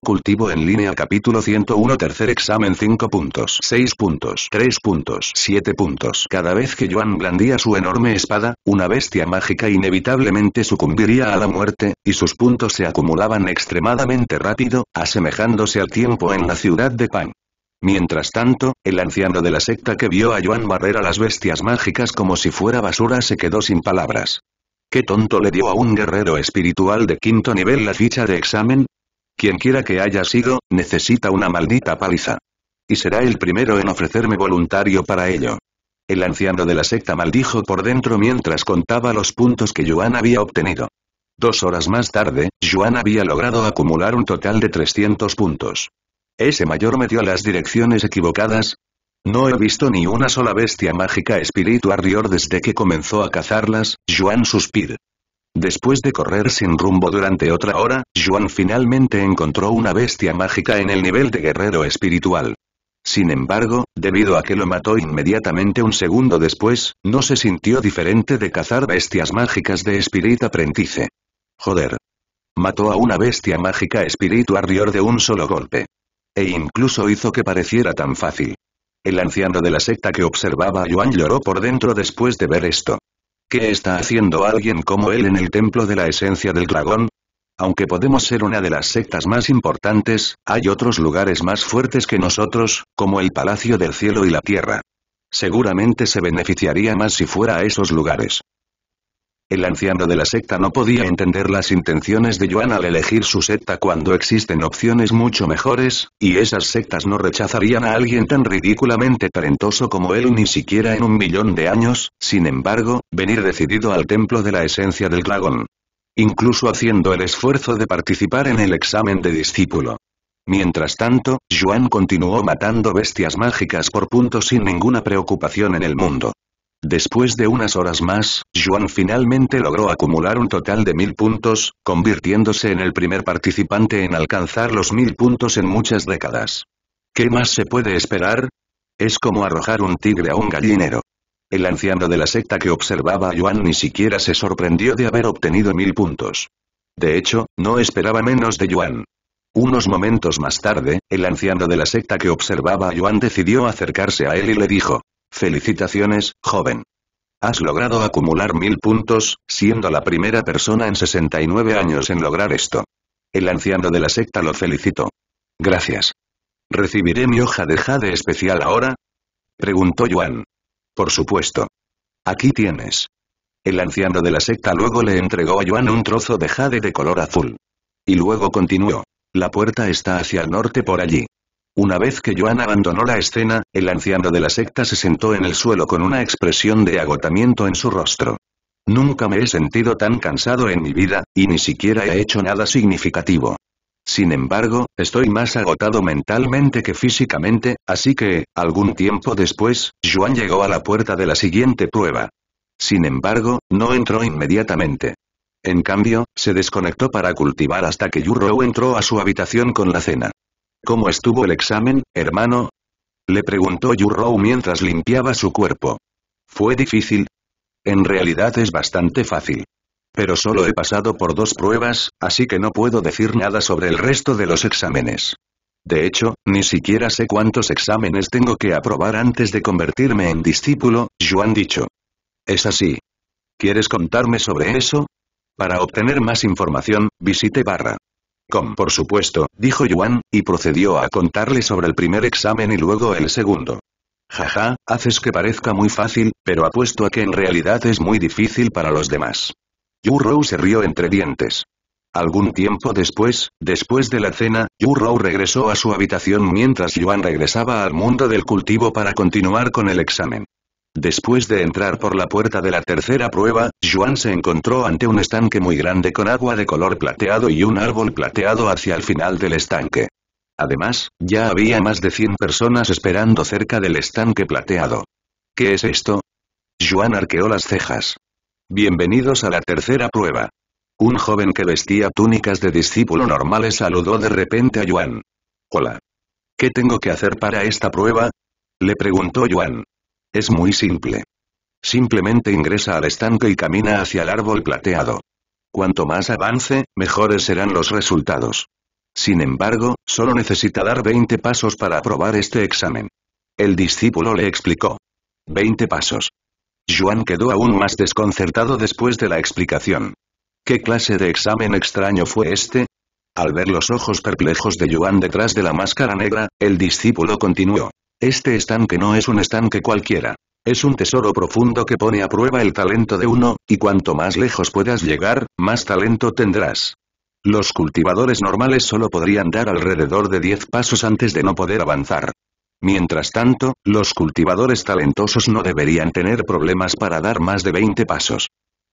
Cultivo en línea capítulo 101 tercer examen 5 puntos 6 puntos 3 puntos 7 puntos Cada vez que Joan blandía su enorme espada, una bestia mágica inevitablemente sucumbiría a la muerte, y sus puntos se acumulaban extremadamente rápido, asemejándose al tiempo en la ciudad de Pan. Mientras tanto, el anciano de la secta que vio a Joan barrer a las bestias mágicas como si fuera basura se quedó sin palabras. ¿Qué tonto le dio a un guerrero espiritual de quinto nivel la ficha de examen? Quien quiera que haya sido, necesita una maldita paliza. Y será el primero en ofrecerme voluntario para ello. El anciano de la secta maldijo por dentro mientras contaba los puntos que Yuan había obtenido. Dos horas más tarde, Yuan había logrado acumular un total de 300 puntos. ¿Ese mayor me dio las direcciones equivocadas? No he visto ni una sola bestia mágica espiritual desde que comenzó a cazarlas, Yuan suspiró. Después de correr sin rumbo durante otra hora, Juan finalmente encontró una bestia mágica en el nivel de guerrero espiritual. Sin embargo, debido a que lo mató inmediatamente un segundo después, no se sintió diferente de cazar bestias mágicas de espíritu aprendice. Joder. Mató a una bestia mágica espíritu de un solo golpe. E incluso hizo que pareciera tan fácil. El anciano de la secta que observaba a Yuan lloró por dentro después de ver esto. ¿Qué está haciendo alguien como él en el templo de la esencia del dragón? Aunque podemos ser una de las sectas más importantes, hay otros lugares más fuertes que nosotros, como el Palacio del Cielo y la Tierra. Seguramente se beneficiaría más si fuera a esos lugares. El anciano de la secta no podía entender las intenciones de Joan al elegir su secta cuando existen opciones mucho mejores, y esas sectas no rechazarían a alguien tan ridículamente talentoso como él ni siquiera en un millón de años, sin embargo, venir decidido al templo de la esencia del dragón. Incluso haciendo el esfuerzo de participar en el examen de discípulo. Mientras tanto, Yuan continuó matando bestias mágicas por puntos sin ninguna preocupación en el mundo. Después de unas horas más, Juan finalmente logró acumular un total de mil puntos, convirtiéndose en el primer participante en alcanzar los mil puntos en muchas décadas. ¿Qué más se puede esperar? Es como arrojar un tigre a un gallinero. El anciano de la secta que observaba a Yuan ni siquiera se sorprendió de haber obtenido mil puntos. De hecho, no esperaba menos de Yuan. Unos momentos más tarde, el anciano de la secta que observaba a Yuan decidió acercarse a él y le dijo, Felicitaciones, joven. Has logrado acumular mil puntos, siendo la primera persona en 69 años en lograr esto. El anciano de la secta lo felicitó. Gracias. ¿Recibiré mi hoja de jade especial ahora? Preguntó juan Por supuesto. Aquí tienes. El anciano de la secta luego le entregó a juan un trozo de jade de color azul. Y luego continuó. La puerta está hacia el norte por allí. Una vez que Joan abandonó la escena, el anciano de la secta se sentó en el suelo con una expresión de agotamiento en su rostro. Nunca me he sentido tan cansado en mi vida, y ni siquiera he hecho nada significativo. Sin embargo, estoy más agotado mentalmente que físicamente, así que, algún tiempo después, Joan llegó a la puerta de la siguiente prueba. Sin embargo, no entró inmediatamente. En cambio, se desconectó para cultivar hasta que Rou entró a su habitación con la cena. ¿Cómo estuvo el examen, hermano? Le preguntó Rou mientras limpiaba su cuerpo. ¿Fue difícil? En realidad es bastante fácil. Pero solo he pasado por dos pruebas, así que no puedo decir nada sobre el resto de los exámenes. De hecho, ni siquiera sé cuántos exámenes tengo que aprobar antes de convertirme en discípulo, han dicho. Es así. ¿Quieres contarme sobre eso? Para obtener más información, visite barra. Com por supuesto, dijo Yuan, y procedió a contarle sobre el primer examen y luego el segundo. Jaja, haces que parezca muy fácil, pero apuesto a que en realidad es muy difícil para los demás. Yu Rou se rió entre dientes. Algún tiempo después, después de la cena, Yu Rou regresó a su habitación mientras Yuan regresaba al mundo del cultivo para continuar con el examen. Después de entrar por la puerta de la tercera prueba, Juan se encontró ante un estanque muy grande con agua de color plateado y un árbol plateado hacia el final del estanque. Además, ya había más de 100 personas esperando cerca del estanque plateado. ¿Qué es esto? Juan arqueó las cejas. Bienvenidos a la tercera prueba. Un joven que vestía túnicas de discípulo normales saludó de repente a Juan. Hola. ¿Qué tengo que hacer para esta prueba? Le preguntó Juan. Es muy simple. Simplemente ingresa al estanque y camina hacia el árbol plateado. Cuanto más avance, mejores serán los resultados. Sin embargo, solo necesita dar 20 pasos para aprobar este examen. El discípulo le explicó. 20 pasos. Juan quedó aún más desconcertado después de la explicación. ¿Qué clase de examen extraño fue este? Al ver los ojos perplejos de Yuan detrás de la máscara negra, el discípulo continuó. Este estanque no es un estanque cualquiera. Es un tesoro profundo que pone a prueba el talento de uno, y cuanto más lejos puedas llegar, más talento tendrás. Los cultivadores normales solo podrían dar alrededor de 10 pasos antes de no poder avanzar. Mientras tanto, los cultivadores talentosos no deberían tener problemas para dar más de 20 pasos.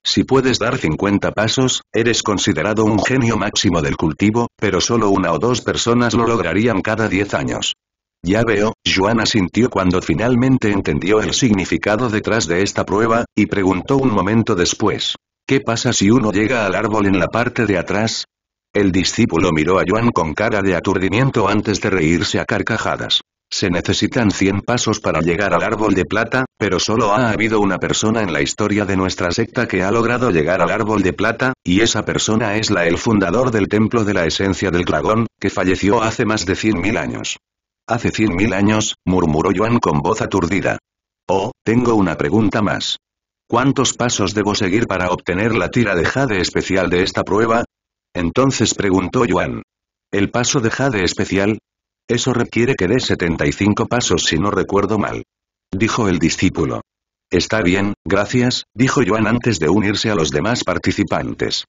Si puedes dar 50 pasos, eres considerado un genio máximo del cultivo, pero solo una o dos personas lo lograrían cada 10 años. Ya veo, Juana sintió cuando finalmente entendió el significado detrás de esta prueba, y preguntó un momento después. ¿Qué pasa si uno llega al árbol en la parte de atrás? El discípulo miró a Juan con cara de aturdimiento antes de reírse a carcajadas. Se necesitan 100 pasos para llegar al árbol de plata, pero solo ha habido una persona en la historia de nuestra secta que ha logrado llegar al árbol de plata, y esa persona es la el fundador del templo de la esencia del dragón, que falleció hace más de 100.000 años. Hace cien mil años, murmuró Joan con voz aturdida. Oh, tengo una pregunta más. ¿Cuántos pasos debo seguir para obtener la tira de jade especial de esta prueba? Entonces preguntó Joan. ¿El paso de jade especial? Eso requiere que dé 75 pasos si no recuerdo mal. Dijo el discípulo. Está bien, gracias, dijo Joan antes de unirse a los demás participantes.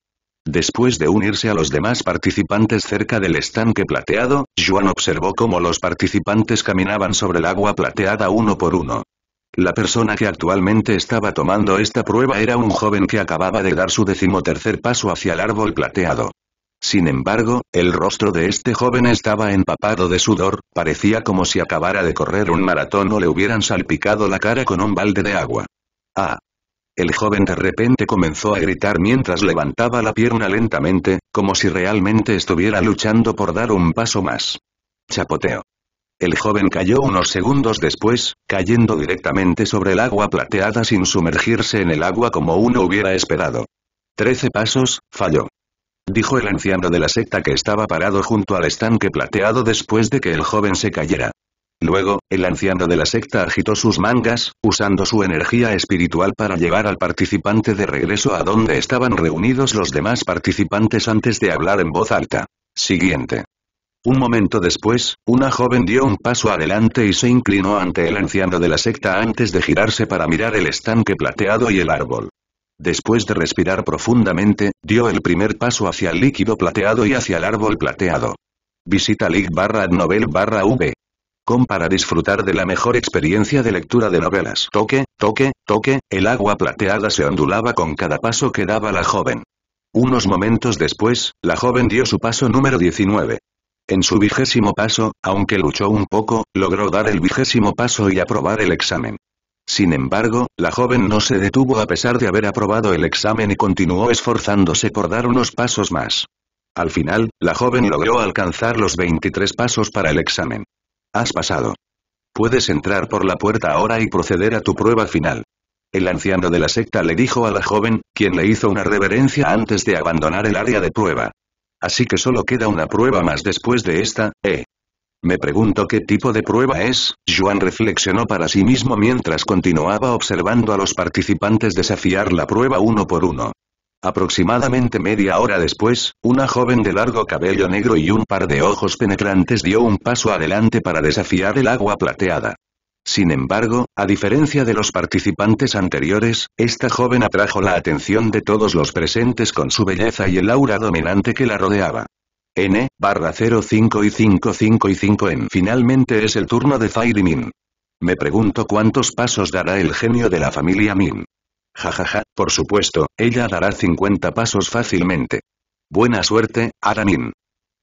Después de unirse a los demás participantes cerca del estanque plateado, Juan observó cómo los participantes caminaban sobre el agua plateada uno por uno. La persona que actualmente estaba tomando esta prueba era un joven que acababa de dar su decimotercer paso hacia el árbol plateado. Sin embargo, el rostro de este joven estaba empapado de sudor, parecía como si acabara de correr un maratón o le hubieran salpicado la cara con un balde de agua. Ah, el joven de repente comenzó a gritar mientras levantaba la pierna lentamente, como si realmente estuviera luchando por dar un paso más. Chapoteo. El joven cayó unos segundos después, cayendo directamente sobre el agua plateada sin sumergirse en el agua como uno hubiera esperado. Trece pasos, falló. Dijo el anciano de la secta que estaba parado junto al estanque plateado después de que el joven se cayera. Luego, el anciano de la secta agitó sus mangas, usando su energía espiritual para llevar al participante de regreso a donde estaban reunidos los demás participantes antes de hablar en voz alta. Siguiente. Un momento después, una joven dio un paso adelante y se inclinó ante el anciano de la secta antes de girarse para mirar el estanque plateado y el árbol. Después de respirar profundamente, dio el primer paso hacia el líquido plateado y hacia el árbol plateado. Visita link barra novel barra v para disfrutar de la mejor experiencia de lectura de novelas. Toque, toque, toque, el agua plateada se ondulaba con cada paso que daba la joven. Unos momentos después, la joven dio su paso número 19. En su vigésimo paso, aunque luchó un poco, logró dar el vigésimo paso y aprobar el examen. Sin embargo, la joven no se detuvo a pesar de haber aprobado el examen y continuó esforzándose por dar unos pasos más. Al final, la joven logró alcanzar los 23 pasos para el examen. Has pasado. Puedes entrar por la puerta ahora y proceder a tu prueba final. El anciano de la secta le dijo a la joven, quien le hizo una reverencia antes de abandonar el área de prueba. Así que solo queda una prueba más después de esta, ¿eh? Me pregunto qué tipo de prueba es, Juan reflexionó para sí mismo mientras continuaba observando a los participantes desafiar la prueba uno por uno. Aproximadamente media hora después, una joven de largo cabello negro y un par de ojos penetrantes dio un paso adelante para desafiar el agua plateada. Sin embargo, a diferencia de los participantes anteriores, esta joven atrajo la atención de todos los presentes con su belleza y el aura dominante que la rodeaba. N, barra 05 y en Finalmente es el turno de Fairy Min. Me pregunto cuántos pasos dará el genio de la familia Min. Jajaja, por supuesto, ella dará 50 pasos fácilmente. Buena suerte, Aramin.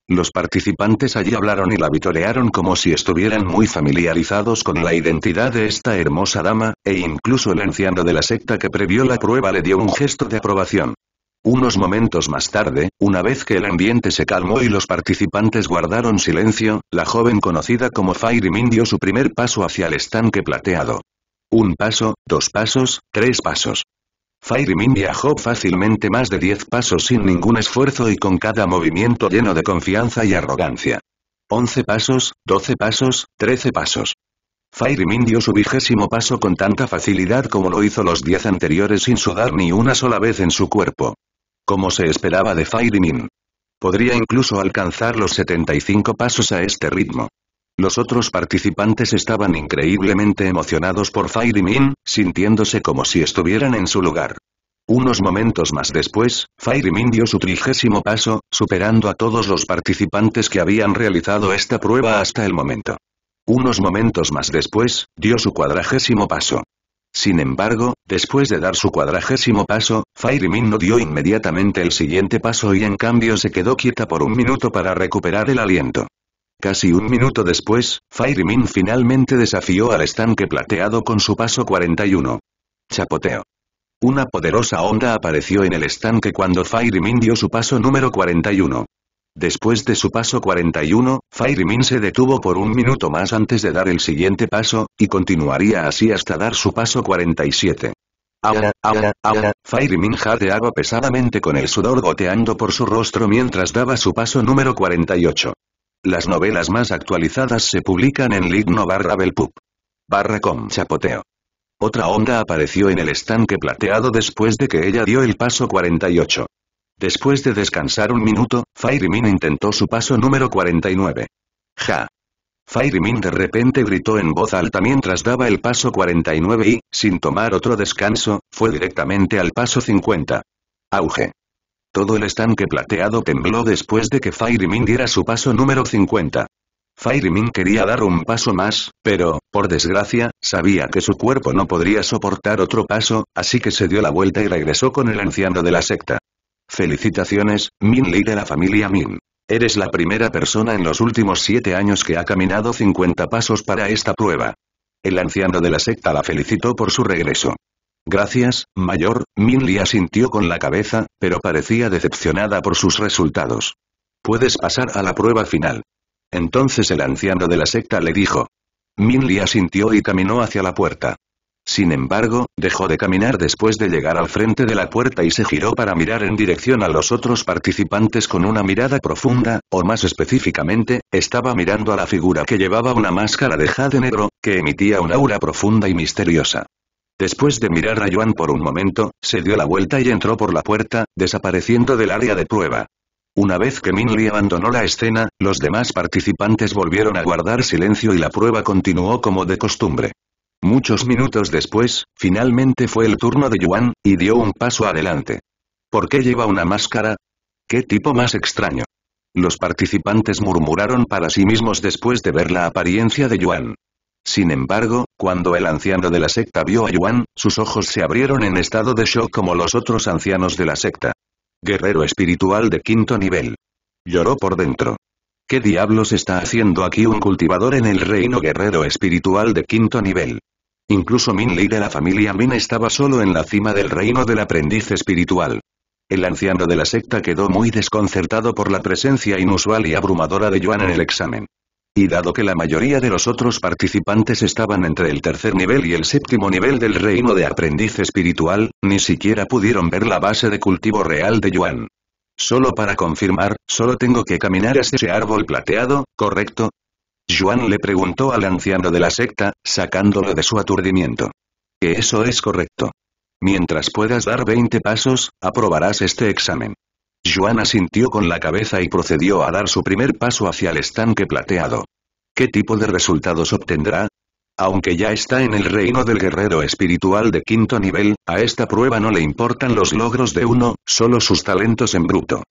Los participantes allí hablaron y la vitorearon como si estuvieran muy familiarizados con la identidad de esta hermosa dama, e incluso el anciano de la secta que previó la prueba le dio un gesto de aprobación. Unos momentos más tarde, una vez que el ambiente se calmó y los participantes guardaron silencio, la joven conocida como Fairy Min dio su primer paso hacia el estanque plateado. Un paso, dos pasos, tres pasos. Min viajó fácilmente más de diez pasos sin ningún esfuerzo y con cada movimiento lleno de confianza y arrogancia. Once pasos, doce pasos, trece pasos. min dio su vigésimo paso con tanta facilidad como lo hizo los diez anteriores sin sudar ni una sola vez en su cuerpo. Como se esperaba de Min. Podría incluso alcanzar los 75 pasos a este ritmo. Los otros participantes estaban increíblemente emocionados por Fairy Min, sintiéndose como si estuvieran en su lugar. Unos momentos más después, Fairy Min dio su trigésimo paso, superando a todos los participantes que habían realizado esta prueba hasta el momento. Unos momentos más después, dio su cuadragésimo paso. Sin embargo, después de dar su cuadragésimo paso, Min no dio inmediatamente el siguiente paso y en cambio se quedó quieta por un minuto para recuperar el aliento. Casi un minuto después, Min finalmente desafió al estanque plateado con su paso 41. Chapoteo. Una poderosa onda apareció en el estanque cuando Min dio su paso número 41. Después de su paso 41, Min se detuvo por un minuto más antes de dar el siguiente paso, y continuaría así hasta dar su paso 47. Ahora, ahora, ahora, Min jadeaba pesadamente con el sudor goteando por su rostro mientras daba su paso número 48. Las novelas más actualizadas se publican en Ligno barra Belpup. Barra chapoteo. Otra onda apareció en el estanque plateado después de que ella dio el paso 48. Después de descansar un minuto, Min intentó su paso número 49. Ja. Min de repente gritó en voz alta mientras daba el paso 49 y, sin tomar otro descanso, fue directamente al paso 50. Auge. Todo el estanque plateado tembló después de que Min diera su paso número 50. Min quería dar un paso más, pero, por desgracia, sabía que su cuerpo no podría soportar otro paso, así que se dio la vuelta y regresó con el anciano de la secta. Felicitaciones, Min Lee de la familia Min. Eres la primera persona en los últimos siete años que ha caminado 50 pasos para esta prueba. El anciano de la secta la felicitó por su regreso. Gracias, mayor, Li asintió con la cabeza, pero parecía decepcionada por sus resultados. Puedes pasar a la prueba final. Entonces el anciano de la secta le dijo. Li asintió y caminó hacia la puerta. Sin embargo, dejó de caminar después de llegar al frente de la puerta y se giró para mirar en dirección a los otros participantes con una mirada profunda, o más específicamente, estaba mirando a la figura que llevaba una máscara de jade negro, que emitía un aura profunda y misteriosa. Después de mirar a Yuan por un momento, se dio la vuelta y entró por la puerta, desapareciendo del área de prueba. Una vez que Lee abandonó la escena, los demás participantes volvieron a guardar silencio y la prueba continuó como de costumbre. Muchos minutos después, finalmente fue el turno de Yuan, y dio un paso adelante. ¿Por qué lleva una máscara? ¿Qué tipo más extraño? Los participantes murmuraron para sí mismos después de ver la apariencia de Yuan. Sin embargo, cuando el anciano de la secta vio a Yuan, sus ojos se abrieron en estado de shock como los otros ancianos de la secta. Guerrero espiritual de quinto nivel. Lloró por dentro. ¿Qué diablos está haciendo aquí un cultivador en el reino guerrero espiritual de quinto nivel? Incluso Min Li de la familia Min estaba solo en la cima del reino del aprendiz espiritual. El anciano de la secta quedó muy desconcertado por la presencia inusual y abrumadora de Yuan en el examen. Y dado que la mayoría de los otros participantes estaban entre el tercer nivel y el séptimo nivel del reino de aprendiz espiritual, ni siquiera pudieron ver la base de cultivo real de Yuan. Solo para confirmar, solo tengo que caminar hacia ese árbol plateado, ¿correcto? Yuan le preguntó al anciano de la secta, sacándolo de su aturdimiento. Que eso es correcto. Mientras puedas dar 20 pasos, aprobarás este examen. Juan asintió con la cabeza y procedió a dar su primer paso hacia el estanque plateado. ¿Qué tipo de resultados obtendrá? Aunque ya está en el reino del guerrero espiritual de quinto nivel, a esta prueba no le importan los logros de uno, solo sus talentos en bruto.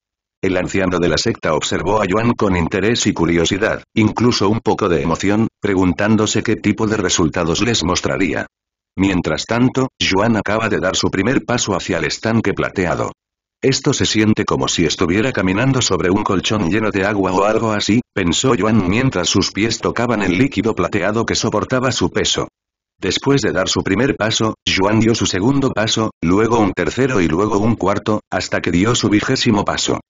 El anciano de la secta observó a Joan con interés y curiosidad, incluso un poco de emoción, preguntándose qué tipo de resultados les mostraría. Mientras tanto, Joan acaba de dar su primer paso hacia el estanque plateado. Esto se siente como si estuviera caminando sobre un colchón lleno de agua o algo así, pensó Yuan mientras sus pies tocaban el líquido plateado que soportaba su peso. Después de dar su primer paso, Juan dio su segundo paso, luego un tercero y luego un cuarto, hasta que dio su vigésimo paso.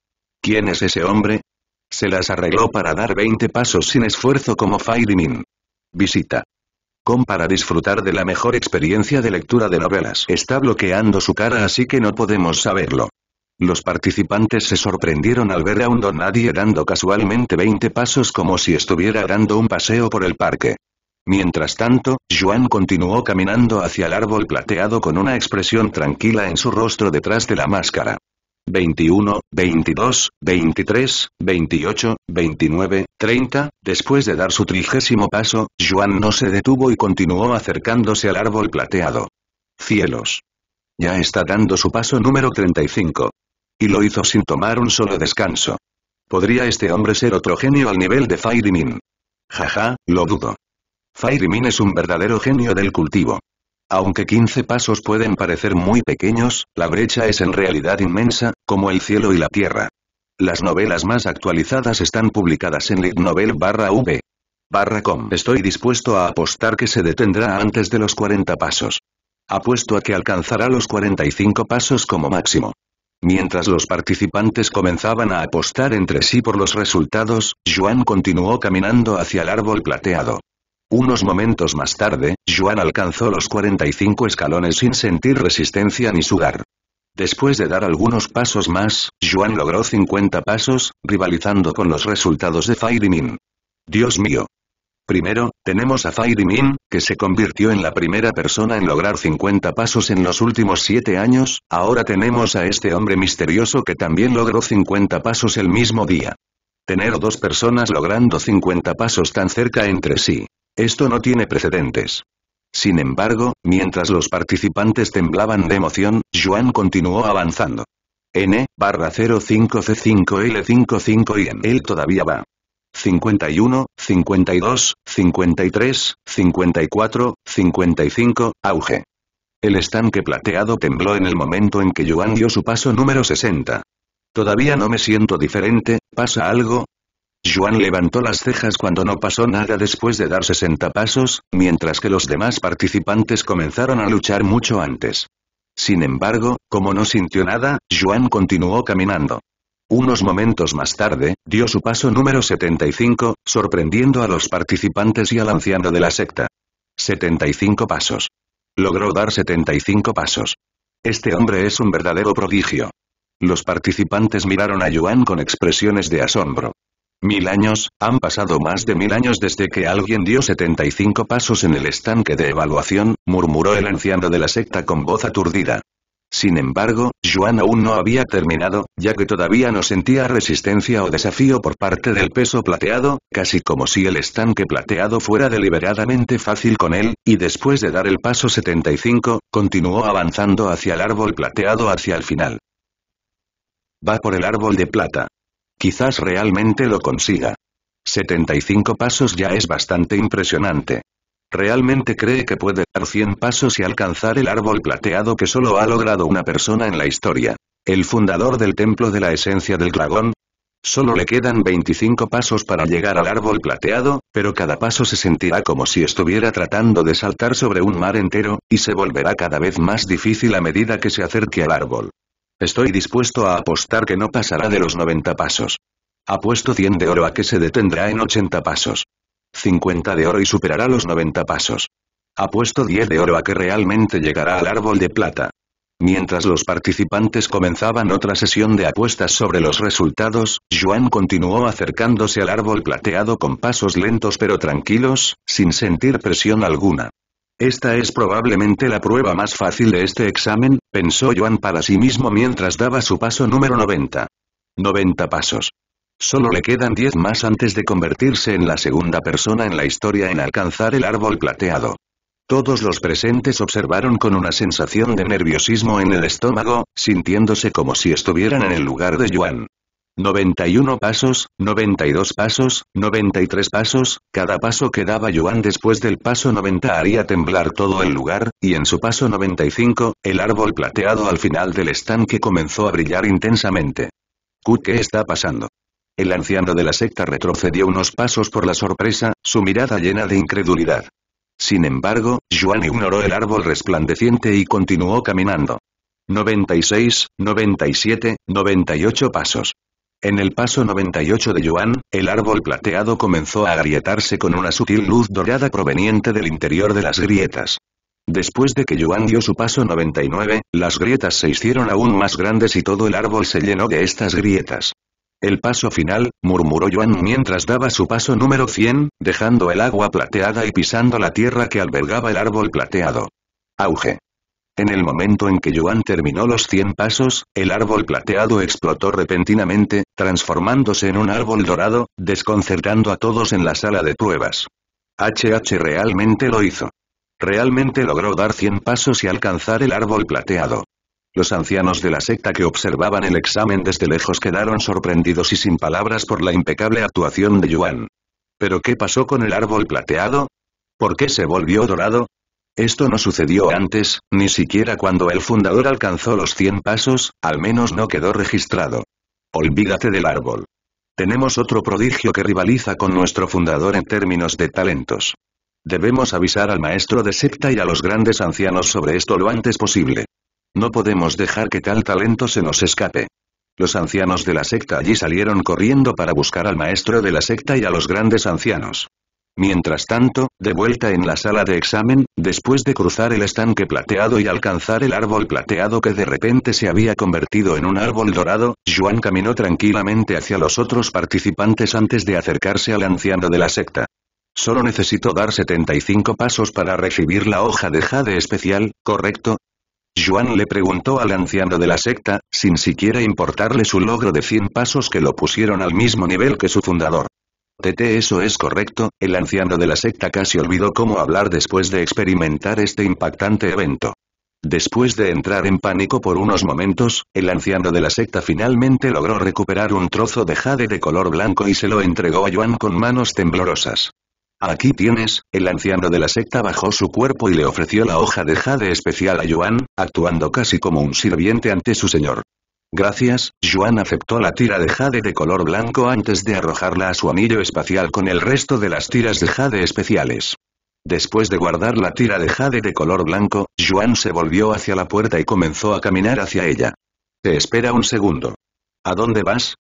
¿Quién es ese hombre? Se las arregló para dar 20 pasos sin esfuerzo como Firemin. Visita. Con para disfrutar de la mejor experiencia de lectura de novelas. Está bloqueando su cara así que no podemos saberlo. Los participantes se sorprendieron al ver a un don nadie dando casualmente 20 pasos como si estuviera dando un paseo por el parque. Mientras tanto, Juan continuó caminando hacia el árbol plateado con una expresión tranquila en su rostro detrás de la máscara. 21, 22, 23, 28, 29, 30. Después de dar su trigésimo paso, Juan no se detuvo y continuó acercándose al árbol plateado. Cielos. Ya está dando su paso número 35 y lo hizo sin tomar un solo descanso. ¿Podría este hombre ser otro genio al nivel de Fairymin? Jaja, lo dudo. Min es un verdadero genio del cultivo. Aunque 15 pasos pueden parecer muy pequeños, la brecha es en realidad inmensa, como el cielo y la tierra. Las novelas más actualizadas están publicadas en Litnovel barra V. Barra com. Estoy dispuesto a apostar que se detendrá antes de los 40 pasos. Apuesto a que alcanzará los 45 pasos como máximo. Mientras los participantes comenzaban a apostar entre sí por los resultados, Juan continuó caminando hacia el árbol plateado. Unos momentos más tarde, Juan alcanzó los 45 escalones sin sentir resistencia ni sudar. Después de dar algunos pasos más, Juan logró 50 pasos, rivalizando con los resultados de Fairy Min. Dios mío, Primero, tenemos a Fairy Min, que se convirtió en la primera persona en lograr 50 pasos en los últimos 7 años, ahora tenemos a este hombre misterioso que también logró 50 pasos el mismo día. Tener dos personas logrando 50 pasos tan cerca entre sí. Esto no tiene precedentes. Sin embargo, mientras los participantes temblaban de emoción, Juan continuó avanzando. N, barra 05C5L55 y en él todavía va. 51, 52, 53, 54, 55, auge. El estanque plateado tembló en el momento en que Yuan dio su paso número 60. Todavía no me siento diferente, ¿pasa algo? Yuan levantó las cejas cuando no pasó nada después de dar 60 pasos, mientras que los demás participantes comenzaron a luchar mucho antes. Sin embargo, como no sintió nada, Yuan continuó caminando. Unos momentos más tarde, dio su paso número 75, sorprendiendo a los participantes y al anciano de la secta. 75 pasos. Logró dar 75 pasos. Este hombre es un verdadero prodigio. Los participantes miraron a Yuan con expresiones de asombro. Mil años, han pasado más de mil años desde que alguien dio 75 pasos en el estanque de evaluación, murmuró el anciano de la secta con voz aturdida. Sin embargo, Juan aún no había terminado, ya que todavía no sentía resistencia o desafío por parte del peso plateado, casi como si el estanque plateado fuera deliberadamente fácil con él, y después de dar el paso 75, continuó avanzando hacia el árbol plateado hacia el final. Va por el árbol de plata. Quizás realmente lo consiga. 75 pasos ya es bastante impresionante. ¿Realmente cree que puede dar 100 pasos y alcanzar el árbol plateado que solo ha logrado una persona en la historia? ¿El fundador del templo de la esencia del dragón? Solo le quedan 25 pasos para llegar al árbol plateado, pero cada paso se sentirá como si estuviera tratando de saltar sobre un mar entero, y se volverá cada vez más difícil a medida que se acerque al árbol. Estoy dispuesto a apostar que no pasará de los 90 pasos. Apuesto 100 de oro a que se detendrá en 80 pasos. 50 de oro y superará los 90 pasos. Apuesto 10 de oro a que realmente llegará al árbol de plata. Mientras los participantes comenzaban otra sesión de apuestas sobre los resultados, Juan continuó acercándose al árbol plateado con pasos lentos pero tranquilos, sin sentir presión alguna. Esta es probablemente la prueba más fácil de este examen, pensó Joan para sí mismo mientras daba su paso número 90. 90 pasos. Solo le quedan 10 más antes de convertirse en la segunda persona en la historia en alcanzar el árbol plateado. Todos los presentes observaron con una sensación de nerviosismo en el estómago, sintiéndose como si estuvieran en el lugar de Yuan. 91 pasos, 92 pasos, 93 pasos, cada paso que daba Yuan después del paso 90 haría temblar todo el lugar, y en su paso 95, el árbol plateado al final del estanque comenzó a brillar intensamente. ¿Qué está pasando? El anciano de la secta retrocedió unos pasos por la sorpresa, su mirada llena de incredulidad. Sin embargo, Juan ignoró el árbol resplandeciente y continuó caminando. 96, 97, 98 pasos. En el paso 98 de Yuan, el árbol plateado comenzó a agrietarse con una sutil luz dorada proveniente del interior de las grietas. Después de que Yuan dio su paso 99, las grietas se hicieron aún más grandes y todo el árbol se llenó de estas grietas. El paso final, murmuró Yuan mientras daba su paso número 100, dejando el agua plateada y pisando la tierra que albergaba el árbol plateado. Auge. En el momento en que Yuan terminó los 100 pasos, el árbol plateado explotó repentinamente, transformándose en un árbol dorado, desconcertando a todos en la sala de pruebas. HH realmente lo hizo. Realmente logró dar 100 pasos y alcanzar el árbol plateado. Los ancianos de la secta que observaban el examen desde lejos quedaron sorprendidos y sin palabras por la impecable actuación de Yuan. ¿Pero qué pasó con el árbol plateado? ¿Por qué se volvió dorado? Esto no sucedió antes, ni siquiera cuando el fundador alcanzó los 100 pasos, al menos no quedó registrado. Olvídate del árbol. Tenemos otro prodigio que rivaliza con nuestro fundador en términos de talentos. Debemos avisar al maestro de secta y a los grandes ancianos sobre esto lo antes posible. No podemos dejar que tal talento se nos escape. Los ancianos de la secta allí salieron corriendo para buscar al maestro de la secta y a los grandes ancianos. Mientras tanto, de vuelta en la sala de examen, después de cruzar el estanque plateado y alcanzar el árbol plateado que de repente se había convertido en un árbol dorado, Juan caminó tranquilamente hacia los otros participantes antes de acercarse al anciano de la secta. Solo necesito dar 75 pasos para recibir la hoja de jade especial, ¿correcto? Juan le preguntó al anciano de la secta, sin siquiera importarle su logro de 100 pasos que lo pusieron al mismo nivel que su fundador. Tete eso es correcto, el anciano de la secta casi olvidó cómo hablar después de experimentar este impactante evento. Después de entrar en pánico por unos momentos, el anciano de la secta finalmente logró recuperar un trozo de jade de color blanco y se lo entregó a Juan con manos temblorosas. Aquí tienes, el anciano de la secta bajó su cuerpo y le ofreció la hoja de jade especial a Yuan, actuando casi como un sirviente ante su señor. Gracias, Yuan aceptó la tira de jade de color blanco antes de arrojarla a su anillo espacial con el resto de las tiras de jade especiales. Después de guardar la tira de jade de color blanco, Yuan se volvió hacia la puerta y comenzó a caminar hacia ella. Te espera un segundo. ¿A dónde vas?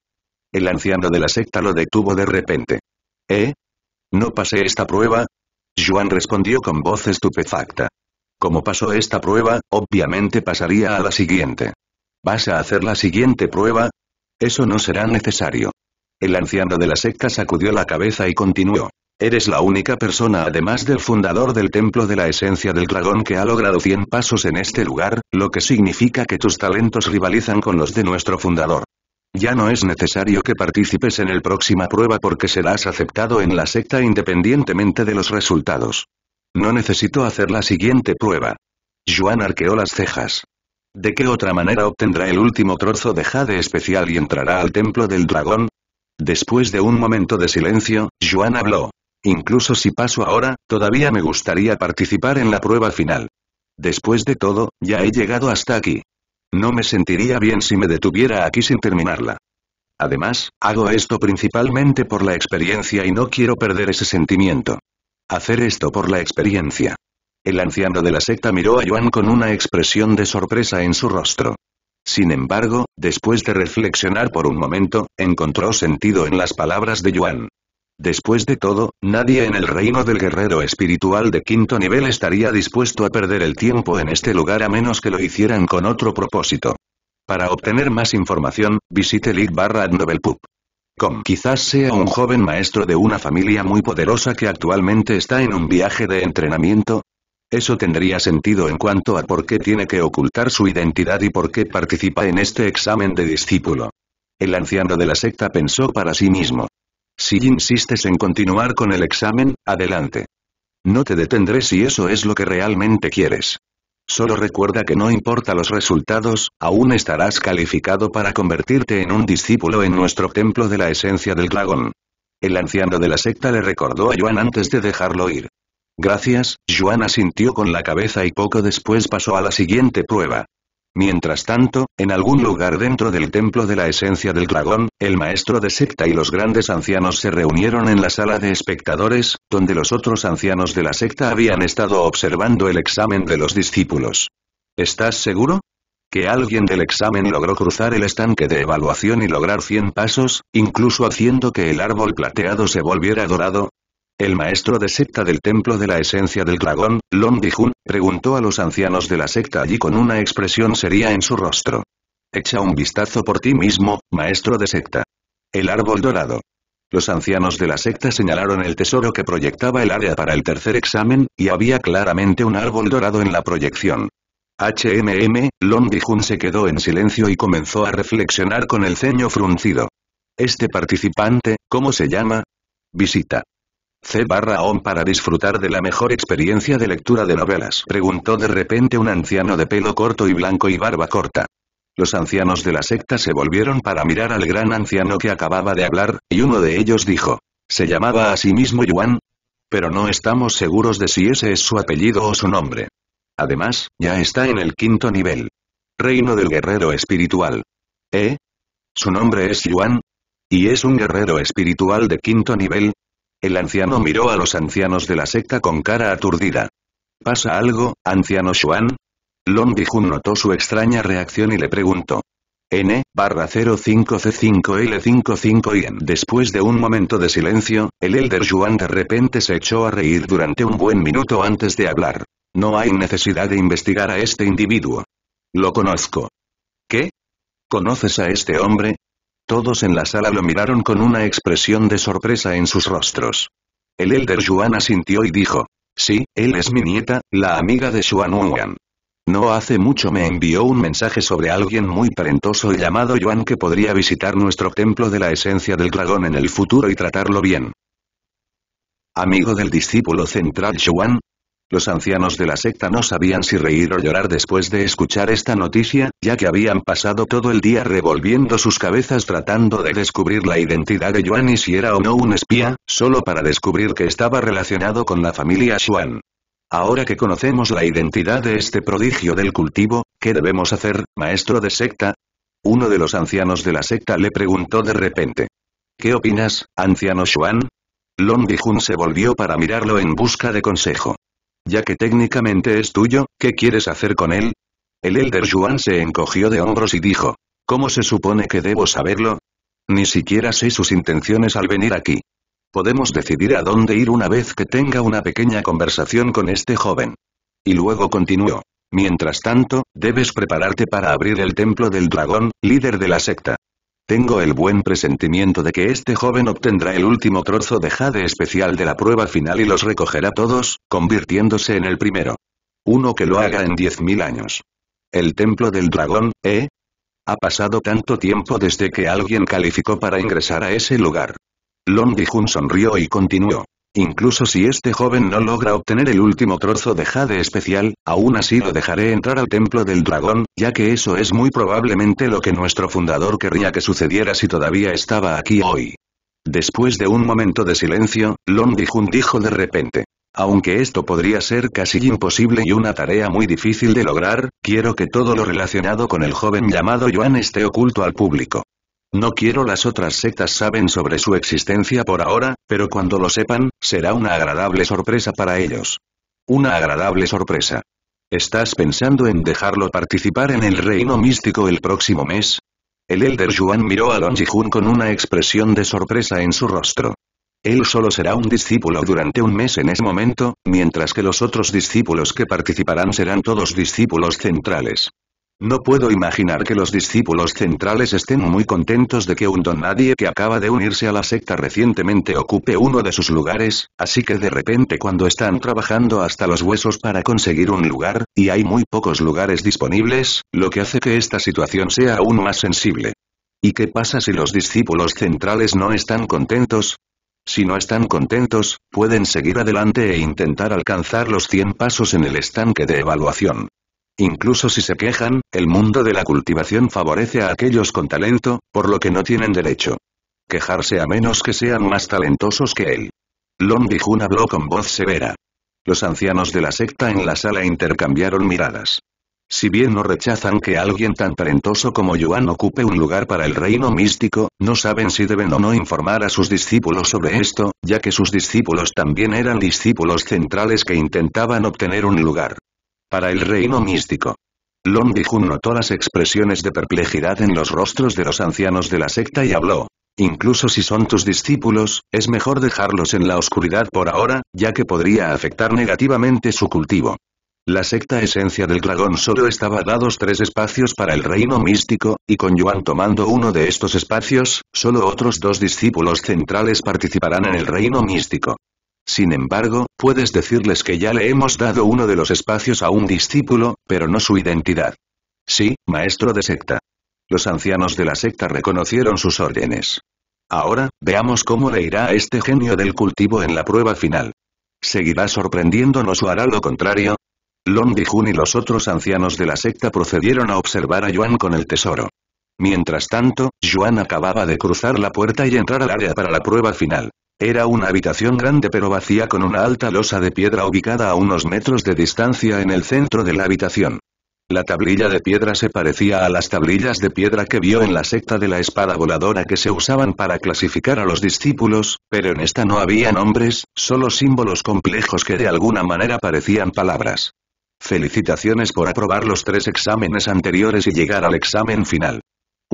El anciano de la secta lo detuvo de repente. ¿Eh? No pasé esta prueba, Juan respondió con voz estupefacta. Como pasó esta prueba, obviamente pasaría a la siguiente. ¿Vas a hacer la siguiente prueba? Eso no será necesario. El anciano de la secta sacudió la cabeza y continuó. Eres la única persona además del fundador del templo de la esencia del dragón que ha logrado 100 pasos en este lugar, lo que significa que tus talentos rivalizan con los de nuestro fundador. Ya no es necesario que participes en el próxima prueba porque serás aceptado en la secta independientemente de los resultados. No necesito hacer la siguiente prueba. Juan arqueó las cejas. ¿De qué otra manera obtendrá el último trozo de jade especial y entrará al templo del dragón? Después de un momento de silencio, Juan habló. Incluso si paso ahora, todavía me gustaría participar en la prueba final. Después de todo, ya he llegado hasta aquí. No me sentiría bien si me detuviera aquí sin terminarla. Además, hago esto principalmente por la experiencia y no quiero perder ese sentimiento. Hacer esto por la experiencia. El anciano de la secta miró a Yuan con una expresión de sorpresa en su rostro. Sin embargo, después de reflexionar por un momento, encontró sentido en las palabras de Yuan. Después de todo, nadie en el reino del guerrero espiritual de quinto nivel estaría dispuesto a perder el tiempo en este lugar a menos que lo hicieran con otro propósito. Para obtener más información, visite league barra quizás sea un joven maestro de una familia muy poderosa que actualmente está en un viaje de entrenamiento, eso tendría sentido en cuanto a por qué tiene que ocultar su identidad y por qué participa en este examen de discípulo. El anciano de la secta pensó para sí mismo. Si insistes en continuar con el examen, adelante. No te detendré si eso es lo que realmente quieres. Solo recuerda que no importa los resultados, aún estarás calificado para convertirte en un discípulo en nuestro templo de la esencia del dragón. El anciano de la secta le recordó a Yuan antes de dejarlo ir. Gracias, Yuan asintió con la cabeza y poco después pasó a la siguiente prueba. Mientras tanto, en algún lugar dentro del templo de la esencia del dragón, el maestro de secta y los grandes ancianos se reunieron en la sala de espectadores, donde los otros ancianos de la secta habían estado observando el examen de los discípulos. ¿Estás seguro? Que alguien del examen logró cruzar el estanque de evaluación y lograr cien pasos, incluso haciendo que el árbol plateado se volviera dorado, el maestro de secta del templo de la esencia del dragón, Long Dijun, preguntó a los ancianos de la secta allí con una expresión seria en su rostro. Echa un vistazo por ti mismo, maestro de secta. El árbol dorado. Los ancianos de la secta señalaron el tesoro que proyectaba el área para el tercer examen, y había claramente un árbol dorado en la proyección. HMM, Long Dijun se quedó en silencio y comenzó a reflexionar con el ceño fruncido. Este participante, ¿cómo se llama? Visita. C barra om para disfrutar de la mejor experiencia de lectura de novelas? Preguntó de repente un anciano de pelo corto y blanco y barba corta. Los ancianos de la secta se volvieron para mirar al gran anciano que acababa de hablar, y uno de ellos dijo. Se llamaba a sí mismo Yuan. Pero no estamos seguros de si ese es su apellido o su nombre. Además, ya está en el quinto nivel. Reino del guerrero espiritual. ¿Eh? Su nombre es Yuan. Y es un guerrero espiritual de quinto nivel, el anciano miró a los ancianos de la secta con cara aturdida. ¿Pasa algo, anciano Xuan? Long Dijun notó su extraña reacción y le preguntó. N, barra 05C5L55 y Después de un momento de silencio, el Elder Yuan de repente se echó a reír durante un buen minuto antes de hablar. No hay necesidad de investigar a este individuo. Lo conozco. ¿Qué? ¿Conoces a este hombre? Todos en la sala lo miraron con una expresión de sorpresa en sus rostros. El Elder Yuan asintió y dijo. Sí, él es mi nieta, la amiga de Xuan Wuan. No hace mucho me envió un mensaje sobre alguien muy talentoso llamado Yuan que podría visitar nuestro templo de la esencia del dragón en el futuro y tratarlo bien. Amigo del discípulo central Yuan, los ancianos de la secta no sabían si reír o llorar después de escuchar esta noticia, ya que habían pasado todo el día revolviendo sus cabezas tratando de descubrir la identidad de Yuan y si era o no un espía, solo para descubrir que estaba relacionado con la familia Xuan. Ahora que conocemos la identidad de este prodigio del cultivo, ¿qué debemos hacer, maestro de secta? Uno de los ancianos de la secta le preguntó de repente. ¿Qué opinas, anciano Xuan? Long Bijun se volvió para mirarlo en busca de consejo. Ya que técnicamente es tuyo, ¿qué quieres hacer con él? El Elder Yuan se encogió de hombros y dijo, ¿Cómo se supone que debo saberlo? Ni siquiera sé sus intenciones al venir aquí. Podemos decidir a dónde ir una vez que tenga una pequeña conversación con este joven. Y luego continuó. Mientras tanto, debes prepararte para abrir el templo del dragón, líder de la secta. Tengo el buen presentimiento de que este joven obtendrá el último trozo de jade especial de la prueba final y los recogerá todos, convirtiéndose en el primero. Uno que lo haga en 10.000 años. El templo del dragón, ¿eh? Ha pasado tanto tiempo desde que alguien calificó para ingresar a ese lugar. Long Jun sonrió y continuó. Incluso si este joven no logra obtener el último trozo de jade especial, aún así lo dejaré entrar al templo del dragón, ya que eso es muy probablemente lo que nuestro fundador querría que sucediera si todavía estaba aquí hoy. Después de un momento de silencio, Long Dijun dijo de repente. Aunque esto podría ser casi imposible y una tarea muy difícil de lograr, quiero que todo lo relacionado con el joven llamado Yuan esté oculto al público. No quiero las otras sectas saben sobre su existencia por ahora, pero cuando lo sepan, será una agradable sorpresa para ellos. Una agradable sorpresa. ¿Estás pensando en dejarlo participar en el reino místico el próximo mes? El Elder Yuan miró a Long Jihun con una expresión de sorpresa en su rostro. Él solo será un discípulo durante un mes en ese momento, mientras que los otros discípulos que participarán serán todos discípulos centrales. No puedo imaginar que los discípulos centrales estén muy contentos de que un don nadie que acaba de unirse a la secta recientemente ocupe uno de sus lugares, así que de repente cuando están trabajando hasta los huesos para conseguir un lugar, y hay muy pocos lugares disponibles, lo que hace que esta situación sea aún más sensible. ¿Y qué pasa si los discípulos centrales no están contentos? Si no están contentos, pueden seguir adelante e intentar alcanzar los 100 pasos en el estanque de evaluación. Incluso si se quejan, el mundo de la cultivación favorece a aquellos con talento, por lo que no tienen derecho. Quejarse a menos que sean más talentosos que él. Long Bijun habló con voz severa. Los ancianos de la secta en la sala intercambiaron miradas. Si bien no rechazan que alguien tan talentoso como Yuan ocupe un lugar para el reino místico, no saben si deben o no informar a sus discípulos sobre esto, ya que sus discípulos también eran discípulos centrales que intentaban obtener un lugar. Para el reino místico. Long Jun notó las expresiones de perplejidad en los rostros de los ancianos de la secta y habló. Incluso si son tus discípulos, es mejor dejarlos en la oscuridad por ahora, ya que podría afectar negativamente su cultivo. La secta esencia del dragón solo estaba dados tres espacios para el reino místico, y con Yuan tomando uno de estos espacios, solo otros dos discípulos centrales participarán en el reino místico. Sin embargo, puedes decirles que ya le hemos dado uno de los espacios a un discípulo, pero no su identidad. Sí, maestro de secta. Los ancianos de la secta reconocieron sus órdenes. Ahora, veamos cómo le irá a este genio del cultivo en la prueba final. ¿Seguirá sorprendiéndonos o hará lo contrario? Long Dijun y los otros ancianos de la secta procedieron a observar a Yuan con el tesoro. Mientras tanto, Yuan acababa de cruzar la puerta y entrar al área para la prueba final. Era una habitación grande pero vacía con una alta losa de piedra ubicada a unos metros de distancia en el centro de la habitación. La tablilla de piedra se parecía a las tablillas de piedra que vio en la secta de la espada voladora que se usaban para clasificar a los discípulos, pero en esta no había nombres, solo símbolos complejos que de alguna manera parecían palabras. Felicitaciones por aprobar los tres exámenes anteriores y llegar al examen final.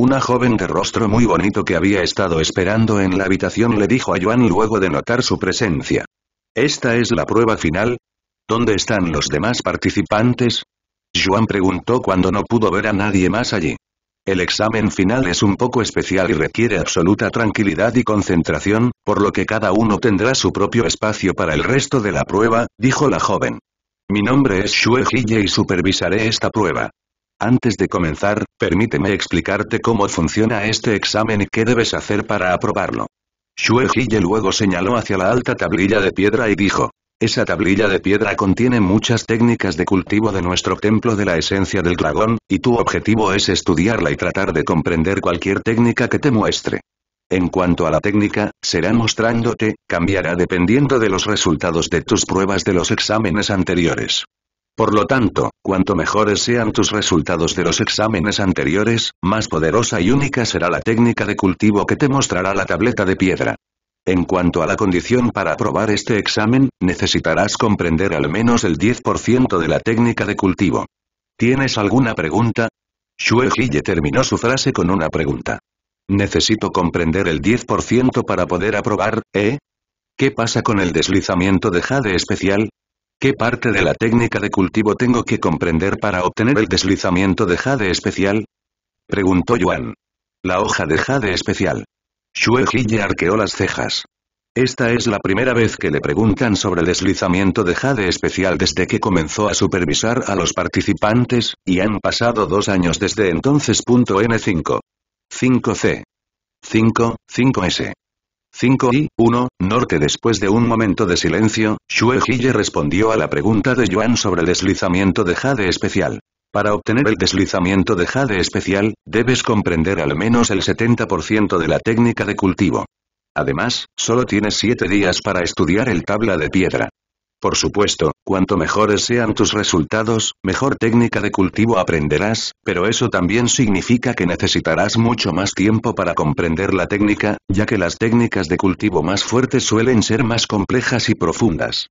Una joven de rostro muy bonito que había estado esperando en la habitación le dijo a Joan luego de notar su presencia. ¿Esta es la prueba final? ¿Dónde están los demás participantes? Joan preguntó cuando no pudo ver a nadie más allí. El examen final es un poco especial y requiere absoluta tranquilidad y concentración, por lo que cada uno tendrá su propio espacio para el resto de la prueba, dijo la joven. Mi nombre es Xue Hille y supervisaré esta prueba. Antes de comenzar, permíteme explicarte cómo funciona este examen y qué debes hacer para aprobarlo. Xue luego señaló hacia la alta tablilla de piedra y dijo, esa tablilla de piedra contiene muchas técnicas de cultivo de nuestro templo de la esencia del dragón, y tu objetivo es estudiarla y tratar de comprender cualquier técnica que te muestre. En cuanto a la técnica, será mostrándote, cambiará dependiendo de los resultados de tus pruebas de los exámenes anteriores. Por lo tanto, cuanto mejores sean tus resultados de los exámenes anteriores, más poderosa y única será la técnica de cultivo que te mostrará la tableta de piedra. En cuanto a la condición para aprobar este examen, necesitarás comprender al menos el 10% de la técnica de cultivo. ¿Tienes alguna pregunta? Xue terminó su frase con una pregunta. Necesito comprender el 10% para poder aprobar, ¿eh? ¿Qué pasa con el deslizamiento de jade especial? ¿Qué parte de la técnica de cultivo tengo que comprender para obtener el deslizamiento de jade especial? Preguntó Yuan. La hoja de jade especial. Xue Jiye arqueó las cejas. Esta es la primera vez que le preguntan sobre el deslizamiento de jade especial desde que comenzó a supervisar a los participantes, y han pasado dos años desde entonces. N5. 5C. 5, 5S. 5 y 1, norte Después de un momento de silencio, Xue Hille respondió a la pregunta de Yuan sobre el deslizamiento de Jade especial. Para obtener el deslizamiento de Jade especial, debes comprender al menos el 70% de la técnica de cultivo. Además, solo tienes 7 días para estudiar el tabla de piedra. Por supuesto, cuanto mejores sean tus resultados, mejor técnica de cultivo aprenderás, pero eso también significa que necesitarás mucho más tiempo para comprender la técnica, ya que las técnicas de cultivo más fuertes suelen ser más complejas y profundas.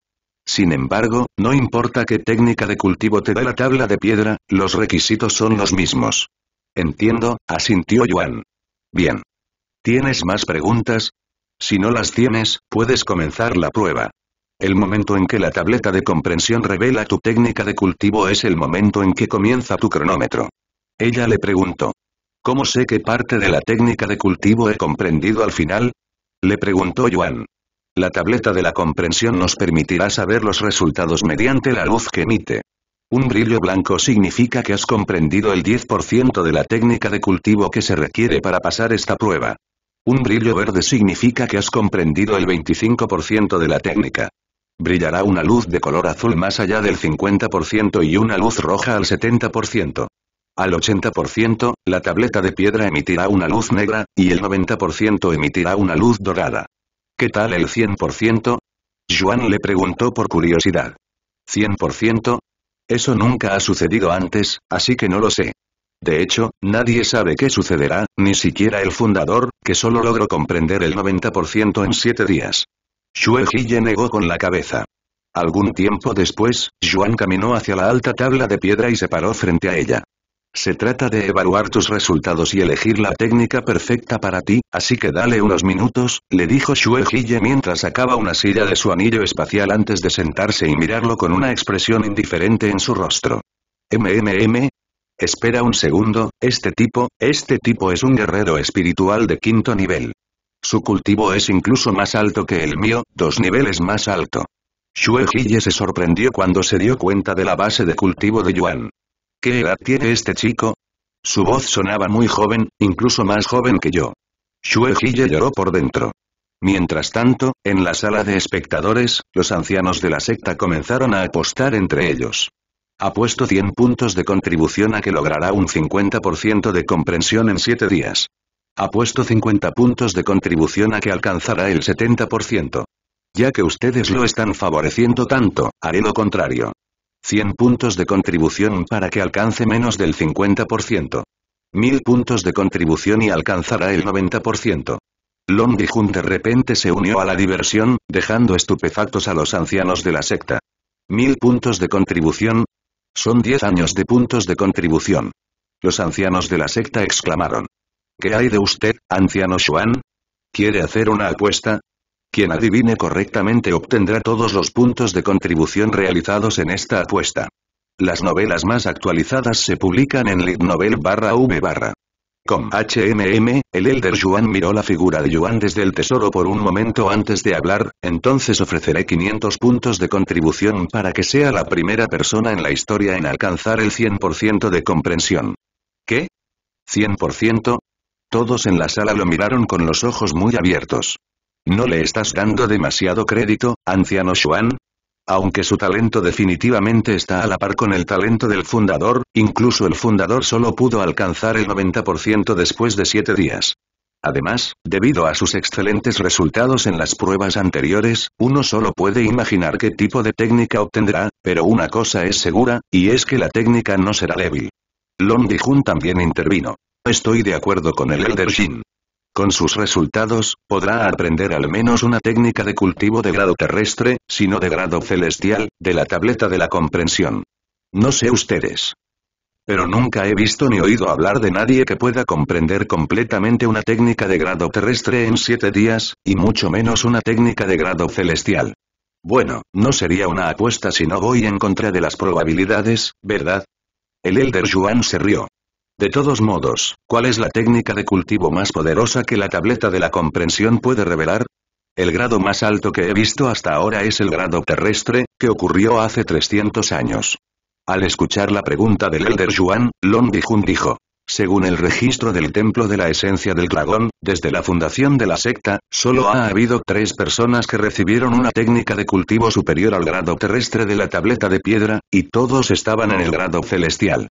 Sin embargo, no importa qué técnica de cultivo te dé la tabla de piedra, los requisitos son los mismos. Entiendo, asintió Yuan. Bien. ¿Tienes más preguntas? Si no las tienes, puedes comenzar la prueba. El momento en que la tableta de comprensión revela tu técnica de cultivo es el momento en que comienza tu cronómetro. Ella le preguntó. ¿Cómo sé qué parte de la técnica de cultivo he comprendido al final? Le preguntó Yuan. La tableta de la comprensión nos permitirá saber los resultados mediante la luz que emite. Un brillo blanco significa que has comprendido el 10% de la técnica de cultivo que se requiere para pasar esta prueba. Un brillo verde significa que has comprendido el 25% de la técnica. Brillará una luz de color azul más allá del 50% y una luz roja al 70%. Al 80%, la tableta de piedra emitirá una luz negra, y el 90% emitirá una luz dorada. ¿Qué tal el 100%? Juan le preguntó por curiosidad. ¿100%? Eso nunca ha sucedido antes, así que no lo sé. De hecho, nadie sabe qué sucederá, ni siquiera el fundador, que solo logró comprender el 90% en 7 días. Shueji negó con la cabeza. Algún tiempo después, Yuan caminó hacia la alta tabla de piedra y se paró frente a ella. Se trata de evaluar tus resultados y elegir la técnica perfecta para ti, así que dale unos minutos, le dijo Xue mientras sacaba una silla de su anillo espacial antes de sentarse y mirarlo con una expresión indiferente en su rostro. ¿MMM? Espera un segundo, este tipo, este tipo es un guerrero espiritual de quinto nivel. Su cultivo es incluso más alto que el mío, dos niveles más alto. Xue se sorprendió cuando se dio cuenta de la base de cultivo de Yuan. ¿Qué edad tiene este chico? Su voz sonaba muy joven, incluso más joven que yo. Xue lloró por dentro. Mientras tanto, en la sala de espectadores, los ancianos de la secta comenzaron a apostar entre ellos. Apuesto 100 puntos de contribución a que logrará un 50% de comprensión en 7 días. Apuesto 50 puntos de contribución a que alcanzará el 70%. Ya que ustedes lo están favoreciendo tanto, haré lo contrario. 100 puntos de contribución para que alcance menos del 50%. 1000 puntos de contribución y alcanzará el 90%. Long Jun de repente se unió a la diversión, dejando estupefactos a los ancianos de la secta. 1000 puntos de contribución. Son 10 años de puntos de contribución. Los ancianos de la secta exclamaron. ¿Qué hay de usted, anciano Xuan? ¿Quiere hacer una apuesta? Quien adivine correctamente obtendrá todos los puntos de contribución realizados en esta apuesta. Las novelas más actualizadas se publican en Litnovel barra V barra. HMM, el Elder Yuan miró la figura de Yuan desde el tesoro por un momento antes de hablar, entonces ofreceré 500 puntos de contribución para que sea la primera persona en la historia en alcanzar el 100% de comprensión. ¿Qué? ¿100%? Todos en la sala lo miraron con los ojos muy abiertos. ¿No le estás dando demasiado crédito, anciano Xuan? Aunque su talento definitivamente está a la par con el talento del fundador, incluso el fundador solo pudo alcanzar el 90% después de siete días. Además, debido a sus excelentes resultados en las pruebas anteriores, uno solo puede imaginar qué tipo de técnica obtendrá, pero una cosa es segura, y es que la técnica no será débil. Long Di también intervino estoy de acuerdo con el Elder Jin. Con sus resultados, podrá aprender al menos una técnica de cultivo de grado terrestre, si no de grado celestial, de la tableta de la comprensión. No sé ustedes. Pero nunca he visto ni oído hablar de nadie que pueda comprender completamente una técnica de grado terrestre en siete días, y mucho menos una técnica de grado celestial. Bueno, no sería una apuesta si no voy en contra de las probabilidades, ¿verdad? El Elder Yuan se rió. De todos modos, ¿cuál es la técnica de cultivo más poderosa que la tableta de la comprensión puede revelar? El grado más alto que he visto hasta ahora es el grado terrestre, que ocurrió hace 300 años. Al escuchar la pregunta del Elder Yuan, Long Dijun dijo. Según el registro del Templo de la Esencia del Dragón, desde la fundación de la secta, solo ha habido tres personas que recibieron una técnica de cultivo superior al grado terrestre de la tableta de piedra, y todos estaban en el grado celestial.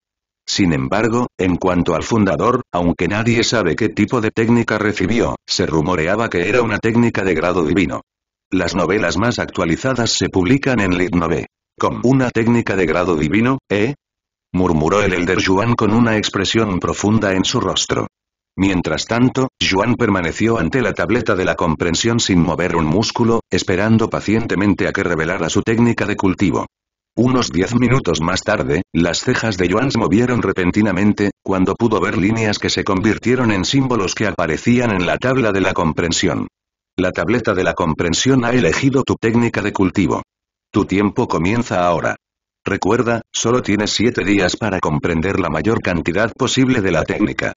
Sin embargo, en cuanto al fundador, aunque nadie sabe qué tipo de técnica recibió, se rumoreaba que era una técnica de grado divino. Las novelas más actualizadas se publican en ¿Con ¿Una técnica de grado divino, eh? murmuró el Elder Yuan con una expresión profunda en su rostro. Mientras tanto, Yuan permaneció ante la tableta de la comprensión sin mover un músculo, esperando pacientemente a que revelara su técnica de cultivo. Unos diez minutos más tarde, las cejas de Yuan se movieron repentinamente, cuando pudo ver líneas que se convirtieron en símbolos que aparecían en la tabla de la comprensión. La tableta de la comprensión ha elegido tu técnica de cultivo. Tu tiempo comienza ahora. Recuerda, solo tienes siete días para comprender la mayor cantidad posible de la técnica.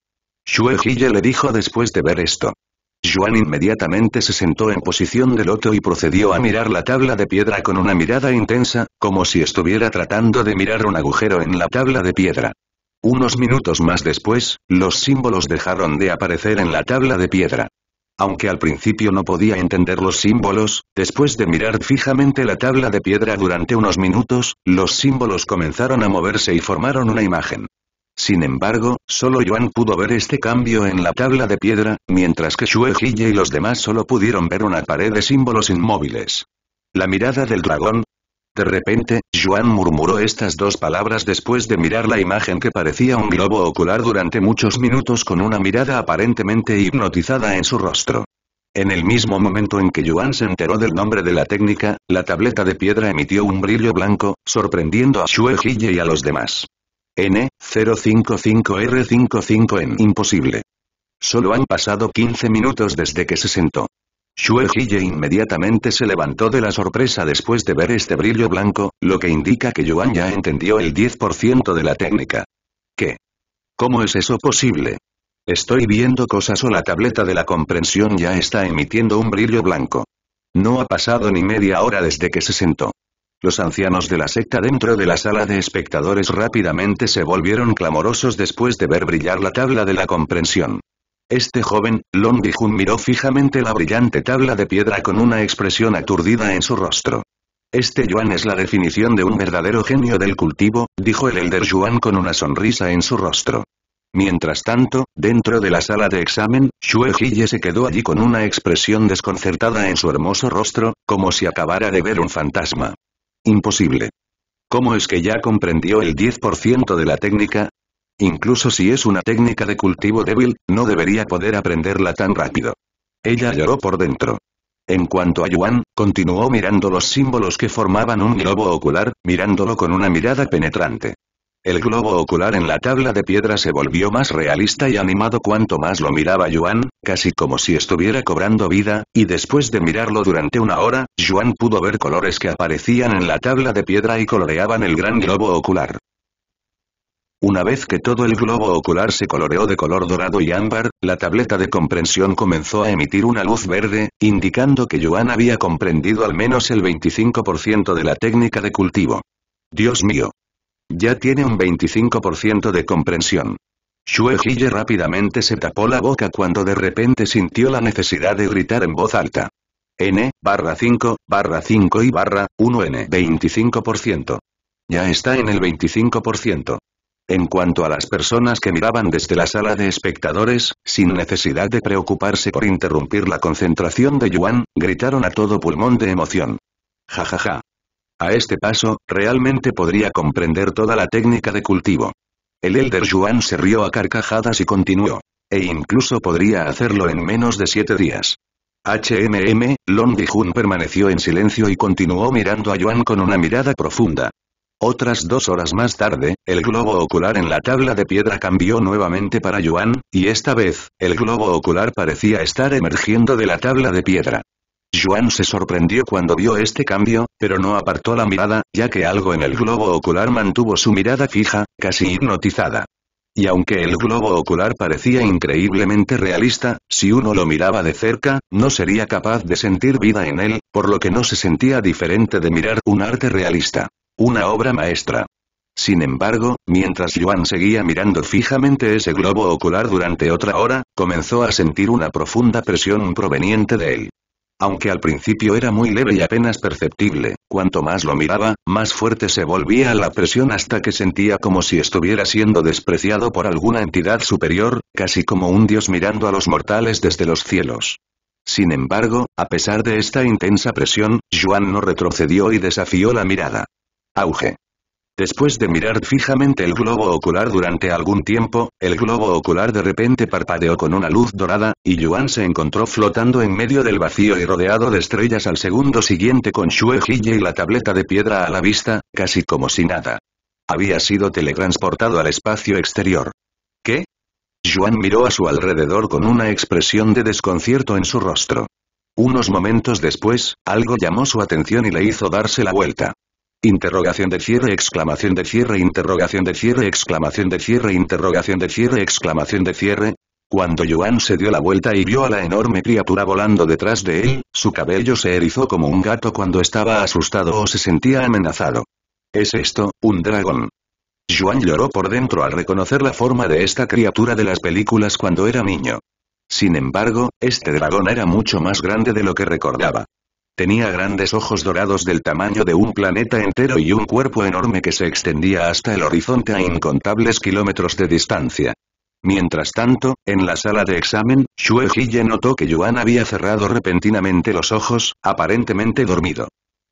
Hille le dijo después de ver esto. Juan inmediatamente se sentó en posición de loto y procedió a mirar la tabla de piedra con una mirada intensa, como si estuviera tratando de mirar un agujero en la tabla de piedra. Unos minutos más después, los símbolos dejaron de aparecer en la tabla de piedra. Aunque al principio no podía entender los símbolos, después de mirar fijamente la tabla de piedra durante unos minutos, los símbolos comenzaron a moverse y formaron una imagen. Sin embargo, solo Yuan pudo ver este cambio en la tabla de piedra, mientras que Xue y los demás solo pudieron ver una pared de símbolos inmóviles. La mirada del dragón. De repente, Yuan murmuró estas dos palabras después de mirar la imagen que parecía un globo ocular durante muchos minutos con una mirada aparentemente hipnotizada en su rostro. En el mismo momento en que Yuan se enteró del nombre de la técnica, la tableta de piedra emitió un brillo blanco, sorprendiendo a Xue y a los demás. N, 055R55 en imposible. Solo han pasado 15 minutos desde que se sentó. Xue inmediatamente se levantó de la sorpresa después de ver este brillo blanco, lo que indica que Yuan ya entendió el 10% de la técnica. ¿Qué? ¿Cómo es eso posible? Estoy viendo cosas o la tableta de la comprensión ya está emitiendo un brillo blanco. No ha pasado ni media hora desde que se sentó. Los ancianos de la secta dentro de la sala de espectadores rápidamente se volvieron clamorosos después de ver brillar la tabla de la comprensión. Este joven, Long Dijun miró fijamente la brillante tabla de piedra con una expresión aturdida en su rostro. Este Yuan es la definición de un verdadero genio del cultivo, dijo el Elder Yuan con una sonrisa en su rostro. Mientras tanto, dentro de la sala de examen, Xue Jiye se quedó allí con una expresión desconcertada en su hermoso rostro, como si acabara de ver un fantasma. Imposible. ¿Cómo es que ya comprendió el 10% de la técnica? Incluso si es una técnica de cultivo débil, no debería poder aprenderla tan rápido. Ella lloró por dentro. En cuanto a Yuan, continuó mirando los símbolos que formaban un globo ocular, mirándolo con una mirada penetrante. El globo ocular en la tabla de piedra se volvió más realista y animado cuanto más lo miraba Yuan, casi como si estuviera cobrando vida, y después de mirarlo durante una hora, Joan pudo ver colores que aparecían en la tabla de piedra y coloreaban el gran globo ocular. Una vez que todo el globo ocular se coloreó de color dorado y ámbar, la tableta de comprensión comenzó a emitir una luz verde, indicando que Yuan había comprendido al menos el 25% de la técnica de cultivo. Dios mío, ya tiene un 25% de comprensión. Xue rápidamente se tapó la boca cuando de repente sintió la necesidad de gritar en voz alta. N, barra 5, barra 5 y barra 1N 25%. Ya está en el 25%. En cuanto a las personas que miraban desde la sala de espectadores, sin necesidad de preocuparse por interrumpir la concentración de Yuan, gritaron a todo pulmón de emoción. Ja ja ja. A este paso, realmente podría comprender toda la técnica de cultivo. El Elder Yuan se rió a carcajadas y continuó. E incluso podría hacerlo en menos de siete días. HMM, Long Dijun permaneció en silencio y continuó mirando a Yuan con una mirada profunda. Otras dos horas más tarde, el globo ocular en la tabla de piedra cambió nuevamente para Yuan, y esta vez, el globo ocular parecía estar emergiendo de la tabla de piedra. Juan se sorprendió cuando vio este cambio, pero no apartó la mirada, ya que algo en el globo ocular mantuvo su mirada fija, casi hipnotizada. Y aunque el globo ocular parecía increíblemente realista, si uno lo miraba de cerca, no sería capaz de sentir vida en él, por lo que no se sentía diferente de mirar un arte realista. Una obra maestra. Sin embargo, mientras Yuan seguía mirando fijamente ese globo ocular durante otra hora, comenzó a sentir una profunda presión proveniente de él. Aunque al principio era muy leve y apenas perceptible, cuanto más lo miraba, más fuerte se volvía la presión hasta que sentía como si estuviera siendo despreciado por alguna entidad superior, casi como un dios mirando a los mortales desde los cielos. Sin embargo, a pesar de esta intensa presión, Juan no retrocedió y desafió la mirada. Auge. Después de mirar fijamente el globo ocular durante algún tiempo, el globo ocular de repente parpadeó con una luz dorada, y Yuan se encontró flotando en medio del vacío y rodeado de estrellas al segundo siguiente con Xue y la tableta de piedra a la vista, casi como si nada. Había sido teletransportado al espacio exterior. ¿Qué? Yuan miró a su alrededor con una expresión de desconcierto en su rostro. Unos momentos después, algo llamó su atención y le hizo darse la vuelta. Interrogación de cierre, exclamación de cierre, interrogación de cierre, exclamación de cierre, interrogación de cierre, exclamación de cierre. Cuando Yuan se dio la vuelta y vio a la enorme criatura volando detrás de él, su cabello se erizó como un gato cuando estaba asustado o se sentía amenazado. ¿Es esto, un dragón? Yuan lloró por dentro al reconocer la forma de esta criatura de las películas cuando era niño. Sin embargo, este dragón era mucho más grande de lo que recordaba. Tenía grandes ojos dorados del tamaño de un planeta entero y un cuerpo enorme que se extendía hasta el horizonte a incontables kilómetros de distancia. Mientras tanto, en la sala de examen, Xue notó que Yuan había cerrado repentinamente los ojos, aparentemente dormido.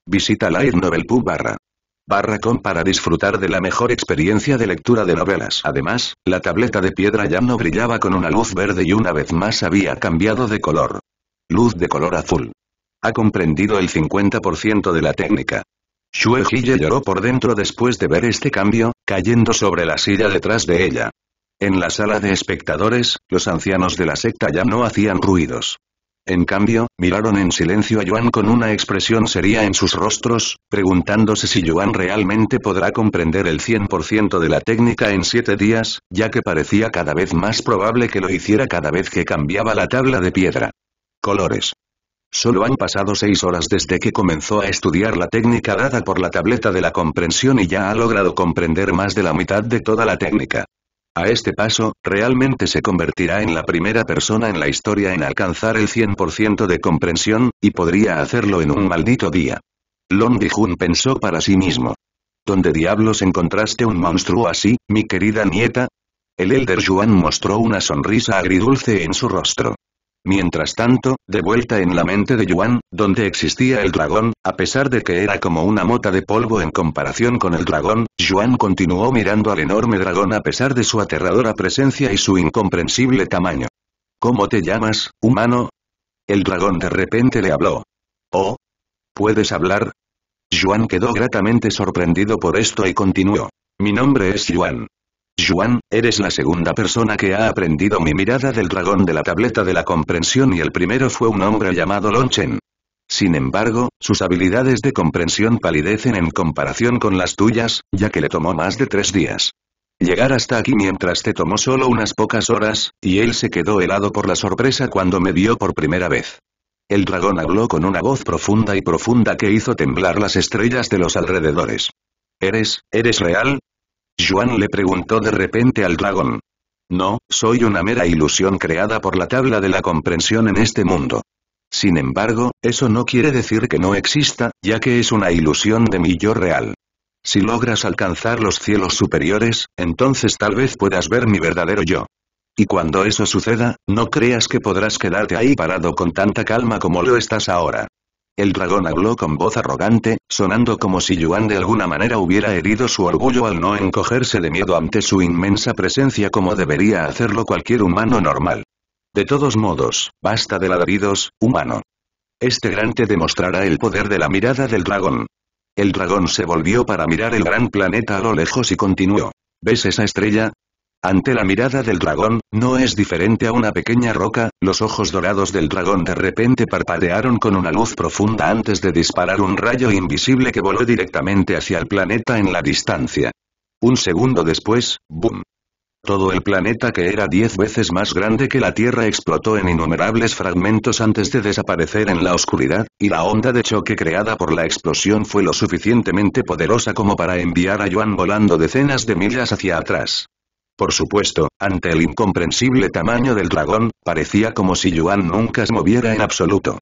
Visita la Novel barra. para disfrutar de la mejor experiencia de lectura de novelas. Además, la tableta de piedra ya no brillaba con una luz verde y una vez más había cambiado de color. Luz de color azul comprendido el 50% de la técnica. Xue lloró por dentro después de ver este cambio, cayendo sobre la silla detrás de ella. En la sala de espectadores, los ancianos de la secta ya no hacían ruidos. En cambio, miraron en silencio a Yuan con una expresión seria en sus rostros, preguntándose si Yuan realmente podrá comprender el 100% de la técnica en siete días, ya que parecía cada vez más probable que lo hiciera cada vez que cambiaba la tabla de piedra. Colores. Solo han pasado seis horas desde que comenzó a estudiar la técnica dada por la tableta de la comprensión y ya ha logrado comprender más de la mitad de toda la técnica. A este paso, realmente se convertirá en la primera persona en la historia en alcanzar el 100% de comprensión, y podría hacerlo en un maldito día. Long Dijun pensó para sí mismo. ¿Dónde diablos encontraste un monstruo así, mi querida nieta? El Elder Yuan mostró una sonrisa agridulce en su rostro. Mientras tanto, de vuelta en la mente de Yuan, donde existía el dragón, a pesar de que era como una mota de polvo en comparación con el dragón, Yuan continuó mirando al enorme dragón a pesar de su aterradora presencia y su incomprensible tamaño. ¿Cómo te llamas, humano? El dragón de repente le habló. Oh. ¿Puedes hablar? Yuan quedó gratamente sorprendido por esto y continuó. Mi nombre es Yuan. Juan, eres la segunda persona que ha aprendido mi mirada del dragón de la tableta de la comprensión y el primero fue un hombre llamado Longchen. Sin embargo, sus habilidades de comprensión palidecen en comparación con las tuyas, ya que le tomó más de tres días. Llegar hasta aquí mientras te tomó solo unas pocas horas, y él se quedó helado por la sorpresa cuando me vio por primera vez. El dragón habló con una voz profunda y profunda que hizo temblar las estrellas de los alrededores. ¿Eres, eres real? Juan le preguntó de repente al dragón. No, soy una mera ilusión creada por la tabla de la comprensión en este mundo. Sin embargo, eso no quiere decir que no exista, ya que es una ilusión de mi yo real. Si logras alcanzar los cielos superiores, entonces tal vez puedas ver mi verdadero yo. Y cuando eso suceda, no creas que podrás quedarte ahí parado con tanta calma como lo estás ahora. El dragón habló con voz arrogante, sonando como si Yuan de alguna manera hubiera herido su orgullo al no encogerse de miedo ante su inmensa presencia como debería hacerlo cualquier humano normal. De todos modos, basta de ladridos, humano. Este gran te demostrará el poder de la mirada del dragón. El dragón se volvió para mirar el gran planeta a lo lejos y continuó. ¿Ves esa estrella? Ante la mirada del dragón, no es diferente a una pequeña roca, los ojos dorados del dragón de repente parpadearon con una luz profunda antes de disparar un rayo invisible que voló directamente hacia el planeta en la distancia. Un segundo después, ¡boom! Todo el planeta que era diez veces más grande que la Tierra explotó en innumerables fragmentos antes de desaparecer en la oscuridad, y la onda de choque creada por la explosión fue lo suficientemente poderosa como para enviar a Joan volando decenas de millas hacia atrás. Por supuesto, ante el incomprensible tamaño del dragón, parecía como si Yuan nunca se moviera en absoluto.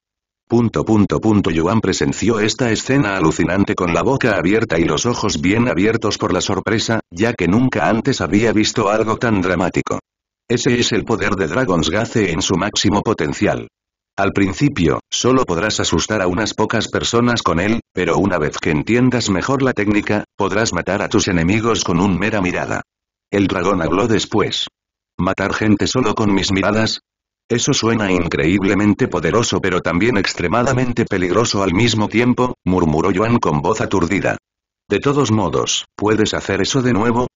Punto punto punto Yuan presenció esta escena alucinante con la boca abierta y los ojos bien abiertos por la sorpresa, ya que nunca antes había visto algo tan dramático. Ese es el poder de Dragon's Gaze en su máximo potencial. Al principio, solo podrás asustar a unas pocas personas con él, pero una vez que entiendas mejor la técnica, podrás matar a tus enemigos con un mera mirada. El dragón habló después. ¿Matar gente solo con mis miradas? Eso suena increíblemente poderoso pero también extremadamente peligroso al mismo tiempo, murmuró Yuan con voz aturdida. De todos modos, ¿puedes hacer eso de nuevo?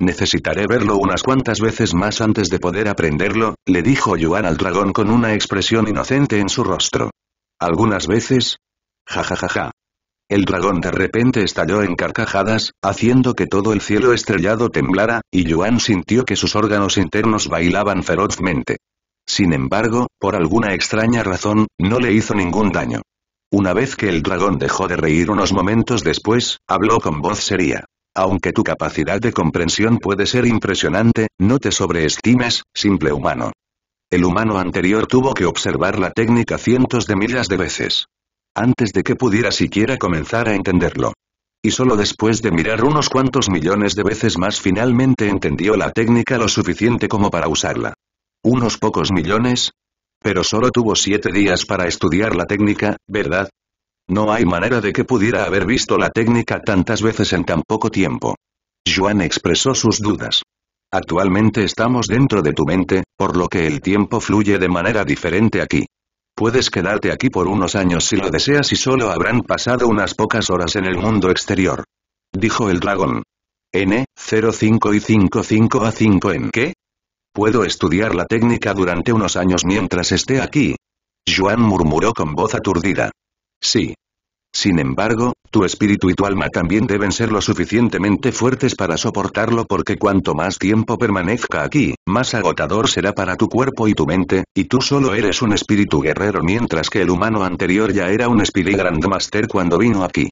Necesitaré verlo unas cuantas veces más antes de poder aprenderlo, le dijo Yuan al dragón con una expresión inocente en su rostro. Algunas veces, Ja ja ja ja. El dragón de repente estalló en carcajadas, haciendo que todo el cielo estrellado temblara, y Yuan sintió que sus órganos internos bailaban ferozmente. Sin embargo, por alguna extraña razón, no le hizo ningún daño. Una vez que el dragón dejó de reír unos momentos después, habló con voz seria. Aunque tu capacidad de comprensión puede ser impresionante, no te sobreestimes, simple humano. El humano anterior tuvo que observar la técnica cientos de miles de veces antes de que pudiera siquiera comenzar a entenderlo. Y solo después de mirar unos cuantos millones de veces más finalmente entendió la técnica lo suficiente como para usarla. ¿Unos pocos millones? Pero solo tuvo siete días para estudiar la técnica, ¿verdad? No hay manera de que pudiera haber visto la técnica tantas veces en tan poco tiempo. Juan expresó sus dudas. Actualmente estamos dentro de tu mente, por lo que el tiempo fluye de manera diferente aquí. Puedes quedarte aquí por unos años si lo deseas y solo habrán pasado unas pocas horas en el mundo exterior. Dijo el dragón. N, 05 y 55 a 5 en qué? Puedo estudiar la técnica durante unos años mientras esté aquí. Juan murmuró con voz aturdida. Sí, sin embargo, tu espíritu y tu alma también deben ser lo suficientemente fuertes para soportarlo porque cuanto más tiempo permanezca aquí, más agotador será para tu cuerpo y tu mente, y tú solo eres un espíritu guerrero mientras que el humano anterior ya era un espíritu Grandmaster cuando vino aquí.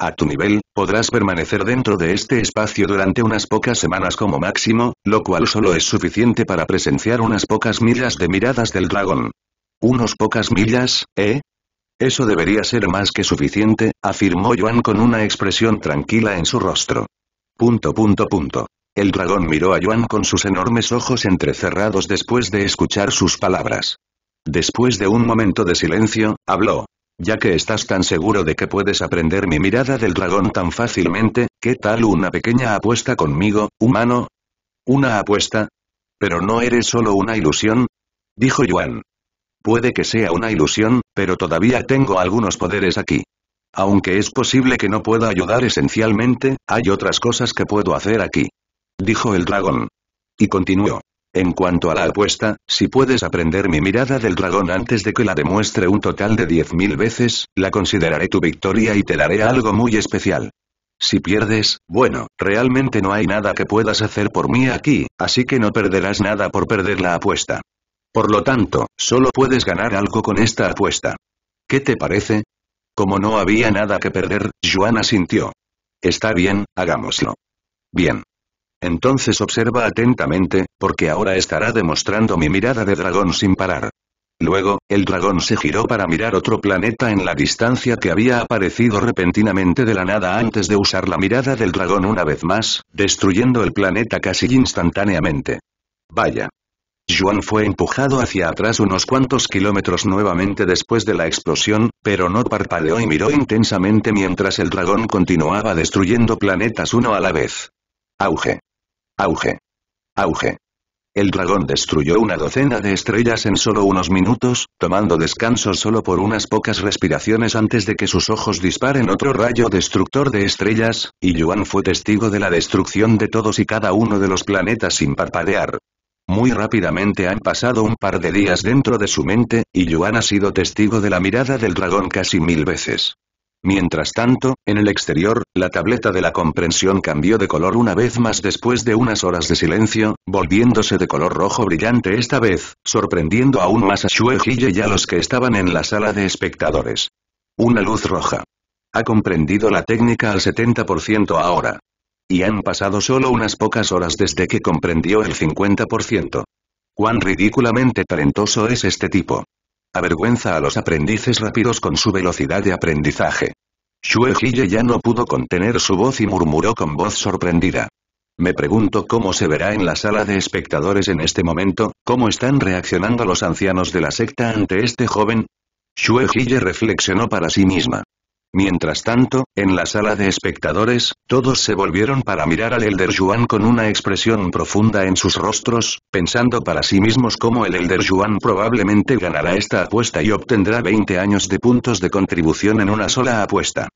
A tu nivel, podrás permanecer dentro de este espacio durante unas pocas semanas como máximo, lo cual solo es suficiente para presenciar unas pocas millas de miradas del dragón. ¿Unos pocas millas, eh? Eso debería ser más que suficiente, afirmó Yuan con una expresión tranquila en su rostro. Punto punto punto. El dragón miró a Yuan con sus enormes ojos entrecerrados después de escuchar sus palabras. Después de un momento de silencio, habló. Ya que estás tan seguro de que puedes aprender mi mirada del dragón tan fácilmente, ¿qué tal una pequeña apuesta conmigo, humano? ¿Una apuesta? ¿Pero no eres solo una ilusión? Dijo Yuan. Puede que sea una ilusión, pero todavía tengo algunos poderes aquí. Aunque es posible que no pueda ayudar esencialmente, hay otras cosas que puedo hacer aquí. Dijo el dragón. Y continuó. En cuanto a la apuesta, si puedes aprender mi mirada del dragón antes de que la demuestre un total de 10.000 veces, la consideraré tu victoria y te daré algo muy especial. Si pierdes, bueno, realmente no hay nada que puedas hacer por mí aquí, así que no perderás nada por perder la apuesta. Por lo tanto, solo puedes ganar algo con esta apuesta. ¿Qué te parece? Como no había nada que perder, Juana sintió. Está bien, hagámoslo. Bien. Entonces observa atentamente, porque ahora estará demostrando mi mirada de dragón sin parar. Luego, el dragón se giró para mirar otro planeta en la distancia que había aparecido repentinamente de la nada antes de usar la mirada del dragón una vez más, destruyendo el planeta casi instantáneamente. Vaya. Yuan fue empujado hacia atrás unos cuantos kilómetros nuevamente después de la explosión, pero no parpadeó y miró intensamente mientras el dragón continuaba destruyendo planetas uno a la vez. Auge. Auge. Auge. El dragón destruyó una docena de estrellas en solo unos minutos, tomando descanso solo por unas pocas respiraciones antes de que sus ojos disparen otro rayo destructor de estrellas, y Yuan fue testigo de la destrucción de todos y cada uno de los planetas sin parpadear. Muy rápidamente han pasado un par de días dentro de su mente, y Yuan ha sido testigo de la mirada del dragón casi mil veces. Mientras tanto, en el exterior, la tableta de la comprensión cambió de color una vez más después de unas horas de silencio, volviéndose de color rojo brillante esta vez, sorprendiendo aún más a Xue y a los que estaban en la sala de espectadores. Una luz roja. Ha comprendido la técnica al 70% ahora. Y han pasado solo unas pocas horas desde que comprendió el 50%. Cuán ridículamente talentoso es este tipo. Avergüenza a los aprendices rápidos con su velocidad de aprendizaje. Shue ya no pudo contener su voz y murmuró con voz sorprendida. Me pregunto cómo se verá en la sala de espectadores en este momento, cómo están reaccionando los ancianos de la secta ante este joven. Shue reflexionó para sí misma. Mientras tanto, en la sala de espectadores, todos se volvieron para mirar al Elder Yuan con una expresión profunda en sus rostros, pensando para sí mismos cómo el Elder Yuan probablemente ganará esta apuesta y obtendrá 20 años de puntos de contribución en una sola apuesta.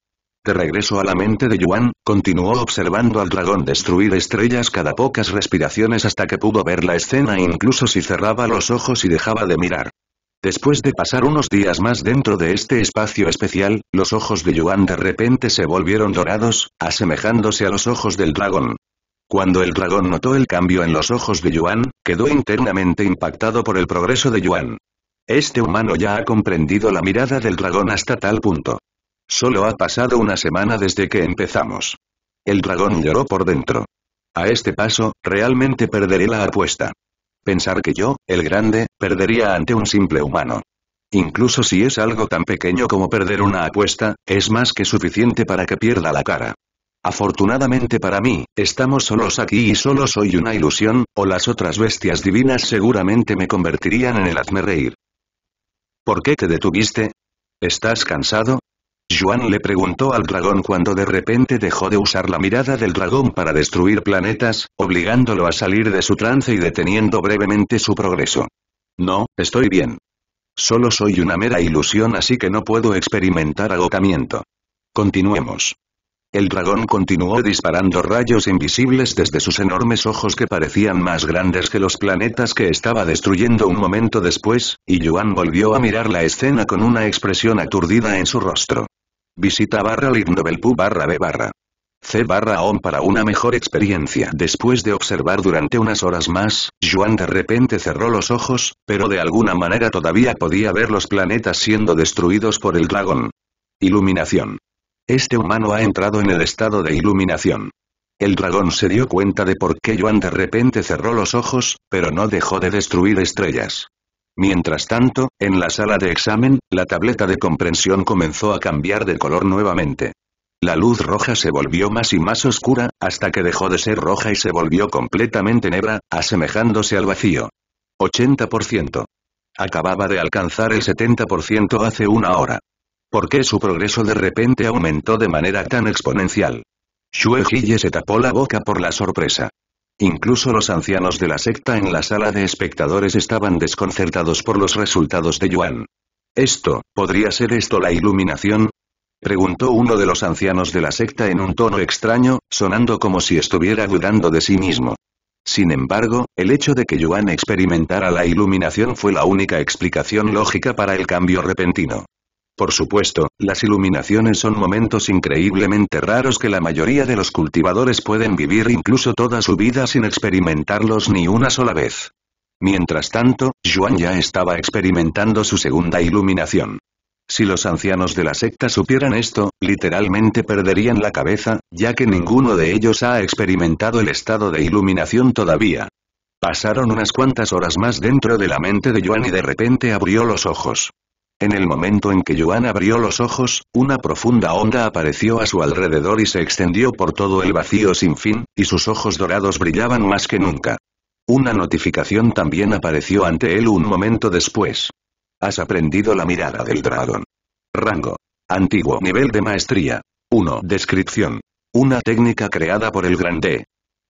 De regreso a la mente de Yuan, continuó observando al dragón destruir estrellas cada pocas respiraciones hasta que pudo ver la escena incluso si cerraba los ojos y dejaba de mirar. Después de pasar unos días más dentro de este espacio especial, los ojos de Yuan de repente se volvieron dorados, asemejándose a los ojos del dragón. Cuando el dragón notó el cambio en los ojos de Yuan, quedó internamente impactado por el progreso de Yuan. Este humano ya ha comprendido la mirada del dragón hasta tal punto. Solo ha pasado una semana desde que empezamos. El dragón lloró por dentro. A este paso, realmente perderé la apuesta. Pensar que yo, el grande, perdería ante un simple humano. Incluso si es algo tan pequeño como perder una apuesta, es más que suficiente para que pierda la cara. Afortunadamente para mí, estamos solos aquí y solo soy una ilusión, o las otras bestias divinas seguramente me convertirían en el hazme reír. ¿Por qué te detuviste? ¿Estás cansado? Juan le preguntó al dragón cuando de repente dejó de usar la mirada del dragón para destruir planetas, obligándolo a salir de su trance y deteniendo brevemente su progreso. No, estoy bien. Solo soy una mera ilusión así que no puedo experimentar agotamiento. Continuemos. El dragón continuó disparando rayos invisibles desde sus enormes ojos que parecían más grandes que los planetas que estaba destruyendo un momento después, y Yuan volvió a mirar la escena con una expresión aturdida en su rostro. Visita barra lignobelpu barra b barra. C barra on para una mejor experiencia. Después de observar durante unas horas más, Juan de repente cerró los ojos, pero de alguna manera todavía podía ver los planetas siendo destruidos por el dragón. Iluminación. Este humano ha entrado en el estado de iluminación. El dragón se dio cuenta de por qué Yuan de repente cerró los ojos, pero no dejó de destruir estrellas. Mientras tanto, en la sala de examen, la tableta de comprensión comenzó a cambiar de color nuevamente. La luz roja se volvió más y más oscura, hasta que dejó de ser roja y se volvió completamente negra, asemejándose al vacío. 80%. Acababa de alcanzar el 70% hace una hora. ¿Por qué su progreso de repente aumentó de manera tan exponencial? Xue se tapó la boca por la sorpresa. Incluso los ancianos de la secta en la sala de espectadores estaban desconcertados por los resultados de Yuan. ¿Esto, podría ser esto la iluminación? Preguntó uno de los ancianos de la secta en un tono extraño, sonando como si estuviera dudando de sí mismo. Sin embargo, el hecho de que Yuan experimentara la iluminación fue la única explicación lógica para el cambio repentino. Por supuesto, las iluminaciones son momentos increíblemente raros que la mayoría de los cultivadores pueden vivir incluso toda su vida sin experimentarlos ni una sola vez. Mientras tanto, Juan ya estaba experimentando su segunda iluminación. Si los ancianos de la secta supieran esto, literalmente perderían la cabeza, ya que ninguno de ellos ha experimentado el estado de iluminación todavía. Pasaron unas cuantas horas más dentro de la mente de Yuan y de repente abrió los ojos. En el momento en que Joan abrió los ojos, una profunda onda apareció a su alrededor y se extendió por todo el vacío sin fin, y sus ojos dorados brillaban más que nunca. Una notificación también apareció ante él un momento después. Has aprendido la mirada del dragón. Rango. Antiguo nivel de maestría. 1. Descripción. Una técnica creada por el Grande.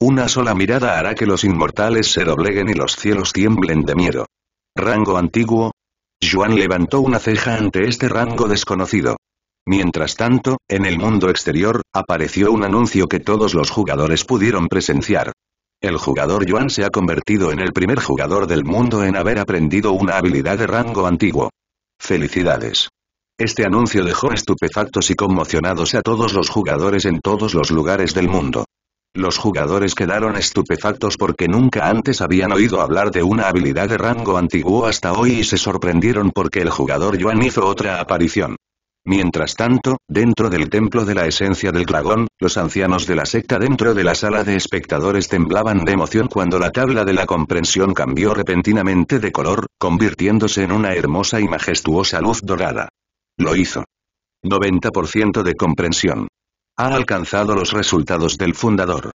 Una sola mirada hará que los inmortales se dobleguen y los cielos tiemblen de miedo. Rango antiguo, Yuan levantó una ceja ante este rango desconocido. Mientras tanto, en el mundo exterior, apareció un anuncio que todos los jugadores pudieron presenciar. El jugador Yuan se ha convertido en el primer jugador del mundo en haber aprendido una habilidad de rango antiguo. Felicidades. Este anuncio dejó estupefactos y conmocionados a todos los jugadores en todos los lugares del mundo. Los jugadores quedaron estupefactos porque nunca antes habían oído hablar de una habilidad de rango antiguo hasta hoy y se sorprendieron porque el jugador Yuan hizo otra aparición. Mientras tanto, dentro del templo de la esencia del dragón, los ancianos de la secta dentro de la sala de espectadores temblaban de emoción cuando la tabla de la comprensión cambió repentinamente de color, convirtiéndose en una hermosa y majestuosa luz dorada. Lo hizo. 90% de comprensión ha alcanzado los resultados del fundador.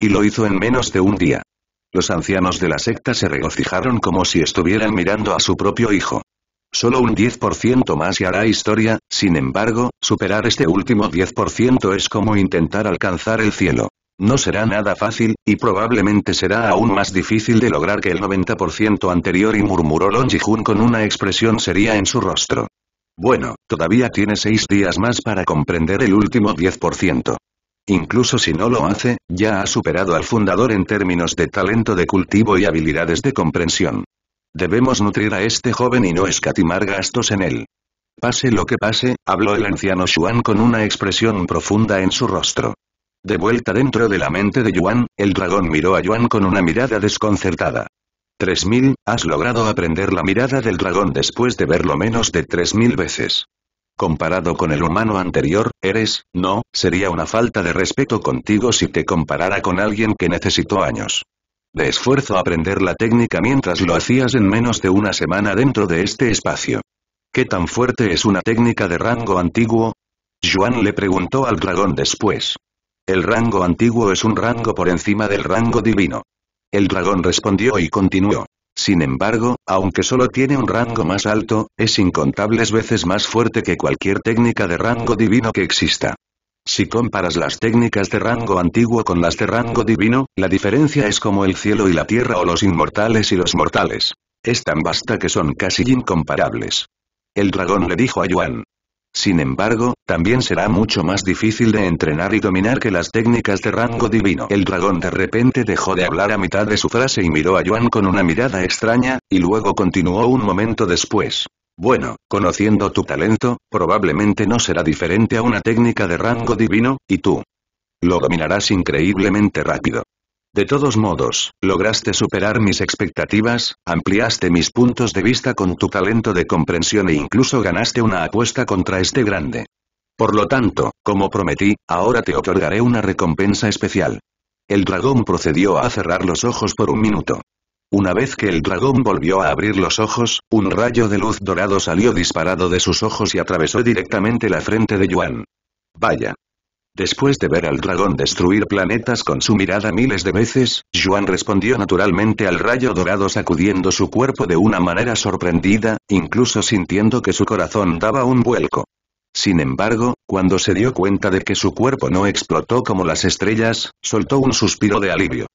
Y lo hizo en menos de un día. Los ancianos de la secta se regocijaron como si estuvieran mirando a su propio hijo. Solo un 10% más y hará historia, sin embargo, superar este último 10% es como intentar alcanzar el cielo. No será nada fácil, y probablemente será aún más difícil de lograr que el 90% anterior y murmuró Long Jihun con una expresión seria en su rostro. Bueno, todavía tiene seis días más para comprender el último 10%. Incluso si no lo hace, ya ha superado al fundador en términos de talento de cultivo y habilidades de comprensión. Debemos nutrir a este joven y no escatimar gastos en él. Pase lo que pase, habló el anciano Xuan con una expresión profunda en su rostro. De vuelta dentro de la mente de Yuan, el dragón miró a Yuan con una mirada desconcertada. 3000, has logrado aprender la mirada del dragón después de verlo menos de 3000 veces. Comparado con el humano anterior, eres, no, sería una falta de respeto contigo si te comparara con alguien que necesitó años de esfuerzo aprender la técnica mientras lo hacías en menos de una semana dentro de este espacio. ¿Qué tan fuerte es una técnica de rango antiguo? Juan le preguntó al dragón después. El rango antiguo es un rango por encima del rango divino. El dragón respondió y continuó. Sin embargo, aunque solo tiene un rango más alto, es incontables veces más fuerte que cualquier técnica de rango divino que exista. Si comparas las técnicas de rango antiguo con las de rango divino, la diferencia es como el cielo y la tierra o los inmortales y los mortales. Es tan vasta que son casi incomparables. El dragón le dijo a Yuan, sin embargo, también será mucho más difícil de entrenar y dominar que las técnicas de rango divino. El dragón de repente dejó de hablar a mitad de su frase y miró a Yuan con una mirada extraña, y luego continuó un momento después. Bueno, conociendo tu talento, probablemente no será diferente a una técnica de rango divino, y tú lo dominarás increíblemente rápido. De todos modos, lograste superar mis expectativas, ampliaste mis puntos de vista con tu talento de comprensión e incluso ganaste una apuesta contra este grande. Por lo tanto, como prometí, ahora te otorgaré una recompensa especial. El dragón procedió a cerrar los ojos por un minuto. Una vez que el dragón volvió a abrir los ojos, un rayo de luz dorado salió disparado de sus ojos y atravesó directamente la frente de Yuan. Vaya, Después de ver al dragón destruir planetas con su mirada miles de veces, Juan respondió naturalmente al rayo dorado sacudiendo su cuerpo de una manera sorprendida, incluso sintiendo que su corazón daba un vuelco. Sin embargo, cuando se dio cuenta de que su cuerpo no explotó como las estrellas, soltó un suspiro de alivio.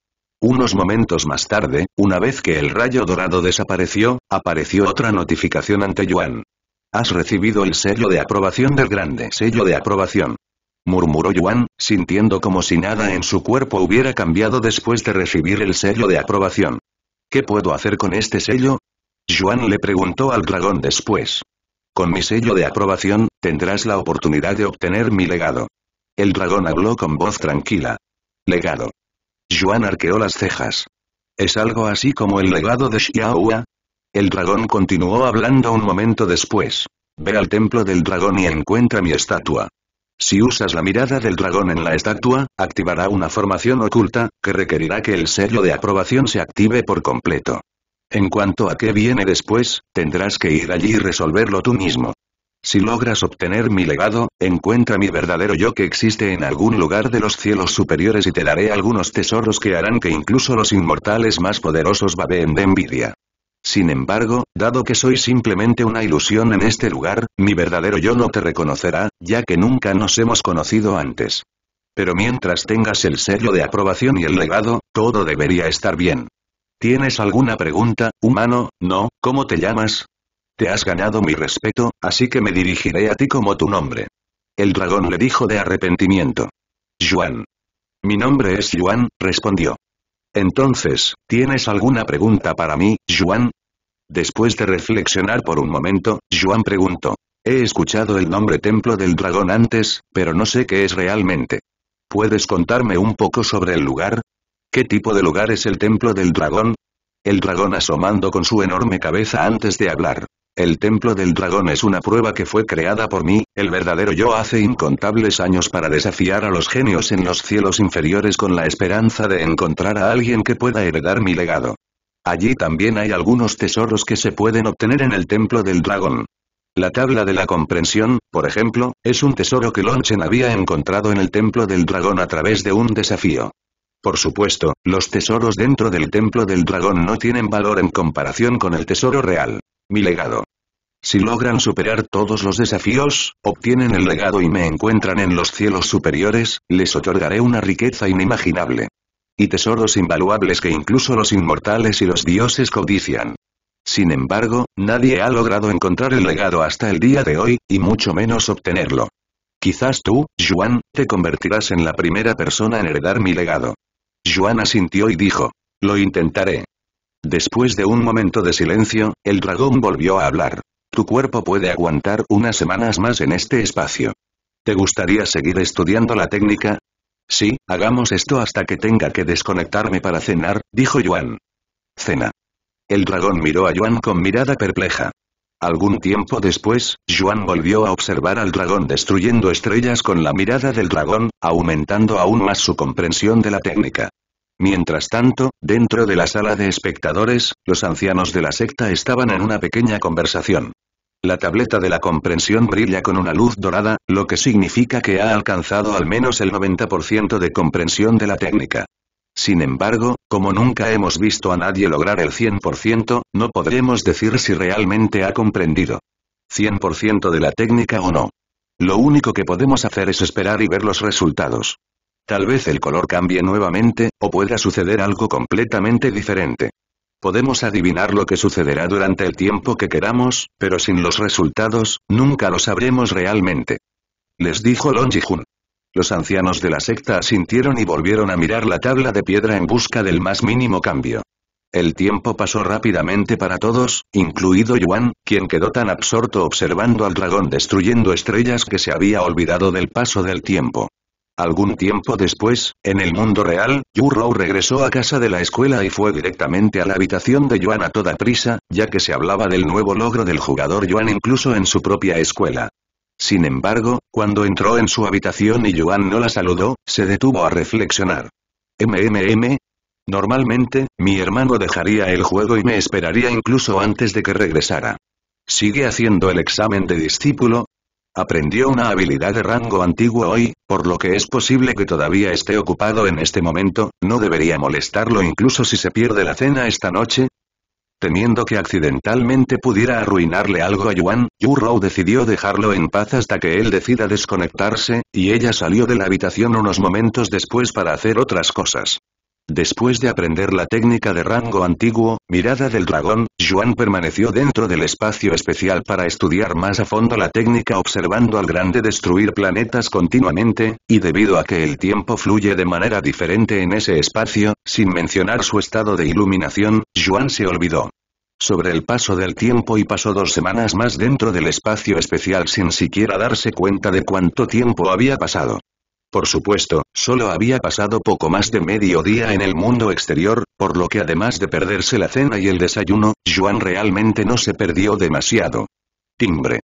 Unos momentos más tarde, una vez que el rayo dorado desapareció, apareció otra notificación ante Yuan. Has recibido el sello de aprobación del grande sello de aprobación murmuró Yuan, sintiendo como si nada en su cuerpo hubiera cambiado después de recibir el sello de aprobación. ¿Qué puedo hacer con este sello? Yuan le preguntó al dragón después. Con mi sello de aprobación, tendrás la oportunidad de obtener mi legado. El dragón habló con voz tranquila. Legado. Yuan arqueó las cejas. ¿Es algo así como el legado de Xiaohua? El dragón continuó hablando un momento después. Ve al templo del dragón y encuentra mi estatua. Si usas la mirada del dragón en la estatua, activará una formación oculta, que requerirá que el sello de aprobación se active por completo. En cuanto a qué viene después, tendrás que ir allí y resolverlo tú mismo. Si logras obtener mi legado, encuentra mi verdadero yo que existe en algún lugar de los cielos superiores y te daré algunos tesoros que harán que incluso los inmortales más poderosos babeen de envidia. Sin embargo, dado que soy simplemente una ilusión en este lugar, mi verdadero yo no te reconocerá, ya que nunca nos hemos conocido antes. Pero mientras tengas el sello de aprobación y el legado, todo debería estar bien. ¿Tienes alguna pregunta, humano? No, ¿cómo te llamas? Te has ganado mi respeto, así que me dirigiré a ti como tu nombre. El dragón le dijo de arrepentimiento. Yuan. Mi nombre es Yuan, respondió. Entonces, ¿tienes alguna pregunta para mí, Juan? Después de reflexionar por un momento, Juan preguntó. He escuchado el nombre Templo del Dragón antes, pero no sé qué es realmente. ¿Puedes contarme un poco sobre el lugar? ¿Qué tipo de lugar es el Templo del Dragón? El dragón asomando con su enorme cabeza antes de hablar. El templo del dragón es una prueba que fue creada por mí, el verdadero yo hace incontables años para desafiar a los genios en los cielos inferiores con la esperanza de encontrar a alguien que pueda heredar mi legado. Allí también hay algunos tesoros que se pueden obtener en el templo del dragón. La tabla de la comprensión, por ejemplo, es un tesoro que Lonchen había encontrado en el templo del dragón a través de un desafío. Por supuesto, los tesoros dentro del templo del dragón no tienen valor en comparación con el tesoro real mi legado. Si logran superar todos los desafíos, obtienen el legado y me encuentran en los cielos superiores, les otorgaré una riqueza inimaginable. Y tesoros invaluables que incluso los inmortales y los dioses codician. Sin embargo, nadie ha logrado encontrar el legado hasta el día de hoy, y mucho menos obtenerlo. Quizás tú, Juan, te convertirás en la primera persona en heredar mi legado. Juan asintió y dijo, lo intentaré. Después de un momento de silencio, el dragón volvió a hablar. Tu cuerpo puede aguantar unas semanas más en este espacio. ¿Te gustaría seguir estudiando la técnica? Sí, hagamos esto hasta que tenga que desconectarme para cenar, dijo Yuan. Cena. El dragón miró a Yuan con mirada perpleja. Algún tiempo después, Yuan volvió a observar al dragón destruyendo estrellas con la mirada del dragón, aumentando aún más su comprensión de la técnica. Mientras tanto, dentro de la sala de espectadores, los ancianos de la secta estaban en una pequeña conversación. La tableta de la comprensión brilla con una luz dorada, lo que significa que ha alcanzado al menos el 90% de comprensión de la técnica. Sin embargo, como nunca hemos visto a nadie lograr el 100%, no podremos decir si realmente ha comprendido 100% de la técnica o no. Lo único que podemos hacer es esperar y ver los resultados. Tal vez el color cambie nuevamente, o pueda suceder algo completamente diferente. Podemos adivinar lo que sucederá durante el tiempo que queramos, pero sin los resultados, nunca lo sabremos realmente. Les dijo Ji-hun. Los ancianos de la secta asintieron y volvieron a mirar la tabla de piedra en busca del más mínimo cambio. El tiempo pasó rápidamente para todos, incluido Yuan, quien quedó tan absorto observando al dragón destruyendo estrellas que se había olvidado del paso del tiempo. Algún tiempo después, en el mundo real, Yu Rou regresó a casa de la escuela y fue directamente a la habitación de Yuan a toda prisa, ya que se hablaba del nuevo logro del jugador Yuan incluso en su propia escuela. Sin embargo, cuando entró en su habitación y Yuan no la saludó, se detuvo a reflexionar. MMM. Normalmente, mi hermano dejaría el juego y me esperaría incluso antes de que regresara. Sigue haciendo el examen de discípulo, Aprendió una habilidad de rango antiguo hoy, por lo que es posible que todavía esté ocupado en este momento, no debería molestarlo incluso si se pierde la cena esta noche. Temiendo que accidentalmente pudiera arruinarle algo a Yuan, Yu Rou decidió dejarlo en paz hasta que él decida desconectarse, y ella salió de la habitación unos momentos después para hacer otras cosas. Después de aprender la técnica de rango antiguo, mirada del dragón, Juan permaneció dentro del espacio especial para estudiar más a fondo la técnica observando al grande destruir planetas continuamente, y debido a que el tiempo fluye de manera diferente en ese espacio, sin mencionar su estado de iluminación, Juan se olvidó sobre el paso del tiempo y pasó dos semanas más dentro del espacio especial sin siquiera darse cuenta de cuánto tiempo había pasado. Por supuesto, solo había pasado poco más de medio día en el mundo exterior, por lo que además de perderse la cena y el desayuno, Juan realmente no se perdió demasiado. Timbre.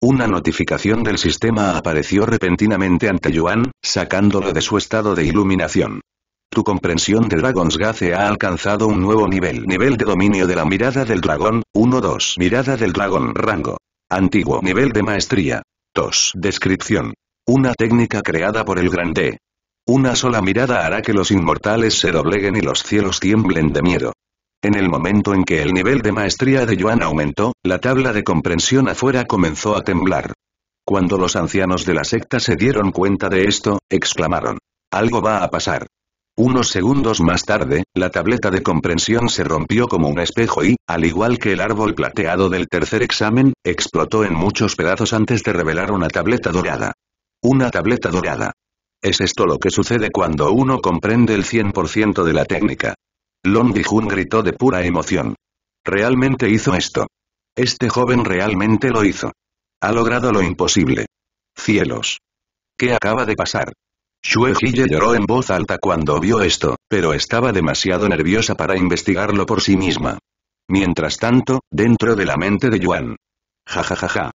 Una notificación del sistema apareció repentinamente ante Juan, sacándolo de su estado de iluminación. Tu comprensión de Dragon's Gaze ha alcanzado un nuevo nivel. Nivel de dominio de la mirada del dragón, 1-2. Mirada del dragón, rango. Antiguo nivel de maestría. 2. Descripción. Una técnica creada por el Grande. Una sola mirada hará que los inmortales se dobleguen y los cielos tiemblen de miedo. En el momento en que el nivel de maestría de Yuan aumentó, la tabla de comprensión afuera comenzó a temblar. Cuando los ancianos de la secta se dieron cuenta de esto, exclamaron. Algo va a pasar. Unos segundos más tarde, la tableta de comprensión se rompió como un espejo y, al igual que el árbol plateado del tercer examen, explotó en muchos pedazos antes de revelar una tableta dorada. Una tableta dorada. Es esto lo que sucede cuando uno comprende el 100% de la técnica. Long Bihun gritó de pura emoción. Realmente hizo esto. Este joven realmente lo hizo. Ha logrado lo imposible. Cielos. ¿Qué acaba de pasar? Xue lloró en voz alta cuando vio esto, pero estaba demasiado nerviosa para investigarlo por sí misma. Mientras tanto, dentro de la mente de Yuan. Ja ja ja ja.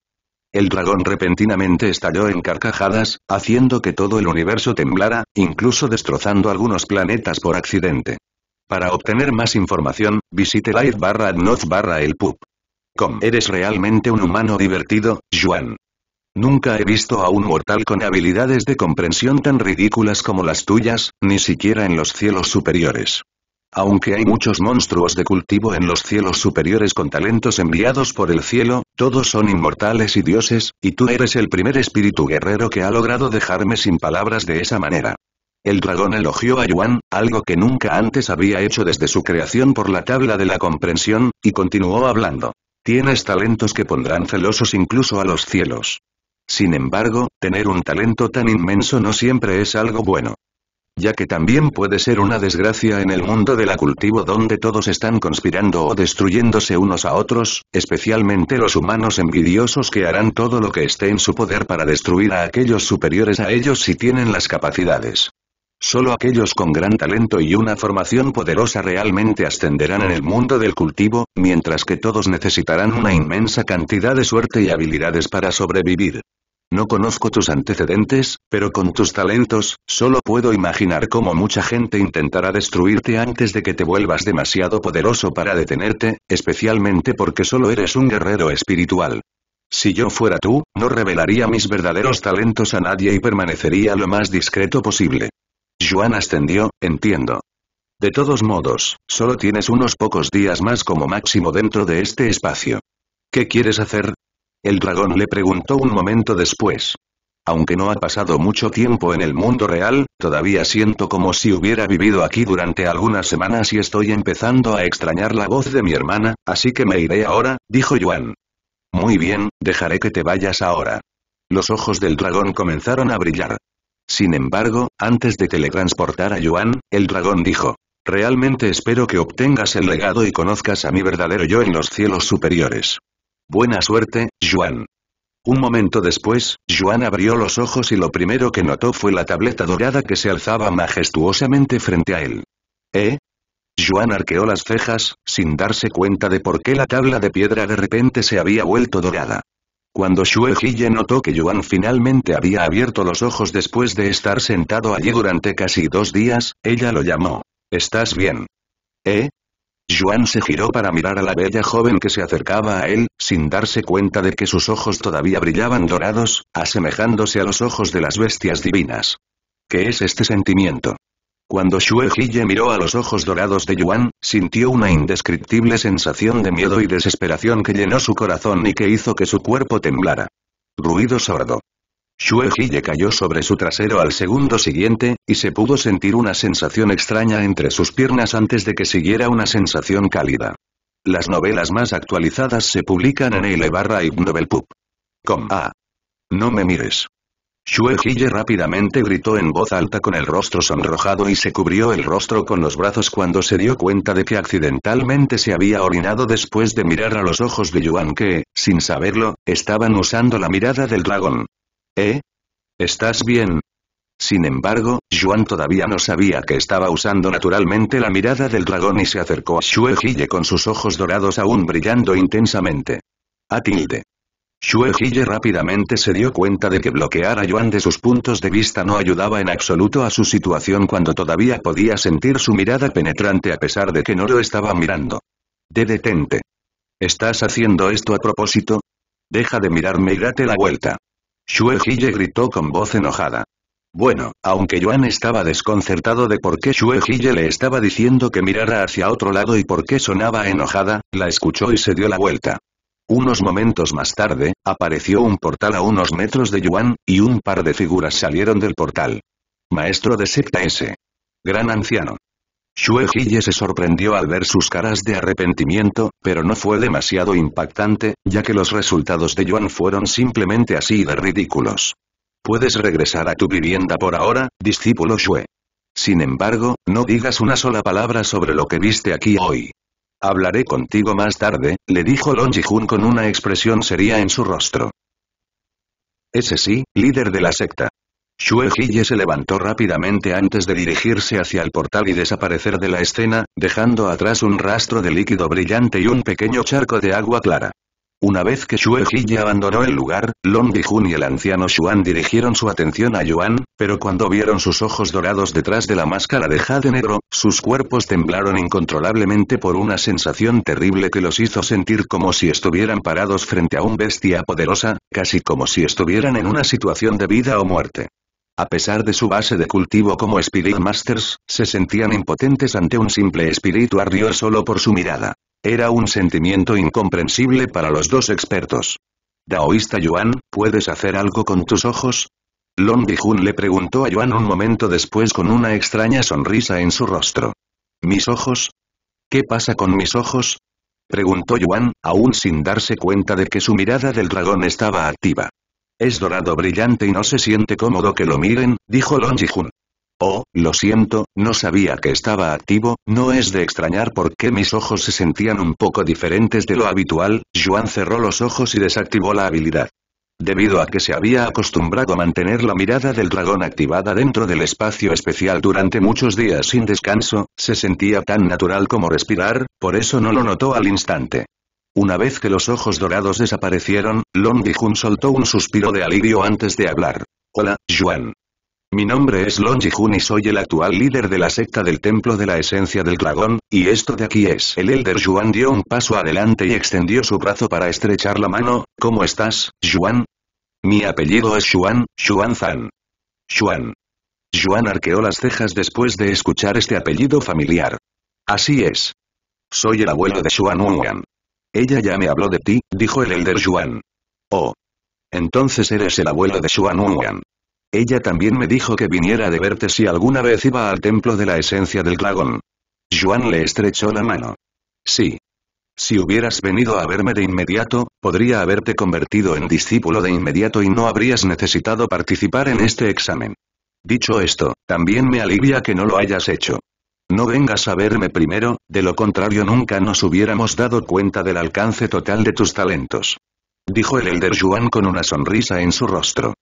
El dragón repentinamente estalló en carcajadas, haciendo que todo el universo temblara, incluso destrozando algunos planetas por accidente. Para obtener más información, visite live barra barra el pub. Eres realmente un humano divertido, Juan. Nunca he visto a un mortal con habilidades de comprensión tan ridículas como las tuyas, ni siquiera en los cielos superiores. Aunque hay muchos monstruos de cultivo en los cielos superiores con talentos enviados por el cielo, todos son inmortales y dioses, y tú eres el primer espíritu guerrero que ha logrado dejarme sin palabras de esa manera. El dragón elogió a Yuan, algo que nunca antes había hecho desde su creación por la tabla de la comprensión, y continuó hablando. Tienes talentos que pondrán celosos incluso a los cielos. Sin embargo, tener un talento tan inmenso no siempre es algo bueno ya que también puede ser una desgracia en el mundo del cultivo donde todos están conspirando o destruyéndose unos a otros, especialmente los humanos envidiosos que harán todo lo que esté en su poder para destruir a aquellos superiores a ellos si tienen las capacidades. Solo aquellos con gran talento y una formación poderosa realmente ascenderán en el mundo del cultivo, mientras que todos necesitarán una inmensa cantidad de suerte y habilidades para sobrevivir. No conozco tus antecedentes, pero con tus talentos, solo puedo imaginar cómo mucha gente intentará destruirte antes de que te vuelvas demasiado poderoso para detenerte, especialmente porque solo eres un guerrero espiritual. Si yo fuera tú, no revelaría mis verdaderos talentos a nadie y permanecería lo más discreto posible. Juan ascendió, entiendo. De todos modos, solo tienes unos pocos días más como máximo dentro de este espacio. ¿Qué quieres hacer? El dragón le preguntó un momento después. Aunque no ha pasado mucho tiempo en el mundo real, todavía siento como si hubiera vivido aquí durante algunas semanas y estoy empezando a extrañar la voz de mi hermana, así que me iré ahora, dijo Yuan. Muy bien, dejaré que te vayas ahora. Los ojos del dragón comenzaron a brillar. Sin embargo, antes de teletransportar a Yuan, el dragón dijo. Realmente espero que obtengas el legado y conozcas a mi verdadero yo en los cielos superiores. Buena suerte, Juan. Un momento después, Juan abrió los ojos y lo primero que notó fue la tableta dorada que se alzaba majestuosamente frente a él. ¿Eh? Juan arqueó las cejas, sin darse cuenta de por qué la tabla de piedra de repente se había vuelto dorada. Cuando Xue notó que Yuan finalmente había abierto los ojos después de estar sentado allí durante casi dos días, ella lo llamó. ¿Estás bien? ¿Eh? Juan se giró para mirar a la bella joven que se acercaba a él, sin darse cuenta de que sus ojos todavía brillaban dorados, asemejándose a los ojos de las bestias divinas. ¿Qué es este sentimiento? Cuando Xue miró a los ojos dorados de Yuan, sintió una indescriptible sensación de miedo y desesperación que llenó su corazón y que hizo que su cuerpo temblara. Ruido sordo. Xue cayó sobre su trasero al segundo siguiente, y se pudo sentir una sensación extraña entre sus piernas antes de que siguiera una sensación cálida. Las novelas más actualizadas se publican en el barra Com. Ah. No me mires. Xue rápidamente gritó en voz alta con el rostro sonrojado y se cubrió el rostro con los brazos cuando se dio cuenta de que accidentalmente se había orinado después de mirar a los ojos de Yuan que, sin saberlo, estaban usando la mirada del dragón. ¿Eh? ¿Estás bien? Sin embargo, Juan todavía no sabía que estaba usando naturalmente la mirada del dragón y se acercó a Shuehille con sus ojos dorados aún brillando intensamente. Atilde. Shuehille rápidamente se dio cuenta de que bloquear a Yuan de sus puntos de vista no ayudaba en absoluto a su situación cuando todavía podía sentir su mirada penetrante a pesar de que no lo estaba mirando. De detente. ¿Estás haciendo esto a propósito? Deja de mirarme y date la vuelta. Xue gritó con voz enojada. Bueno, aunque Yuan estaba desconcertado de por qué Xue le estaba diciendo que mirara hacia otro lado y por qué sonaba enojada, la escuchó y se dio la vuelta. Unos momentos más tarde, apareció un portal a unos metros de Yuan, y un par de figuras salieron del portal. Maestro de secta S. Gran anciano. Xue Jie se sorprendió al ver sus caras de arrepentimiento, pero no fue demasiado impactante, ya que los resultados de Yuan fueron simplemente así de ridículos. Puedes regresar a tu vivienda por ahora, discípulo Xue. Sin embargo, no digas una sola palabra sobre lo que viste aquí hoy. Hablaré contigo más tarde, le dijo Long Jihun con una expresión seria en su rostro. Ese sí, líder de la secta. Xue se levantó rápidamente antes de dirigirse hacia el portal y desaparecer de la escena, dejando atrás un rastro de líquido brillante y un pequeño charco de agua clara. Una vez que Xue abandonó el lugar, Long jun y el anciano Xuan dirigieron su atención a Yuan, pero cuando vieron sus ojos dorados detrás de la máscara de jade negro, sus cuerpos temblaron incontrolablemente por una sensación terrible que los hizo sentir como si estuvieran parados frente a un bestia poderosa, casi como si estuvieran en una situación de vida o muerte. A pesar de su base de cultivo como Spirit Masters, se sentían impotentes ante un simple espíritu ardió solo por su mirada. Era un sentimiento incomprensible para los dos expertos. Daoísta Yuan, ¿puedes hacer algo con tus ojos? Long Dijun le preguntó a Yuan un momento después con una extraña sonrisa en su rostro. ¿Mis ojos? ¿Qué pasa con mis ojos? Preguntó Yuan, aún sin darse cuenta de que su mirada del dragón estaba activa. Es dorado brillante y no se siente cómodo que lo miren, dijo Long Jihun. Oh, lo siento, no sabía que estaba activo, no es de extrañar por qué mis ojos se sentían un poco diferentes de lo habitual, Yuan cerró los ojos y desactivó la habilidad. Debido a que se había acostumbrado a mantener la mirada del dragón activada dentro del espacio especial durante muchos días sin descanso, se sentía tan natural como respirar, por eso no lo notó al instante. Una vez que los ojos dorados desaparecieron, Long Jihun soltó un suspiro de alivio antes de hablar. Hola, Juan. Mi nombre es Long Jihun y soy el actual líder de la secta del Templo de la Esencia del Dragón, y esto de aquí es. El Elder Juan dio un paso adelante y extendió su brazo para estrechar la mano. ¿Cómo estás, Juan? Mi apellido es Juan, Juan Zan. Juan. Juan arqueó las cejas después de escuchar este apellido familiar. Así es. Soy el abuelo de Juan Wuan. Ella ya me habló de ti, dijo el Elder Yuan. Oh. Entonces eres el abuelo de Xuan Wuyan. Ella también me dijo que viniera de verte si alguna vez iba al templo de la esencia del dragón. Yuan le estrechó la mano. Sí. Si hubieras venido a verme de inmediato, podría haberte convertido en discípulo de inmediato y no habrías necesitado participar en este examen. Dicho esto, también me alivia que no lo hayas hecho. No vengas a verme primero, de lo contrario nunca nos hubiéramos dado cuenta del alcance total de tus talentos. Dijo el Elder Yuan con una sonrisa en su rostro.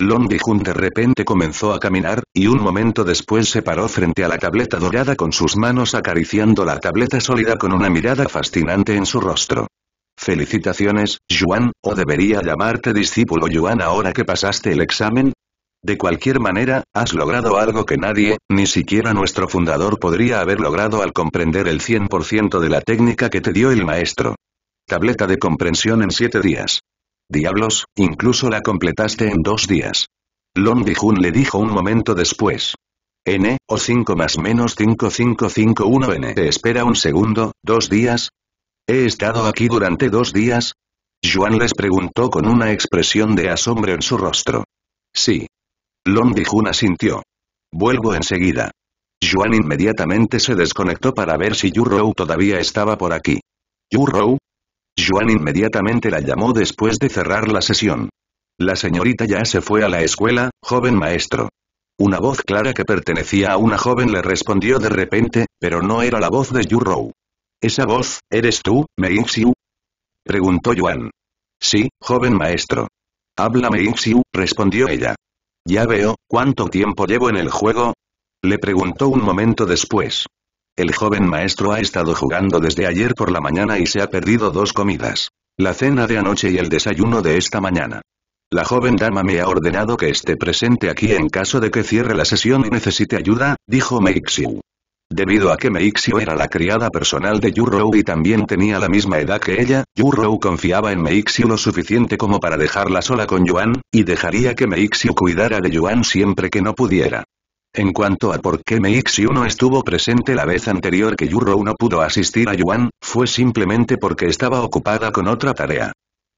Long Jun de repente comenzó a caminar, y un momento después se paró frente a la tableta dorada con sus manos acariciando la tableta sólida con una mirada fascinante en su rostro. Felicitaciones, Yuan, o debería llamarte discípulo Yuan ahora que pasaste el examen, de cualquier manera, has logrado algo que nadie, ni siquiera nuestro fundador podría haber logrado al comprender el 100% de la técnica que te dio el maestro. Tableta de comprensión en 7 días. Diablos, incluso la completaste en dos días. Long Dijun le dijo un momento después. N, o 5 más menos 5551N. ¿Te espera un segundo, dos días? He estado aquí durante dos días, Juan les preguntó con una expresión de asombro en su rostro. Sí, Long Bijun asintió. Vuelvo enseguida. Yuan inmediatamente se desconectó para ver si Yu Rou todavía estaba por aquí. ¿Yu Rou? Yuan inmediatamente la llamó después de cerrar la sesión. La señorita ya se fue a la escuela, joven maestro. Una voz clara que pertenecía a una joven le respondió de repente, pero no era la voz de Yu Rou. ¿Esa voz, eres tú, Mei Xiu? Preguntó Yuan. Sí, joven maestro. Habla Mei respondió ella. Ya veo, ¿cuánto tiempo llevo en el juego? Le preguntó un momento después. El joven maestro ha estado jugando desde ayer por la mañana y se ha perdido dos comidas. La cena de anoche y el desayuno de esta mañana. La joven dama me ha ordenado que esté presente aquí en caso de que cierre la sesión y necesite ayuda, dijo Meixiu. Debido a que Meixio era la criada personal de Rou y también tenía la misma edad que ella, Rou confiaba en Meixio lo suficiente como para dejarla sola con Yuan, y dejaría que Meixiu cuidara de Yuan siempre que no pudiera. En cuanto a por qué Meixiu no estuvo presente la vez anterior que Rou no pudo asistir a Yuan, fue simplemente porque estaba ocupada con otra tarea.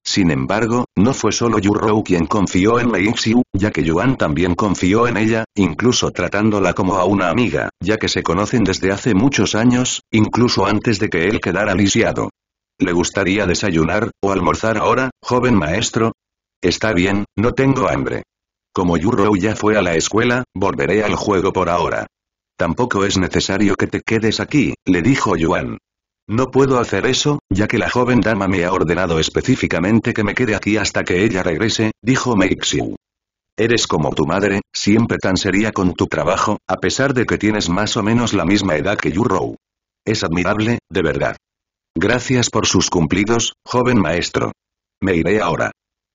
Sin embargo, no fue solo Yu-Rou quien confió en Lei Xiu, ya que Yuan también confió en ella, incluso tratándola como a una amiga, ya que se conocen desde hace muchos años, incluso antes de que él quedara lisiado. ¿Le gustaría desayunar, o almorzar ahora, joven maestro? Está bien, no tengo hambre. Como Yu-Rou ya fue a la escuela, volveré al juego por ahora. Tampoco es necesario que te quedes aquí, le dijo Yuan. No puedo hacer eso, ya que la joven dama me ha ordenado específicamente que me quede aquí hasta que ella regrese, dijo Meixiu. Eres como tu madre, siempre tan seria con tu trabajo, a pesar de que tienes más o menos la misma edad que Rou. Es admirable, de verdad. Gracias por sus cumplidos, joven maestro. Me iré ahora.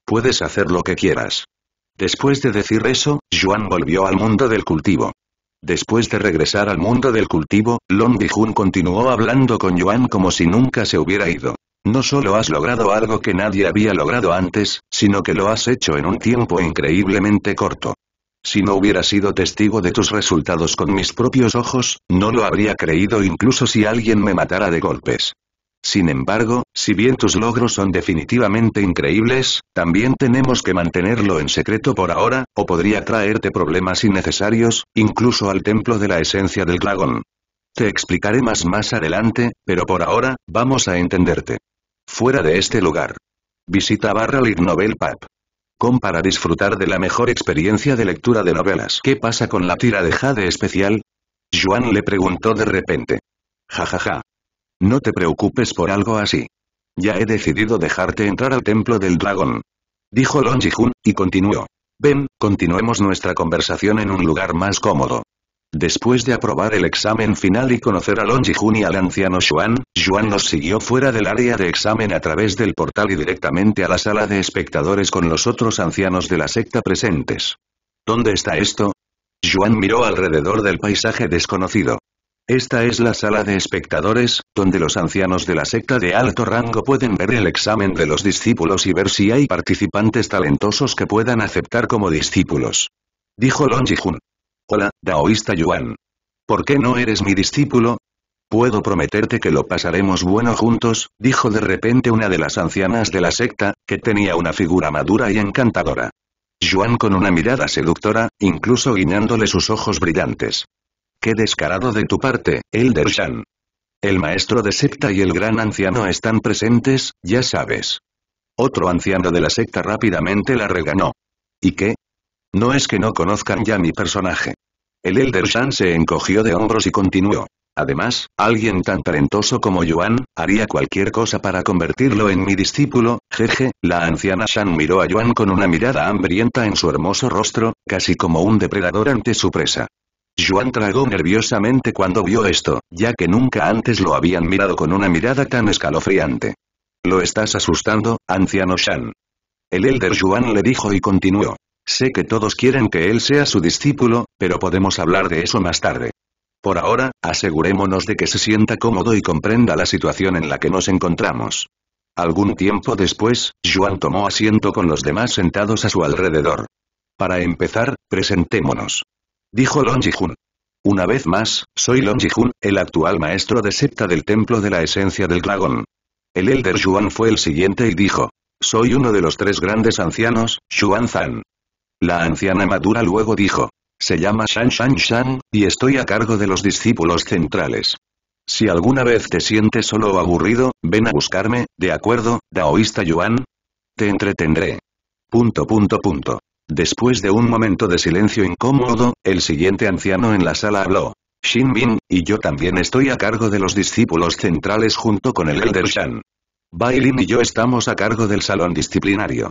Puedes hacer lo que quieras. Después de decir eso, Juan volvió al mundo del cultivo. Después de regresar al mundo del cultivo, Long Bijun continuó hablando con Yuan como si nunca se hubiera ido. No solo has logrado algo que nadie había logrado antes, sino que lo has hecho en un tiempo increíblemente corto. Si no hubiera sido testigo de tus resultados con mis propios ojos, no lo habría creído incluso si alguien me matara de golpes. Sin embargo, si bien tus logros son definitivamente increíbles, también tenemos que mantenerlo en secreto por ahora, o podría traerte problemas innecesarios, incluso al templo de la esencia del dragón. Te explicaré más más adelante, pero por ahora, vamos a entenderte. Fuera de este lugar. Visita barra Novel Pub. para disfrutar de la mejor experiencia de lectura de novelas. ¿Qué pasa con la tira de Jade especial? Juan le preguntó de repente. Jajaja. Ja, ja. No te preocupes por algo así. Ya he decidido dejarte entrar al templo del dragón. Dijo Long Jihun, y continuó. Ven, continuemos nuestra conversación en un lugar más cómodo. Después de aprobar el examen final y conocer a Long Jihun y al anciano Xuan, Xuan los siguió fuera del área de examen a través del portal y directamente a la sala de espectadores con los otros ancianos de la secta presentes. ¿Dónde está esto? Xuan miró alrededor del paisaje desconocido. Esta es la sala de espectadores, donde los ancianos de la secta de alto rango pueden ver el examen de los discípulos y ver si hay participantes talentosos que puedan aceptar como discípulos. Dijo Long Jihun. Hola, daoísta Yuan. ¿Por qué no eres mi discípulo? Puedo prometerte que lo pasaremos bueno juntos, dijo de repente una de las ancianas de la secta, que tenía una figura madura y encantadora. Yuan con una mirada seductora, incluso guiñándole sus ojos brillantes. ¡Qué descarado de tu parte, Elder Shan! El maestro de secta y el gran anciano están presentes, ya sabes. Otro anciano de la secta rápidamente la reganó. ¿Y qué? No es que no conozcan ya mi personaje. El Elder Shan se encogió de hombros y continuó. Además, alguien tan talentoso como Yuan, haría cualquier cosa para convertirlo en mi discípulo, jeje, la anciana Shan miró a Yuan con una mirada hambrienta en su hermoso rostro, casi como un depredador ante su presa. Juan tragó nerviosamente cuando vio esto, ya que nunca antes lo habían mirado con una mirada tan escalofriante. Lo estás asustando, anciano Shan. El elder Juan le dijo y continuó. Sé que todos quieren que él sea su discípulo, pero podemos hablar de eso más tarde. Por ahora, asegurémonos de que se sienta cómodo y comprenda la situación en la que nos encontramos. Algún tiempo después, Juan tomó asiento con los demás sentados a su alrededor. Para empezar, presentémonos dijo Long Jihun. Una vez más, soy Long Jihun, el actual maestro de septa del Templo de la Esencia del Dragón. El Elder Yuan fue el siguiente y dijo. Soy uno de los tres grandes ancianos, Xuan Zan. La anciana madura luego dijo. Se llama Shan Shan Shan, y estoy a cargo de los discípulos centrales. Si alguna vez te sientes solo o aburrido, ven a buscarme, ¿de acuerdo, Daoísta Yuan? Te entretendré. Punto punto punto. Después de un momento de silencio incómodo, el siguiente anciano en la sala habló. Shin Bin, y yo también estoy a cargo de los discípulos centrales junto con el Elder Shan. Bailin y yo estamos a cargo del salón disciplinario.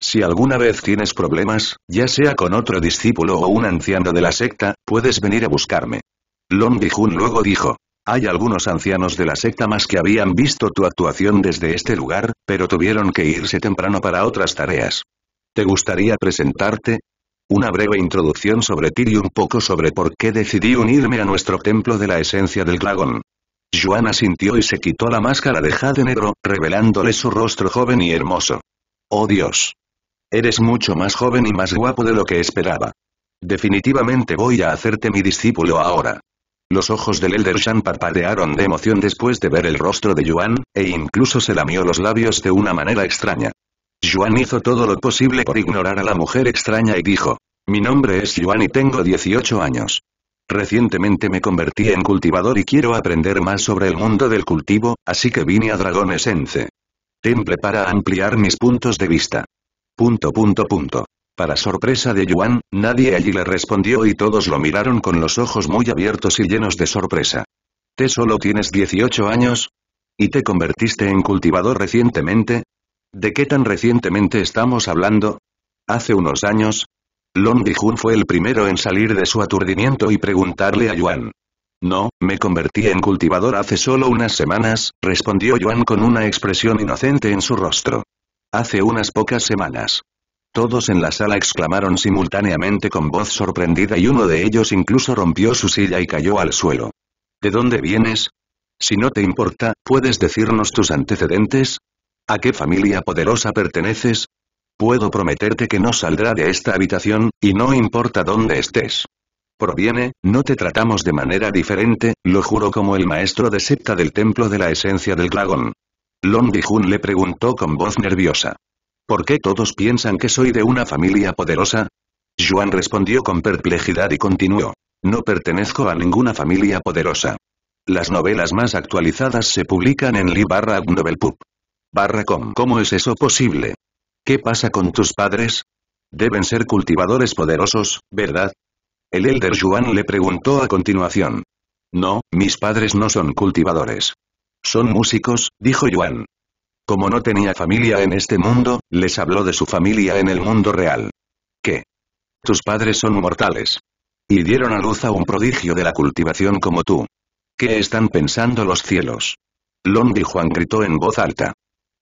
Si alguna vez tienes problemas, ya sea con otro discípulo o un anciano de la secta, puedes venir a buscarme. Long Bijun luego dijo. Hay algunos ancianos de la secta más que habían visto tu actuación desde este lugar, pero tuvieron que irse temprano para otras tareas. ¿Te gustaría presentarte? Una breve introducción sobre ti y un poco sobre por qué decidí unirme a nuestro templo de la esencia del dragón. Juana sintió y se quitó la máscara de jade negro, revelándole su rostro joven y hermoso. ¡Oh Dios! Eres mucho más joven y más guapo de lo que esperaba. Definitivamente voy a hacerte mi discípulo ahora. Los ojos del Elder Shan parpadearon de emoción después de ver el rostro de Yuan, e incluso se lamió los labios de una manera extraña. Yuan hizo todo lo posible por ignorar a la mujer extraña y dijo, mi nombre es Yuan y tengo 18 años. Recientemente me convertí en cultivador y quiero aprender más sobre el mundo del cultivo, así que vine a Dragón Esence. Temple para ampliar mis puntos de vista. Punto punto punto. Para sorpresa de Yuan, nadie allí le respondió y todos lo miraron con los ojos muy abiertos y llenos de sorpresa. ¿Te solo tienes 18 años? ¿Y te convertiste en cultivador recientemente? ¿De qué tan recientemente estamos hablando? ¿Hace unos años? Long Dijun fue el primero en salir de su aturdimiento y preguntarle a Yuan. No, me convertí en cultivador hace solo unas semanas, respondió Yuan con una expresión inocente en su rostro. Hace unas pocas semanas. Todos en la sala exclamaron simultáneamente con voz sorprendida y uno de ellos incluso rompió su silla y cayó al suelo. ¿De dónde vienes? Si no te importa, ¿puedes decirnos tus antecedentes? ¿A qué familia poderosa perteneces? Puedo prometerte que no saldrá de esta habitación, y no importa dónde estés. Proviene, no te tratamos de manera diferente, lo juro como el maestro de septa del templo de la esencia del dragón. Long Bijun le preguntó con voz nerviosa. ¿Por qué todos piensan que soy de una familia poderosa? Yuan respondió con perplejidad y continuó. No pertenezco a ninguna familia poderosa. Las novelas más actualizadas se publican en Li barra Novel Pub. ¿Cómo es eso posible? ¿Qué pasa con tus padres? Deben ser cultivadores poderosos, ¿verdad? El Elder Juan le preguntó a continuación. No, mis padres no son cultivadores. Son músicos, dijo Juan. Como no tenía familia en este mundo, les habló de su familia en el mundo real. ¿Qué? Tus padres son mortales. Y dieron a luz a un prodigio de la cultivación como tú. ¿Qué están pensando los cielos? Londi Juan gritó en voz alta.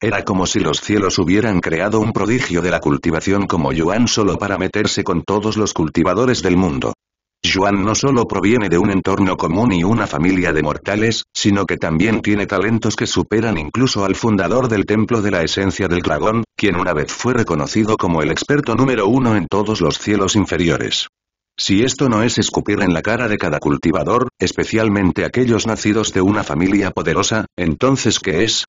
Era como si los cielos hubieran creado un prodigio de la cultivación como Yuan solo para meterse con todos los cultivadores del mundo. Yuan no solo proviene de un entorno común y una familia de mortales, sino que también tiene talentos que superan incluso al fundador del templo de la esencia del dragón, quien una vez fue reconocido como el experto número uno en todos los cielos inferiores. Si esto no es escupir en la cara de cada cultivador, especialmente aquellos nacidos de una familia poderosa, entonces ¿qué es?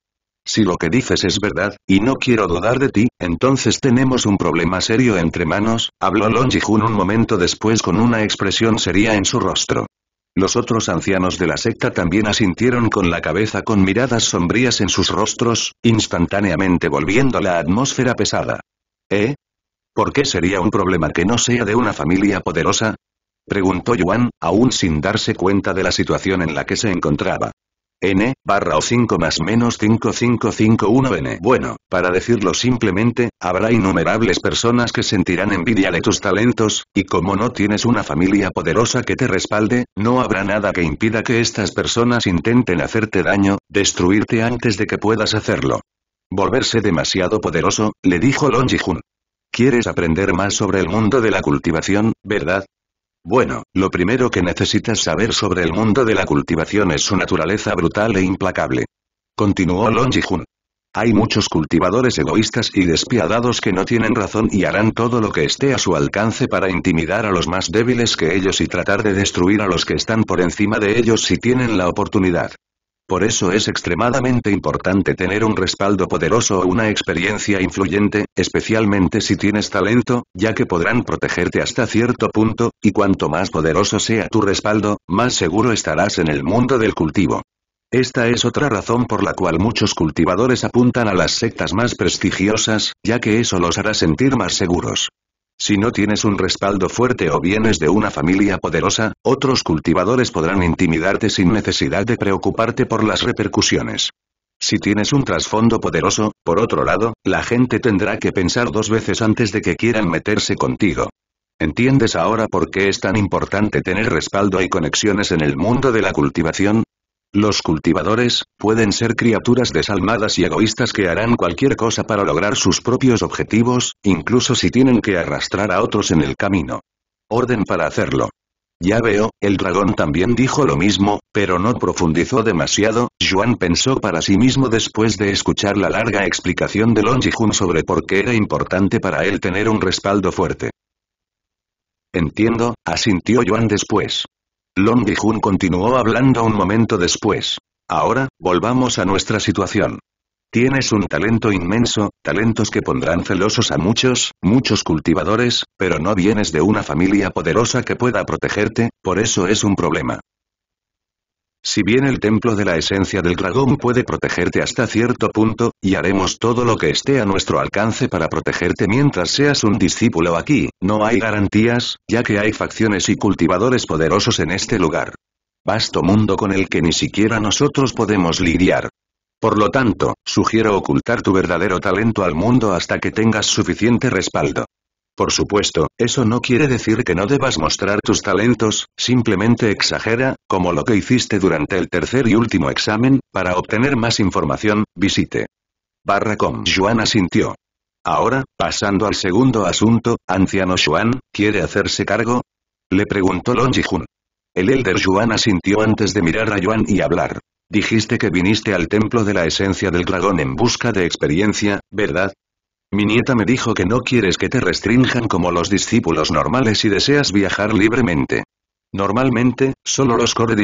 Si lo que dices es verdad, y no quiero dudar de ti, entonces tenemos un problema serio entre manos, habló Long Jihun un momento después con una expresión seria en su rostro. Los otros ancianos de la secta también asintieron con la cabeza con miradas sombrías en sus rostros, instantáneamente volviendo la atmósfera pesada. ¿Eh? ¿Por qué sería un problema que no sea de una familia poderosa? Preguntó Yuan, aún sin darse cuenta de la situación en la que se encontraba n, barra o 5 más menos 5551n. Bueno, para decirlo simplemente, habrá innumerables personas que sentirán envidia de tus talentos, y como no tienes una familia poderosa que te respalde, no habrá nada que impida que estas personas intenten hacerte daño, destruirte antes de que puedas hacerlo. Volverse demasiado poderoso, le dijo Long ji ¿Quieres aprender más sobre el mundo de la cultivación, verdad? Bueno, lo primero que necesitas saber sobre el mundo de la cultivación es su naturaleza brutal e implacable. Continuó Long Jun. Hay muchos cultivadores egoístas y despiadados que no tienen razón y harán todo lo que esté a su alcance para intimidar a los más débiles que ellos y tratar de destruir a los que están por encima de ellos si tienen la oportunidad. Por eso es extremadamente importante tener un respaldo poderoso o una experiencia influyente, especialmente si tienes talento, ya que podrán protegerte hasta cierto punto, y cuanto más poderoso sea tu respaldo, más seguro estarás en el mundo del cultivo. Esta es otra razón por la cual muchos cultivadores apuntan a las sectas más prestigiosas, ya que eso los hará sentir más seguros. Si no tienes un respaldo fuerte o vienes de una familia poderosa, otros cultivadores podrán intimidarte sin necesidad de preocuparte por las repercusiones. Si tienes un trasfondo poderoso, por otro lado, la gente tendrá que pensar dos veces antes de que quieran meterse contigo. ¿Entiendes ahora por qué es tan importante tener respaldo y conexiones en el mundo de la cultivación? Los cultivadores, pueden ser criaturas desalmadas y egoístas que harán cualquier cosa para lograr sus propios objetivos, incluso si tienen que arrastrar a otros en el camino. Orden para hacerlo. Ya veo, el dragón también dijo lo mismo, pero no profundizó demasiado, Juan pensó para sí mismo después de escuchar la larga explicación de Longihun sobre por qué era importante para él tener un respaldo fuerte. Entiendo, asintió Juan después. Long Jun continuó hablando un momento después. Ahora, volvamos a nuestra situación. Tienes un talento inmenso, talentos que pondrán celosos a muchos, muchos cultivadores, pero no vienes de una familia poderosa que pueda protegerte, por eso es un problema. Si bien el templo de la esencia del dragón puede protegerte hasta cierto punto, y haremos todo lo que esté a nuestro alcance para protegerte mientras seas un discípulo aquí, no hay garantías, ya que hay facciones y cultivadores poderosos en este lugar. Vasto mundo con el que ni siquiera nosotros podemos lidiar. Por lo tanto, sugiero ocultar tu verdadero talento al mundo hasta que tengas suficiente respaldo. Por supuesto, eso no quiere decir que no debas mostrar tus talentos, simplemente exagera, como lo que hiciste durante el tercer y último examen, para obtener más información, visite. com. Yuan asintió. Ahora, pasando al segundo asunto, anciano Juan, ¿quiere hacerse cargo? Le preguntó Long Jihun. El elder Yuan asintió antes de mirar a Yuan y hablar. Dijiste que viniste al templo de la esencia del dragón en busca de experiencia, ¿verdad? Mi nieta me dijo que no quieres que te restrinjan como los discípulos normales y deseas viajar libremente. Normalmente, solo los core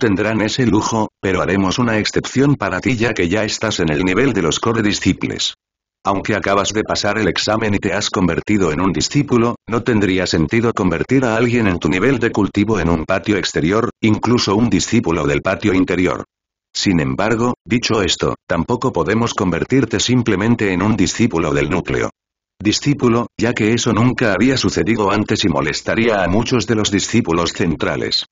tendrán ese lujo, pero haremos una excepción para ti ya que ya estás en el nivel de los core Aunque acabas de pasar el examen y te has convertido en un discípulo, no tendría sentido convertir a alguien en tu nivel de cultivo en un patio exterior, incluso un discípulo del patio interior. Sin embargo, dicho esto, tampoco podemos convertirte simplemente en un discípulo del núcleo. Discípulo, ya que eso nunca había sucedido antes y molestaría a muchos de los discípulos centrales.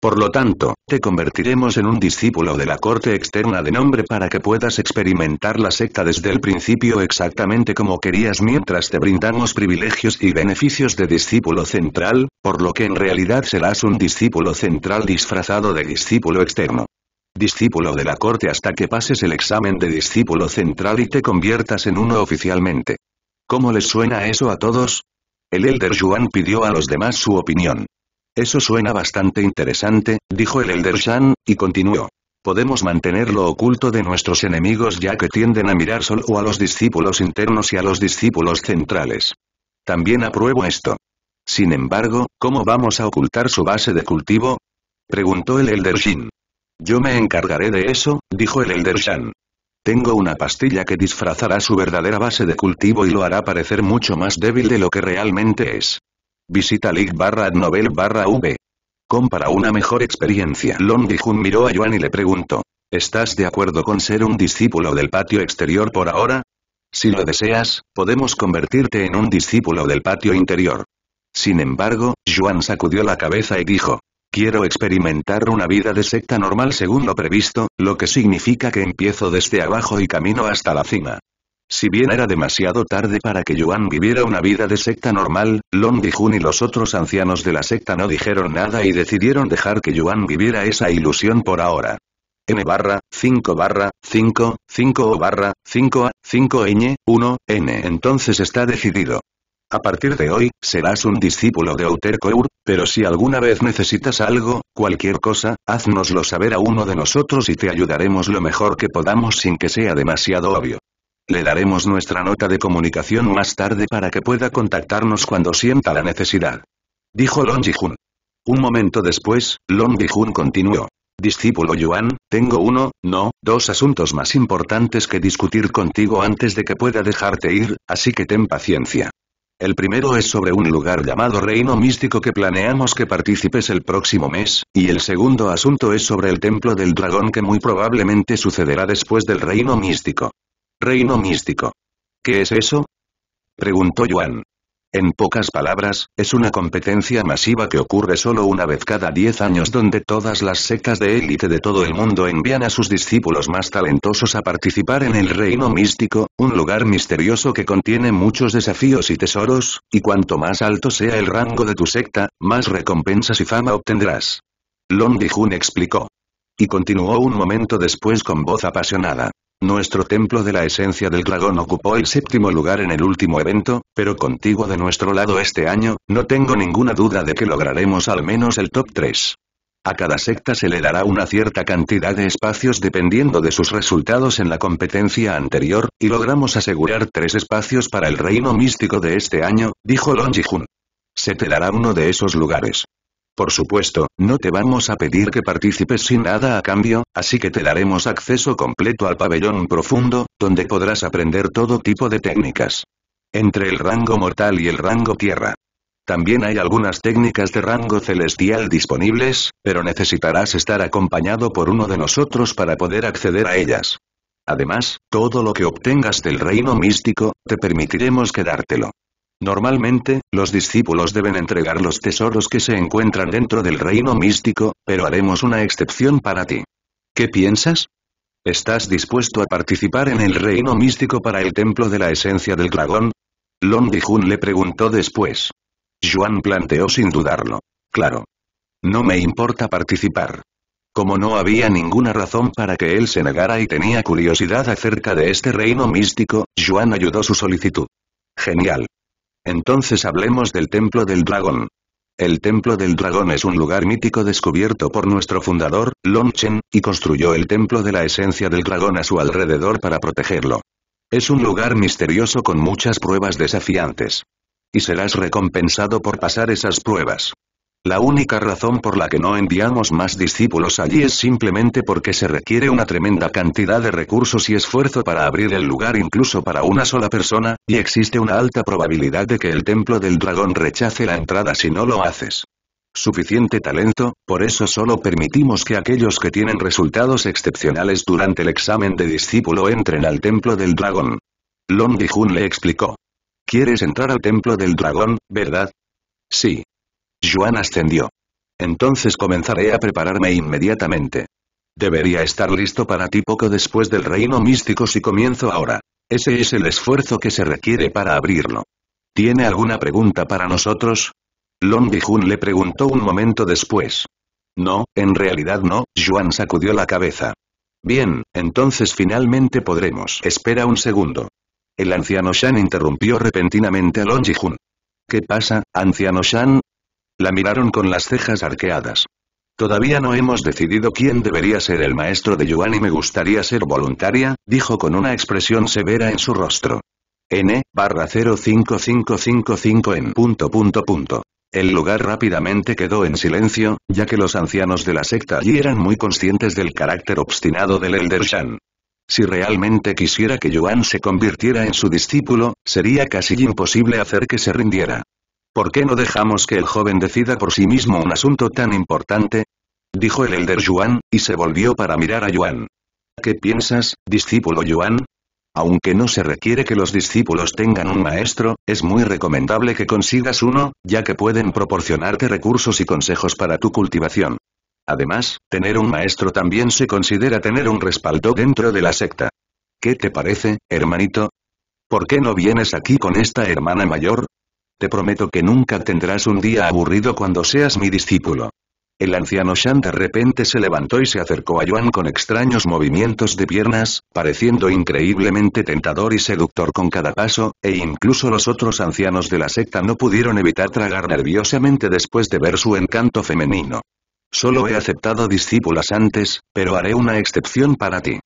Por lo tanto, te convertiremos en un discípulo de la corte externa de nombre para que puedas experimentar la secta desde el principio exactamente como querías mientras te brindamos privilegios y beneficios de discípulo central, por lo que en realidad serás un discípulo central disfrazado de discípulo externo discípulo de la corte hasta que pases el examen de discípulo central y te conviertas en uno oficialmente. ¿Cómo les suena eso a todos? El Elder Yuan pidió a los demás su opinión. Eso suena bastante interesante, dijo el Elder Shan, y continuó. Podemos mantenerlo oculto de nuestros enemigos ya que tienden a mirar solo a los discípulos internos y a los discípulos centrales. También apruebo esto. Sin embargo, ¿cómo vamos a ocultar su base de cultivo? Preguntó el Elder Shin. Yo me encargaré de eso, dijo el Elder Shan. Tengo una pastilla que disfrazará su verdadera base de cultivo y lo hará parecer mucho más débil de lo que realmente es. Visita League barra Novel barra V. Compara una mejor experiencia. Long Dijun miró a Yuan y le preguntó. ¿Estás de acuerdo con ser un discípulo del patio exterior por ahora? Si lo deseas, podemos convertirte en un discípulo del patio interior. Sin embargo, Yuan sacudió la cabeza y dijo. Quiero experimentar una vida de secta normal según lo previsto, lo que significa que empiezo desde abajo y camino hasta la cima. Si bien era demasiado tarde para que Yuan viviera una vida de secta normal, Long Dijun y los otros ancianos de la secta no dijeron nada y decidieron dejar que Yuan viviera esa ilusión por ahora. N barra, 5 barra, 5, 5 O barra, 5A, 5 ñ, 1, N. Entonces está decidido. A partir de hoy, serás un discípulo de Core, pero si alguna vez necesitas algo, cualquier cosa, haznoslo saber a uno de nosotros y te ayudaremos lo mejor que podamos sin que sea demasiado obvio. Le daremos nuestra nota de comunicación más tarde para que pueda contactarnos cuando sienta la necesidad. Dijo Long ji Un momento después, Long continuó. Discípulo Yuan, tengo uno, no, dos asuntos más importantes que discutir contigo antes de que pueda dejarte ir, así que ten paciencia. El primero es sobre un lugar llamado Reino Místico que planeamos que participes el próximo mes, y el segundo asunto es sobre el Templo del Dragón que muy probablemente sucederá después del Reino Místico. Reino Místico. ¿Qué es eso? Preguntó Yuan. En pocas palabras, es una competencia masiva que ocurre solo una vez cada 10 años donde todas las sectas de élite de todo el mundo envían a sus discípulos más talentosos a participar en el reino místico, un lugar misterioso que contiene muchos desafíos y tesoros, y cuanto más alto sea el rango de tu secta, más recompensas y fama obtendrás. Long Dijun explicó. Y continuó un momento después con voz apasionada. Nuestro templo de la esencia del dragón ocupó el séptimo lugar en el último evento, pero contigo de nuestro lado este año, no tengo ninguna duda de que lograremos al menos el top 3. A cada secta se le dará una cierta cantidad de espacios dependiendo de sus resultados en la competencia anterior, y logramos asegurar tres espacios para el reino místico de este año, dijo Long Jihun. Se te dará uno de esos lugares. Por supuesto, no te vamos a pedir que participes sin nada a cambio, así que te daremos acceso completo al pabellón profundo, donde podrás aprender todo tipo de técnicas. Entre el rango mortal y el rango tierra. También hay algunas técnicas de rango celestial disponibles, pero necesitarás estar acompañado por uno de nosotros para poder acceder a ellas. Además, todo lo que obtengas del reino místico, te permitiremos quedártelo. Normalmente, los discípulos deben entregar los tesoros que se encuentran dentro del reino místico, pero haremos una excepción para ti. ¿Qué piensas? ¿Estás dispuesto a participar en el reino místico para el templo de la esencia del dragón? Long Dijun le preguntó después. Yuan planteó sin dudarlo. Claro. No me importa participar. Como no había ninguna razón para que él se negara y tenía curiosidad acerca de este reino místico, Yuan ayudó su solicitud. Genial. Entonces hablemos del Templo del Dragón. El Templo del Dragón es un lugar mítico descubierto por nuestro fundador, Longchen, y construyó el Templo de la Esencia del Dragón a su alrededor para protegerlo. Es un lugar misterioso con muchas pruebas desafiantes. Y serás recompensado por pasar esas pruebas. La única razón por la que no enviamos más discípulos allí es simplemente porque se requiere una tremenda cantidad de recursos y esfuerzo para abrir el lugar incluso para una sola persona, y existe una alta probabilidad de que el templo del dragón rechace la entrada si no lo haces suficiente talento, por eso solo permitimos que aquellos que tienen resultados excepcionales durante el examen de discípulo entren al templo del dragón. Long Dijun le explicó. ¿Quieres entrar al templo del dragón, verdad? Sí. Yuan ascendió. Entonces comenzaré a prepararme inmediatamente. Debería estar listo para ti poco después del reino místico si comienzo ahora. Ese es el esfuerzo que se requiere para abrirlo. ¿Tiene alguna pregunta para nosotros? Long Bijun le preguntó un momento después. No, en realidad no, Juan sacudió la cabeza. Bien, entonces finalmente podremos. Espera un segundo. El anciano Shan interrumpió repentinamente a Long Jihun. ¿Qué pasa, anciano Shan? La miraron con las cejas arqueadas. Todavía no hemos decidido quién debería ser el maestro de Yuan y me gustaría ser voluntaria, dijo con una expresión severa en su rostro. N, barra 05555 en punto El lugar rápidamente quedó en silencio, ya que los ancianos de la secta allí eran muy conscientes del carácter obstinado del Elder Shan. Si realmente quisiera que Yuan se convirtiera en su discípulo, sería casi imposible hacer que se rindiera. ¿Por qué no dejamos que el joven decida por sí mismo un asunto tan importante? Dijo el elder Yuan, y se volvió para mirar a Yuan. ¿Qué piensas, discípulo Yuan? Aunque no se requiere que los discípulos tengan un maestro, es muy recomendable que consigas uno, ya que pueden proporcionarte recursos y consejos para tu cultivación. Además, tener un maestro también se considera tener un respaldo dentro de la secta. ¿Qué te parece, hermanito? ¿Por qué no vienes aquí con esta hermana mayor? Te prometo que nunca tendrás un día aburrido cuando seas mi discípulo. El anciano Shan de repente se levantó y se acercó a Yuan con extraños movimientos de piernas, pareciendo increíblemente tentador y seductor con cada paso, e incluso los otros ancianos de la secta no pudieron evitar tragar nerviosamente después de ver su encanto femenino. Solo he aceptado discípulas antes, pero haré una excepción para ti.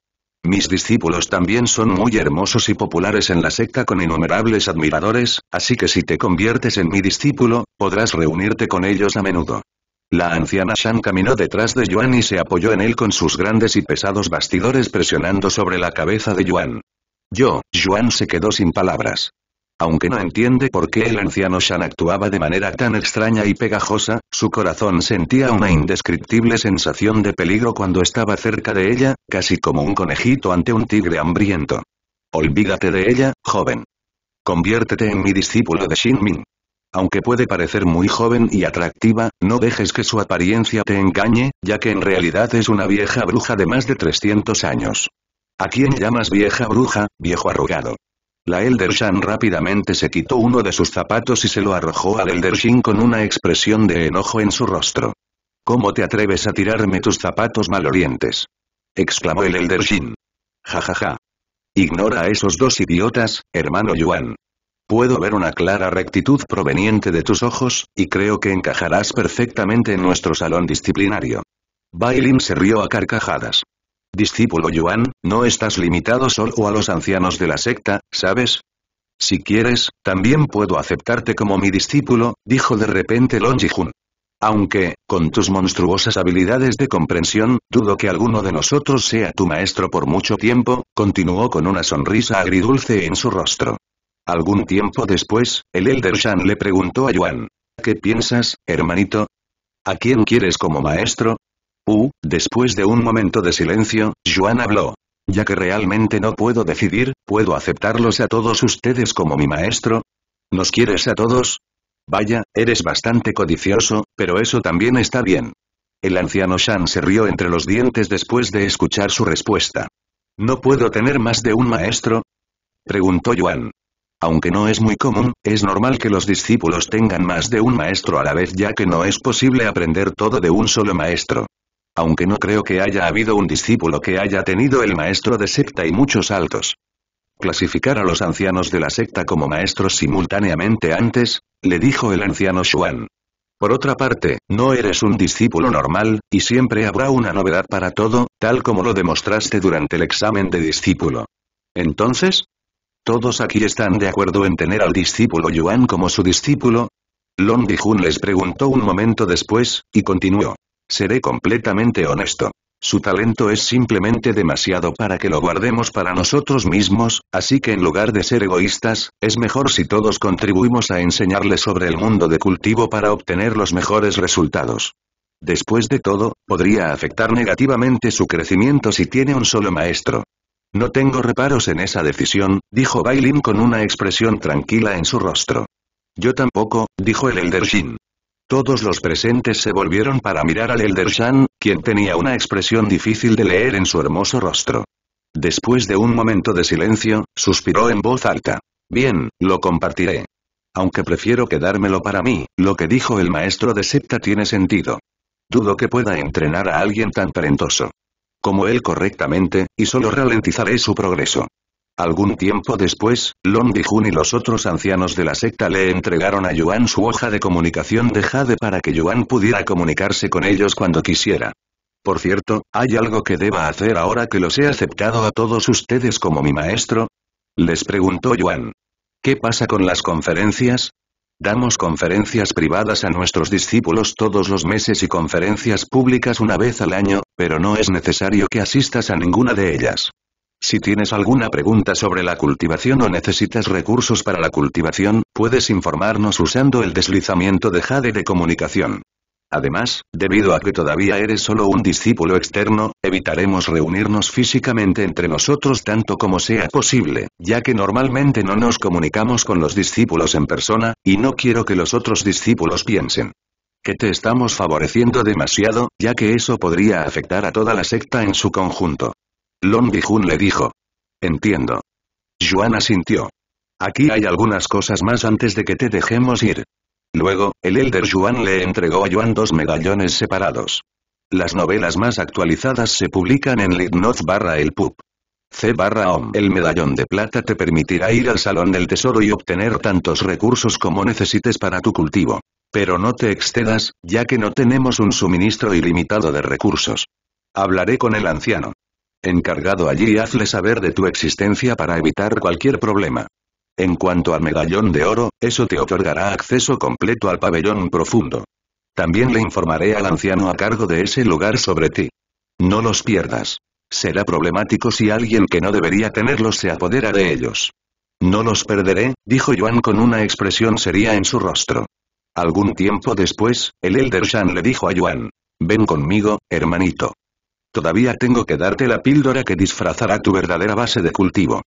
Mis discípulos también son muy hermosos y populares en la secta con innumerables admiradores, así que si te conviertes en mi discípulo, podrás reunirte con ellos a menudo. La anciana Shan caminó detrás de Yuan y se apoyó en él con sus grandes y pesados bastidores presionando sobre la cabeza de Yuan. Yo, Yuan se quedó sin palabras. Aunque no entiende por qué el anciano Shan actuaba de manera tan extraña y pegajosa, su corazón sentía una indescriptible sensación de peligro cuando estaba cerca de ella, casi como un conejito ante un tigre hambriento. Olvídate de ella, joven. Conviértete en mi discípulo de Xin Min. Aunque puede parecer muy joven y atractiva, no dejes que su apariencia te engañe, ya que en realidad es una vieja bruja de más de 300 años. ¿A quién llamas vieja bruja, viejo arrugado? La Elder Shan rápidamente se quitó uno de sus zapatos y se lo arrojó al Elder Shin con una expresión de enojo en su rostro. ¿Cómo te atreves a tirarme tus zapatos malorientes?» exclamó el Elder Shin. Ja ja ja. Ignora a esos dos idiotas, hermano Yuan. Puedo ver una clara rectitud proveniente de tus ojos, y creo que encajarás perfectamente en nuestro salón disciplinario. Bailin se rió a carcajadas. Discípulo Yuan, no estás limitado solo a los ancianos de la secta, ¿sabes? Si quieres, también puedo aceptarte como mi discípulo, dijo de repente Long Jihun. Aunque, con tus monstruosas habilidades de comprensión, dudo que alguno de nosotros sea tu maestro por mucho tiempo, continuó con una sonrisa agridulce en su rostro. Algún tiempo después, el Elder Shan le preguntó a Yuan. ¿Qué piensas, hermanito? ¿A quién quieres como maestro? Uh, después de un momento de silencio, Joan habló. Ya que realmente no puedo decidir, ¿puedo aceptarlos a todos ustedes como mi maestro? ¿Nos quieres a todos? Vaya, eres bastante codicioso, pero eso también está bien. El anciano Shan se rió entre los dientes después de escuchar su respuesta. ¿No puedo tener más de un maestro? Preguntó Yuan. Aunque no es muy común, es normal que los discípulos tengan más de un maestro a la vez ya que no es posible aprender todo de un solo maestro. Aunque no creo que haya habido un discípulo que haya tenido el maestro de secta y muchos altos. Clasificar a los ancianos de la secta como maestros simultáneamente antes, le dijo el anciano Xuan. Por otra parte, no eres un discípulo normal, y siempre habrá una novedad para todo, tal como lo demostraste durante el examen de discípulo. Entonces, ¿todos aquí están de acuerdo en tener al discípulo Yuan como su discípulo? Long Dijun les preguntó un momento después, y continuó. Seré completamente honesto. Su talento es simplemente demasiado para que lo guardemos para nosotros mismos, así que en lugar de ser egoístas, es mejor si todos contribuimos a enseñarle sobre el mundo de cultivo para obtener los mejores resultados. Después de todo, podría afectar negativamente su crecimiento si tiene un solo maestro. No tengo reparos en esa decisión, dijo Bailin con una expresión tranquila en su rostro. Yo tampoco, dijo el Elder Shin. Todos los presentes se volvieron para mirar al Elder Shan, quien tenía una expresión difícil de leer en su hermoso rostro. Después de un momento de silencio, suspiró en voz alta. Bien, lo compartiré. Aunque prefiero quedármelo para mí, lo que dijo el maestro de septa tiene sentido. Dudo que pueda entrenar a alguien tan talentoso como él correctamente, y solo ralentizaré su progreso. Algún tiempo después, Long Jun y los otros ancianos de la secta le entregaron a Yuan su hoja de comunicación de Jade para que Yuan pudiera comunicarse con ellos cuando quisiera. Por cierto, ¿hay algo que deba hacer ahora que los he aceptado a todos ustedes como mi maestro? Les preguntó Yuan. ¿Qué pasa con las conferencias? Damos conferencias privadas a nuestros discípulos todos los meses y conferencias públicas una vez al año, pero no es necesario que asistas a ninguna de ellas. Si tienes alguna pregunta sobre la cultivación o necesitas recursos para la cultivación, puedes informarnos usando el deslizamiento de Jade de comunicación. Además, debido a que todavía eres solo un discípulo externo, evitaremos reunirnos físicamente entre nosotros tanto como sea posible, ya que normalmente no nos comunicamos con los discípulos en persona, y no quiero que los otros discípulos piensen que te estamos favoreciendo demasiado, ya que eso podría afectar a toda la secta en su conjunto. Long Bihun le dijo. Entiendo. Yuan asintió. Aquí hay algunas cosas más antes de que te dejemos ir. Luego, el Elder Yuan le entregó a Yuan dos medallones separados. Las novelas más actualizadas se publican en Litnoz barra el pub. C barra OM. El medallón de plata te permitirá ir al Salón del Tesoro y obtener tantos recursos como necesites para tu cultivo. Pero no te excedas, ya que no tenemos un suministro ilimitado de recursos. Hablaré con el anciano. Encargado allí hazle saber de tu existencia para evitar cualquier problema. En cuanto al medallón de oro, eso te otorgará acceso completo al pabellón profundo. También le informaré al anciano a cargo de ese lugar sobre ti. No los pierdas. Será problemático si alguien que no debería tenerlos se apodera de ellos. No los perderé, dijo Yuan con una expresión seria en su rostro. Algún tiempo después, el Elder Shan le dijo a Yuan. Ven conmigo, hermanito. Todavía tengo que darte la píldora que disfrazará tu verdadera base de cultivo.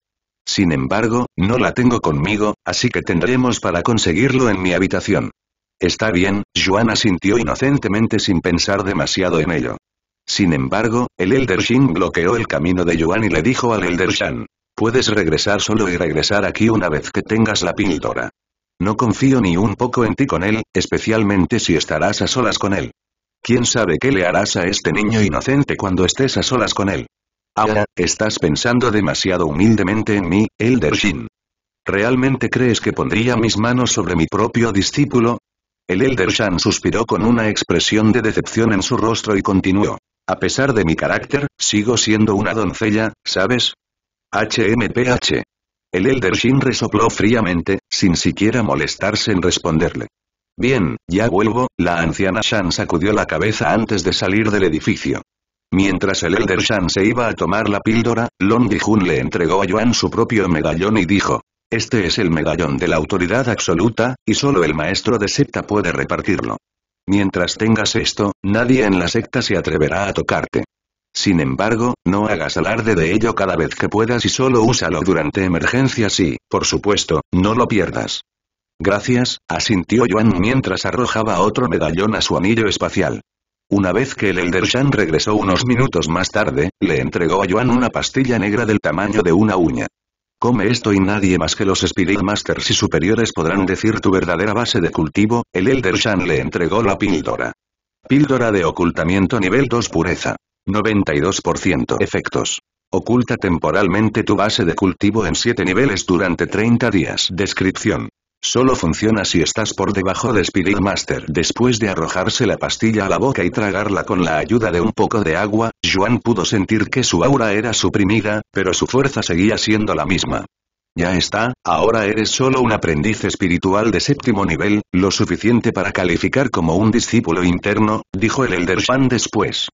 Sin embargo, no la tengo conmigo, así que tendremos para conseguirlo en mi habitación. Está bien, Juana sintió inocentemente sin pensar demasiado en ello. Sin embargo, el Elder Shin bloqueó el camino de Yuan y le dijo al Elder Shan. Puedes regresar solo y regresar aquí una vez que tengas la píldora. No confío ni un poco en ti con él, especialmente si estarás a solas con él. ¿Quién sabe qué le harás a este niño inocente cuando estés a solas con él? Ahora, estás pensando demasiado humildemente en mí, Elder Shin. ¿Realmente crees que pondría mis manos sobre mi propio discípulo? El Elder Shan suspiró con una expresión de decepción en su rostro y continuó. A pesar de mi carácter, sigo siendo una doncella, ¿sabes? HMPH. El Elder Shin resopló fríamente, sin siquiera molestarse en responderle. Bien, ya vuelvo, la anciana Shan sacudió la cabeza antes de salir del edificio. Mientras el Elder Shan se iba a tomar la píldora, Long Jun le entregó a Yuan su propio medallón y dijo, este es el medallón de la autoridad absoluta, y solo el maestro de secta puede repartirlo. Mientras tengas esto, nadie en la secta se atreverá a tocarte. Sin embargo, no hagas alarde de ello cada vez que puedas y solo úsalo durante emergencias y, por supuesto, no lo pierdas. Gracias, asintió Yuan mientras arrojaba otro medallón a su anillo espacial. Una vez que el Elder Shan regresó unos minutos más tarde, le entregó a Yuan una pastilla negra del tamaño de una uña. Come esto y nadie más que los Spirit Masters y superiores podrán decir tu verdadera base de cultivo, el Elder Shan le entregó la píldora. Píldora de ocultamiento nivel 2 pureza. 92% efectos. Oculta temporalmente tu base de cultivo en 7 niveles durante 30 días. Descripción. Solo funciona si estás por debajo de Spirit Master. Después de arrojarse la pastilla a la boca y tragarla con la ayuda de un poco de agua, Yuan pudo sentir que su aura era suprimida, pero su fuerza seguía siendo la misma. Ya está, ahora eres solo un aprendiz espiritual de séptimo nivel, lo suficiente para calificar como un discípulo interno, dijo el Elder Juan después.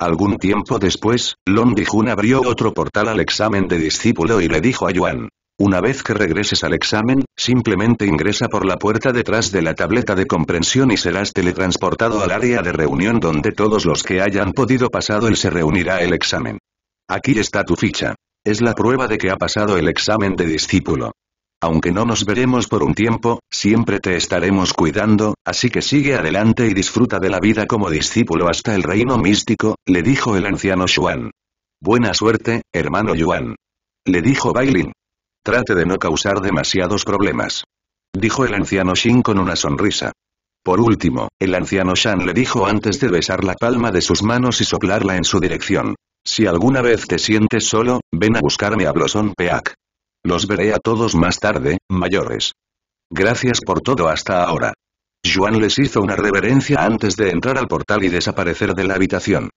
Algún tiempo después, Long Dijun abrió otro portal al examen de discípulo y le dijo a Yuan. Una vez que regreses al examen, simplemente ingresa por la puerta detrás de la tableta de comprensión y serás teletransportado al área de reunión donde todos los que hayan podido pasado el se reunirá el examen. Aquí está tu ficha. Es la prueba de que ha pasado el examen de discípulo. Aunque no nos veremos por un tiempo, siempre te estaremos cuidando, así que sigue adelante y disfruta de la vida como discípulo hasta el reino místico, le dijo el anciano Xuan. Buena suerte, hermano Yuan. Le dijo Bailin, Trate de no causar demasiados problemas. Dijo el anciano Shin con una sonrisa. Por último, el anciano Shan le dijo antes de besar la palma de sus manos y soplarla en su dirección. Si alguna vez te sientes solo, ven a buscarme a Blossom Peak. Los veré a todos más tarde, mayores. Gracias por todo hasta ahora. Juan les hizo una reverencia antes de entrar al portal y desaparecer de la habitación.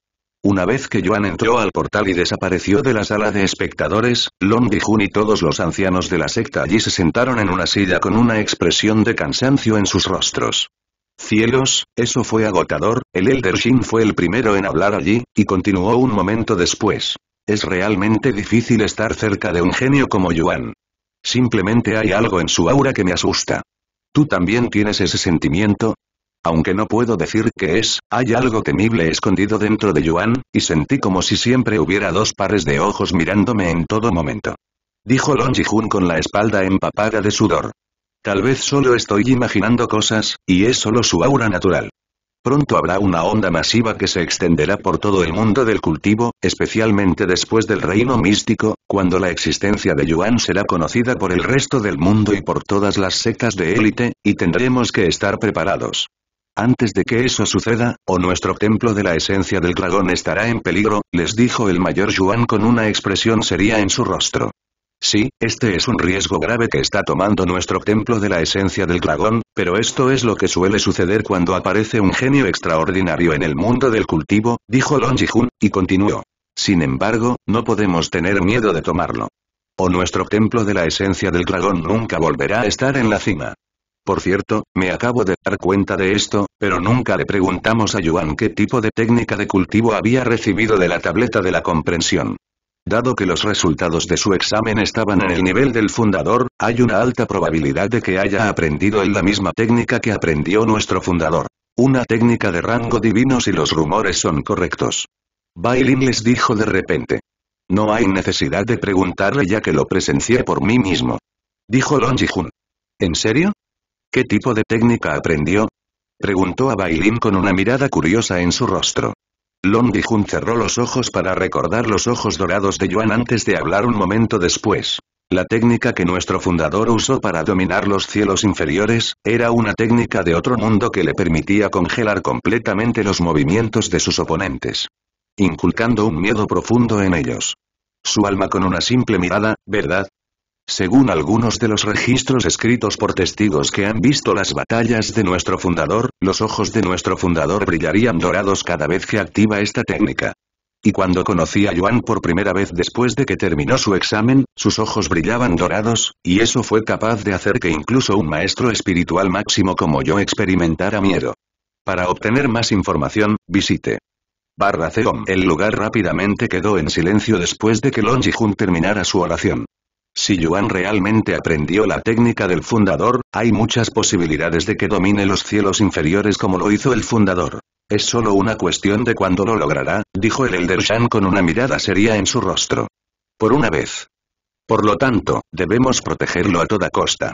Una vez que Yuan entró al portal y desapareció de la sala de espectadores, Long Jun y todos los ancianos de la secta allí se sentaron en una silla con una expresión de cansancio en sus rostros. Cielos, eso fue agotador, el Elder Shin fue el primero en hablar allí, y continuó un momento después. Es realmente difícil estar cerca de un genio como Yuan. Simplemente hay algo en su aura que me asusta. ¿Tú también tienes ese sentimiento? Aunque no puedo decir que es, hay algo temible escondido dentro de Yuan, y sentí como si siempre hubiera dos pares de ojos mirándome en todo momento. Dijo Long Jihun con la espalda empapada de sudor. Tal vez solo estoy imaginando cosas, y es solo su aura natural. Pronto habrá una onda masiva que se extenderá por todo el mundo del cultivo, especialmente después del reino místico, cuando la existencia de Yuan será conocida por el resto del mundo y por todas las sectas de élite, y tendremos que estar preparados. Antes de que eso suceda, o nuestro templo de la esencia del dragón estará en peligro, les dijo el mayor Yuan con una expresión seria en su rostro. Sí, este es un riesgo grave que está tomando nuestro templo de la esencia del dragón, pero esto es lo que suele suceder cuando aparece un genio extraordinario en el mundo del cultivo, dijo Long Jihun, y continuó. Sin embargo, no podemos tener miedo de tomarlo. O nuestro templo de la esencia del dragón nunca volverá a estar en la cima. Por cierto, me acabo de dar cuenta de esto, pero nunca le preguntamos a Yuan qué tipo de técnica de cultivo había recibido de la tableta de la comprensión. Dado que los resultados de su examen estaban en el nivel del fundador, hay una alta probabilidad de que haya aprendido él la misma técnica que aprendió nuestro fundador. Una técnica de rango divino si los rumores son correctos. Bailin les dijo de repente. No hay necesidad de preguntarle ya que lo presencié por mí mismo. Dijo Long Jihun. ¿En serio? ¿Qué tipo de técnica aprendió? Preguntó a Bailín con una mirada curiosa en su rostro. Long Dijun cerró los ojos para recordar los ojos dorados de Yuan antes de hablar un momento después. La técnica que nuestro fundador usó para dominar los cielos inferiores, era una técnica de otro mundo que le permitía congelar completamente los movimientos de sus oponentes. Inculcando un miedo profundo en ellos. Su alma con una simple mirada, ¿verdad? Según algunos de los registros escritos por testigos que han visto las batallas de nuestro fundador, los ojos de nuestro fundador brillarían dorados cada vez que activa esta técnica. Y cuando conocí a Yuan por primera vez después de que terminó su examen, sus ojos brillaban dorados, y eso fue capaz de hacer que incluso un maestro espiritual máximo como yo experimentara miedo. Para obtener más información, visite barra El lugar rápidamente quedó en silencio después de que Long Jihun terminara su oración. Si Yuan realmente aprendió la técnica del fundador, hay muchas posibilidades de que domine los cielos inferiores como lo hizo el fundador. Es solo una cuestión de cuándo lo logrará, dijo el Elder Shan con una mirada seria en su rostro. Por una vez. Por lo tanto, debemos protegerlo a toda costa.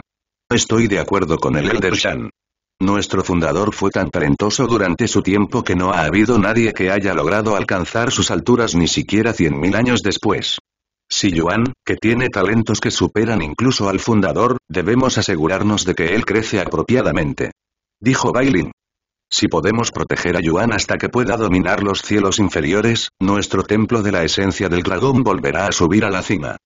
Estoy de acuerdo con el Elder Shan. Nuestro fundador fue tan talentoso durante su tiempo que no ha habido nadie que haya logrado alcanzar sus alturas ni siquiera 100.000 años después. Si Yuan, que tiene talentos que superan incluso al fundador, debemos asegurarnos de que él crece apropiadamente. Dijo Bailin. Si podemos proteger a Yuan hasta que pueda dominar los cielos inferiores, nuestro templo de la esencia del dragón volverá a subir a la cima.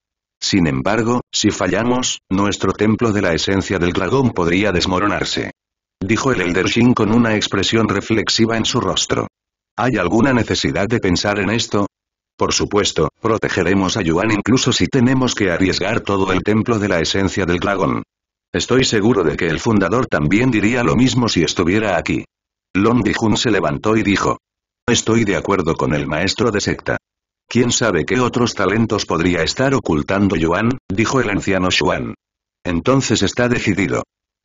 Sin embargo, si fallamos, nuestro templo de la esencia del dragón podría desmoronarse. Dijo el Elder Shin con una expresión reflexiva en su rostro. ¿Hay alguna necesidad de pensar en esto? Por supuesto, protegeremos a Yuan incluso si tenemos que arriesgar todo el templo de la esencia del dragón. Estoy seguro de que el fundador también diría lo mismo si estuviera aquí. Long Dijun se levantó y dijo. Estoy de acuerdo con el maestro de secta. ¿Quién sabe qué otros talentos podría estar ocultando Yuan? dijo el anciano Xuan. Entonces está decidido.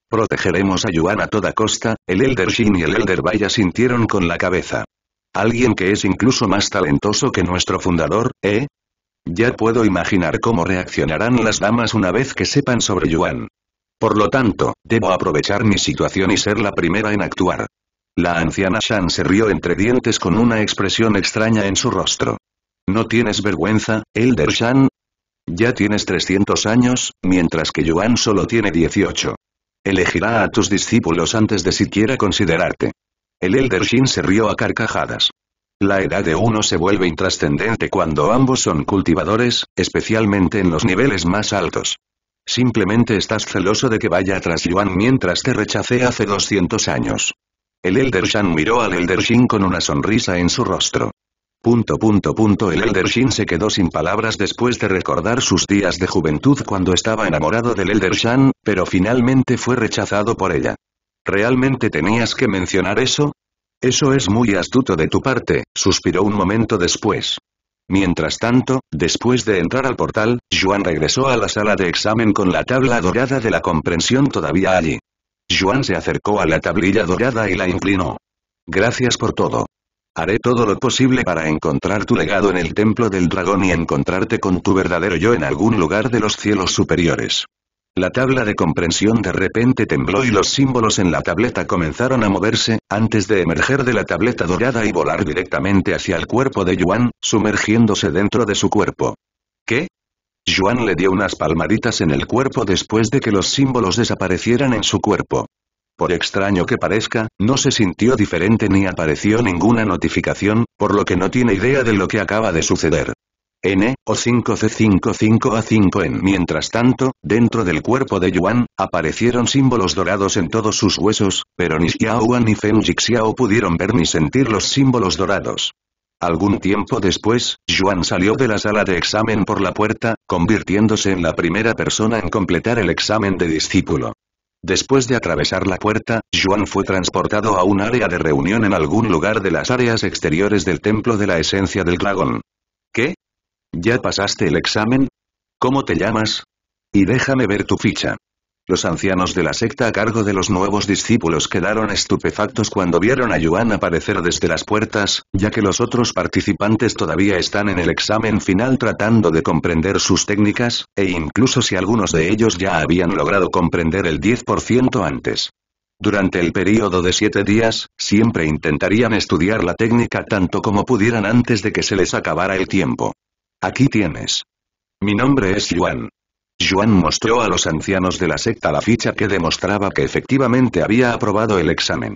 Protegeremos a Yuan a toda costa, el Elder Shin y el Elder Vaya sintieron con la cabeza. Alguien que es incluso más talentoso que nuestro fundador, ¿eh? Ya puedo imaginar cómo reaccionarán las damas una vez que sepan sobre Yuan. Por lo tanto, debo aprovechar mi situación y ser la primera en actuar. La anciana Shan se rió entre dientes con una expresión extraña en su rostro. ¿No tienes vergüenza, Elder Shan? Ya tienes 300 años, mientras que Yuan solo tiene 18. Elegirá a tus discípulos antes de siquiera considerarte. El Elder Shin se rió a carcajadas. La edad de uno se vuelve intrascendente cuando ambos son cultivadores, especialmente en los niveles más altos. Simplemente estás celoso de que vaya tras Yuan mientras te rechacé hace 200 años. El Elder Shan miró al Elder Shin con una sonrisa en su rostro. Punto punto punto el Elder Shin se quedó sin palabras después de recordar sus días de juventud cuando estaba enamorado del Elder Shan, pero finalmente fue rechazado por ella. ¿Realmente tenías que mencionar eso? Eso es muy astuto de tu parte, suspiró un momento después. Mientras tanto, después de entrar al portal, Juan regresó a la sala de examen con la tabla dorada de la comprensión todavía allí. Juan se acercó a la tablilla dorada y la inclinó. Gracias por todo. Haré todo lo posible para encontrar tu legado en el templo del dragón y encontrarte con tu verdadero yo en algún lugar de los cielos superiores. La tabla de comprensión de repente tembló y los símbolos en la tableta comenzaron a moverse, antes de emerger de la tableta dorada y volar directamente hacia el cuerpo de Yuan, sumergiéndose dentro de su cuerpo. ¿Qué? Yuan le dio unas palmaditas en el cuerpo después de que los símbolos desaparecieran en su cuerpo. Por extraño que parezca, no se sintió diferente ni apareció ninguna notificación, por lo que no tiene idea de lo que acaba de suceder. N, o 5 c 55 a 5 n Mientras tanto, dentro del cuerpo de Yuan, aparecieron símbolos dorados en todos sus huesos, pero ni Yuan ni Feng Jixiao pudieron ver ni sentir los símbolos dorados. Algún tiempo después, Yuan salió de la sala de examen por la puerta, convirtiéndose en la primera persona en completar el examen de discípulo. Después de atravesar la puerta, Yuan fue transportado a un área de reunión en algún lugar de las áreas exteriores del templo de la esencia del dragón. ¿Qué? ¿Ya pasaste el examen? ¿Cómo te llamas? Y déjame ver tu ficha. Los ancianos de la secta a cargo de los nuevos discípulos quedaron estupefactos cuando vieron a Yuan aparecer desde las puertas, ya que los otros participantes todavía están en el examen final tratando de comprender sus técnicas, e incluso si algunos de ellos ya habían logrado comprender el 10% antes. Durante el período de siete días, siempre intentarían estudiar la técnica tanto como pudieran antes de que se les acabara el tiempo. Aquí tienes. Mi nombre es Yuan. Yuan mostró a los ancianos de la secta la ficha que demostraba que efectivamente había aprobado el examen.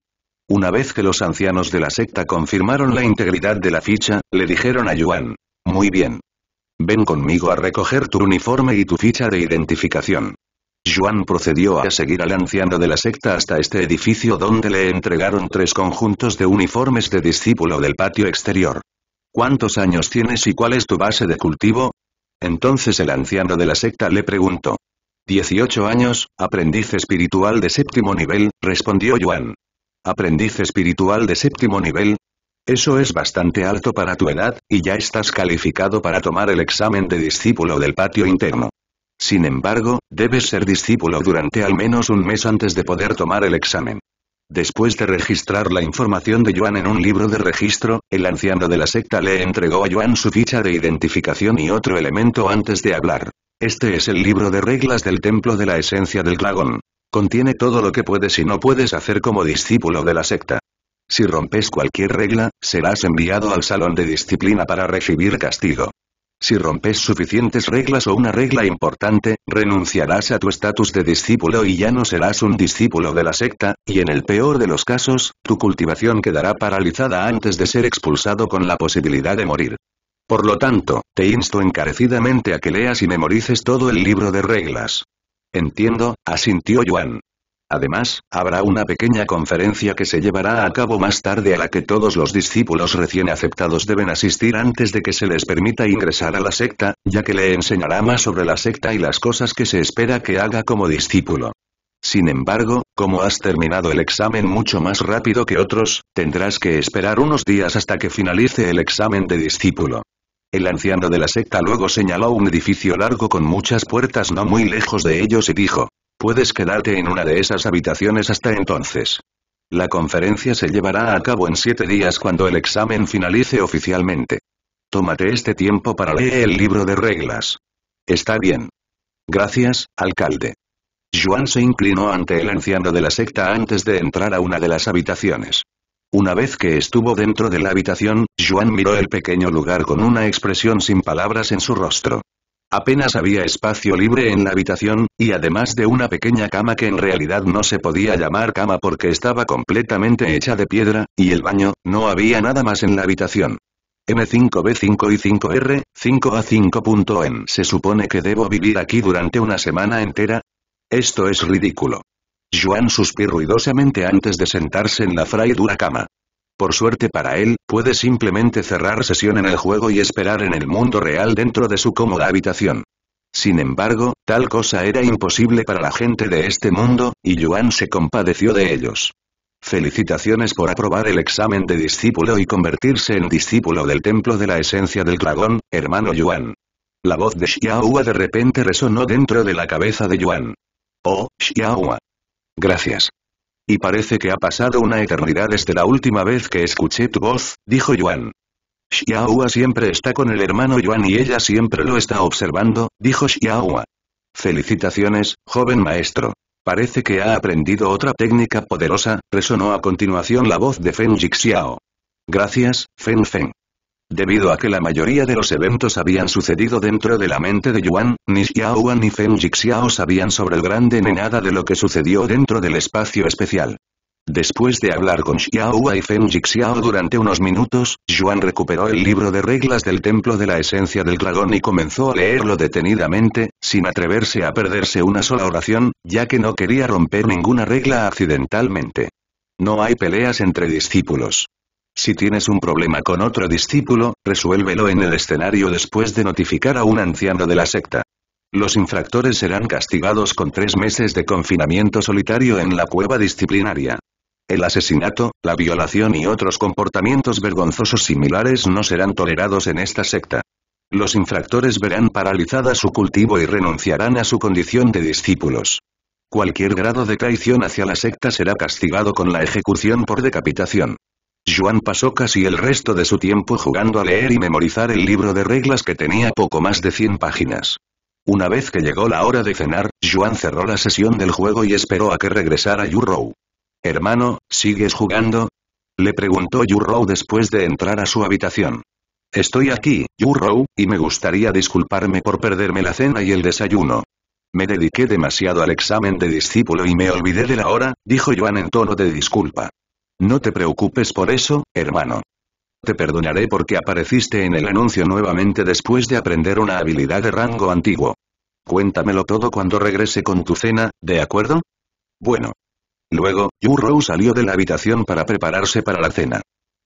Una vez que los ancianos de la secta confirmaron la integridad de la ficha, le dijeron a Yuan. Muy bien. Ven conmigo a recoger tu uniforme y tu ficha de identificación. Yuan procedió a seguir al anciano de la secta hasta este edificio donde le entregaron tres conjuntos de uniformes de discípulo del patio exterior. ¿Cuántos años tienes y cuál es tu base de cultivo? Entonces el anciano de la secta le preguntó. Dieciocho años, aprendiz espiritual de séptimo nivel, respondió Yuan. Aprendiz espiritual de séptimo nivel. Eso es bastante alto para tu edad, y ya estás calificado para tomar el examen de discípulo del patio interno. Sin embargo, debes ser discípulo durante al menos un mes antes de poder tomar el examen. Después de registrar la información de Yuan en un libro de registro, el anciano de la secta le entregó a Yuan su ficha de identificación y otro elemento antes de hablar. Este es el libro de reglas del templo de la esencia del dragón. Contiene todo lo que puedes y no puedes hacer como discípulo de la secta. Si rompes cualquier regla, serás enviado al salón de disciplina para recibir castigo. Si rompes suficientes reglas o una regla importante, renunciarás a tu estatus de discípulo y ya no serás un discípulo de la secta, y en el peor de los casos, tu cultivación quedará paralizada antes de ser expulsado con la posibilidad de morir. Por lo tanto, te insto encarecidamente a que leas y memorices todo el libro de reglas. Entiendo, asintió Yuan. Además, habrá una pequeña conferencia que se llevará a cabo más tarde a la que todos los discípulos recién aceptados deben asistir antes de que se les permita ingresar a la secta, ya que le enseñará más sobre la secta y las cosas que se espera que haga como discípulo. Sin embargo, como has terminado el examen mucho más rápido que otros, tendrás que esperar unos días hasta que finalice el examen de discípulo. El anciano de la secta luego señaló un edificio largo con muchas puertas no muy lejos de ellos y dijo, Puedes quedarte en una de esas habitaciones hasta entonces. La conferencia se llevará a cabo en siete días cuando el examen finalice oficialmente. Tómate este tiempo para leer el libro de reglas. Está bien. Gracias, alcalde. Juan se inclinó ante el anciano de la secta antes de entrar a una de las habitaciones. Una vez que estuvo dentro de la habitación, Juan miró el pequeño lugar con una expresión sin palabras en su rostro. Apenas había espacio libre en la habitación, y además de una pequeña cama que en realidad no se podía llamar cama porque estaba completamente hecha de piedra, y el baño, no había nada más en la habitación. M5B5 y 5R, 5A5.M ¿Se supone que debo vivir aquí durante una semana entera? Esto es ridículo. Juan suspiró ruidosamente antes de sentarse en la fray dura cama por suerte para él, puede simplemente cerrar sesión en el juego y esperar en el mundo real dentro de su cómoda habitación. Sin embargo, tal cosa era imposible para la gente de este mundo, y Yuan se compadeció de ellos. Felicitaciones por aprobar el examen de discípulo y convertirse en discípulo del templo de la esencia del dragón, hermano Yuan. La voz de Xiaohua de repente resonó dentro de la cabeza de Yuan. Oh, Xiaohua. Gracias. Y parece que ha pasado una eternidad desde la última vez que escuché tu voz, dijo Yuan. Xiaohua siempre está con el hermano Yuan y ella siempre lo está observando, dijo Xiaohua. Felicitaciones, joven maestro. Parece que ha aprendido otra técnica poderosa, resonó a continuación la voz de Feng Jixiao. Gracias, Feng Feng. Debido a que la mayoría de los eventos habían sucedido dentro de la mente de Yuan, ni Xiaoan ni Feng Jixiao sabían sobre el grande ni nada de lo que sucedió dentro del espacio especial. Después de hablar con Xiaohua y Feng Jixiao durante unos minutos, Yuan recuperó el libro de reglas del templo de la esencia del dragón y comenzó a leerlo detenidamente, sin atreverse a perderse una sola oración, ya que no quería romper ninguna regla accidentalmente. No hay peleas entre discípulos. Si tienes un problema con otro discípulo, resuélvelo en el escenario después de notificar a un anciano de la secta. Los infractores serán castigados con tres meses de confinamiento solitario en la cueva disciplinaria. El asesinato, la violación y otros comportamientos vergonzosos similares no serán tolerados en esta secta. Los infractores verán paralizada su cultivo y renunciarán a su condición de discípulos. Cualquier grado de traición hacia la secta será castigado con la ejecución por decapitación. Juan pasó casi el resto de su tiempo jugando a leer y memorizar el libro de reglas que tenía poco más de 100 páginas. Una vez que llegó la hora de cenar, Juan cerró la sesión del juego y esperó a que regresara Rou. Hermano, ¿sigues jugando? Le preguntó Rou después de entrar a su habitación. Estoy aquí, Rou, y me gustaría disculparme por perderme la cena y el desayuno. Me dediqué demasiado al examen de discípulo y me olvidé de la hora, dijo Juan en tono de disculpa. No te preocupes por eso, hermano. Te perdonaré porque apareciste en el anuncio nuevamente después de aprender una habilidad de rango antiguo. Cuéntamelo todo cuando regrese con tu cena, ¿de acuerdo? Bueno. Luego, Yu Rou salió de la habitación para prepararse para la cena.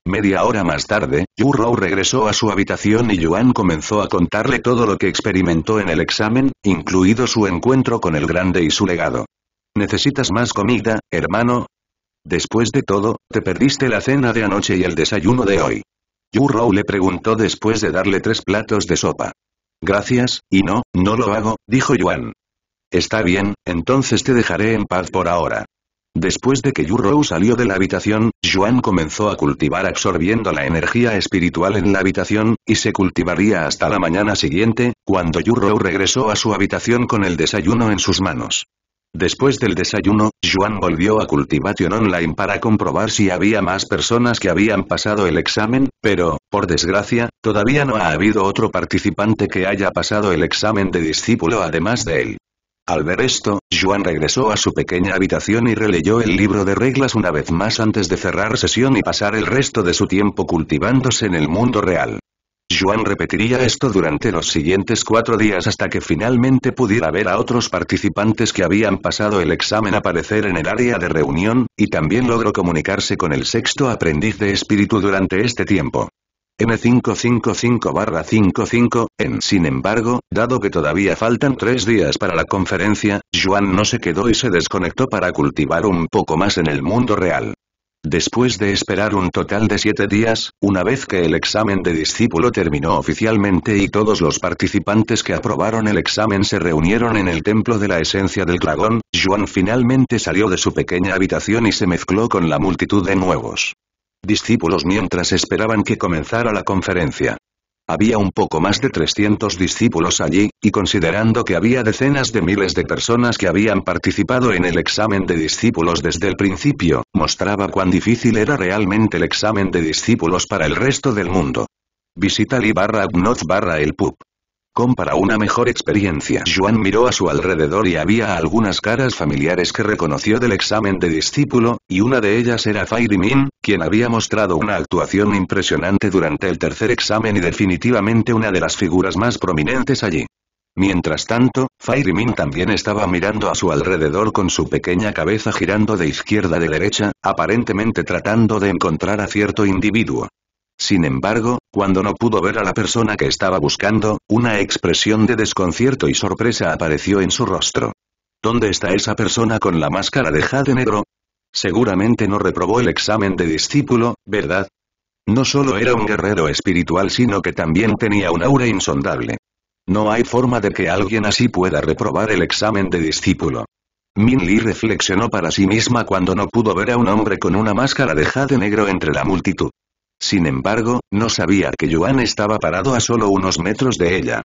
Media hora más tarde, Yu Yurrow regresó a su habitación y Yuan comenzó a contarle todo lo que experimentó en el examen, incluido su encuentro con el grande y su legado. Necesitas más comida, hermano, Después de todo, te perdiste la cena de anoche y el desayuno de hoy. Yu Rou le preguntó después de darle tres platos de sopa. Gracias, y no, no lo hago, dijo Yuan. Está bien, entonces te dejaré en paz por ahora. Después de que Yu Rou salió de la habitación, Yuan comenzó a cultivar absorbiendo la energía espiritual en la habitación, y se cultivaría hasta la mañana siguiente, cuando Yu Rou regresó a su habitación con el desayuno en sus manos. Después del desayuno, Juan volvió a Cultivation Online para comprobar si había más personas que habían pasado el examen, pero, por desgracia, todavía no ha habido otro participante que haya pasado el examen de discípulo además de él. Al ver esto, Juan regresó a su pequeña habitación y releyó el libro de reglas una vez más antes de cerrar sesión y pasar el resto de su tiempo cultivándose en el mundo real. Juan repetiría esto durante los siguientes cuatro días hasta que finalmente pudiera ver a otros participantes que habían pasado el examen aparecer en el área de reunión, y también logró comunicarse con el sexto aprendiz de espíritu durante este tiempo. m 555 55 en sin embargo, dado que todavía faltan tres días para la conferencia, Juan no se quedó y se desconectó para cultivar un poco más en el mundo real. Después de esperar un total de siete días, una vez que el examen de discípulo terminó oficialmente y todos los participantes que aprobaron el examen se reunieron en el templo de la esencia del dragón, Juan finalmente salió de su pequeña habitación y se mezcló con la multitud de nuevos discípulos mientras esperaban que comenzara la conferencia. Había un poco más de 300 discípulos allí, y considerando que había decenas de miles de personas que habían participado en el examen de discípulos desde el principio, mostraba cuán difícil era realmente el examen de discípulos para el resto del mundo. Visita li barra barra el pub con para una mejor experiencia. Juan miró a su alrededor y había algunas caras familiares que reconoció del examen de discípulo, y una de ellas era Fairy Min, quien había mostrado una actuación impresionante durante el tercer examen y definitivamente una de las figuras más prominentes allí. Mientras tanto, Fairy Min también estaba mirando a su alrededor con su pequeña cabeza girando de izquierda a de derecha, aparentemente tratando de encontrar a cierto individuo. Sin embargo, cuando no pudo ver a la persona que estaba buscando, una expresión de desconcierto y sorpresa apareció en su rostro. ¿Dónde está esa persona con la máscara de jade negro? Seguramente no reprobó el examen de discípulo, ¿verdad? No solo era un guerrero espiritual sino que también tenía un aura insondable. No hay forma de que alguien así pueda reprobar el examen de discípulo. Min Li reflexionó para sí misma cuando no pudo ver a un hombre con una máscara de jade negro entre la multitud. Sin embargo, no sabía que Yuan estaba parado a solo unos metros de ella.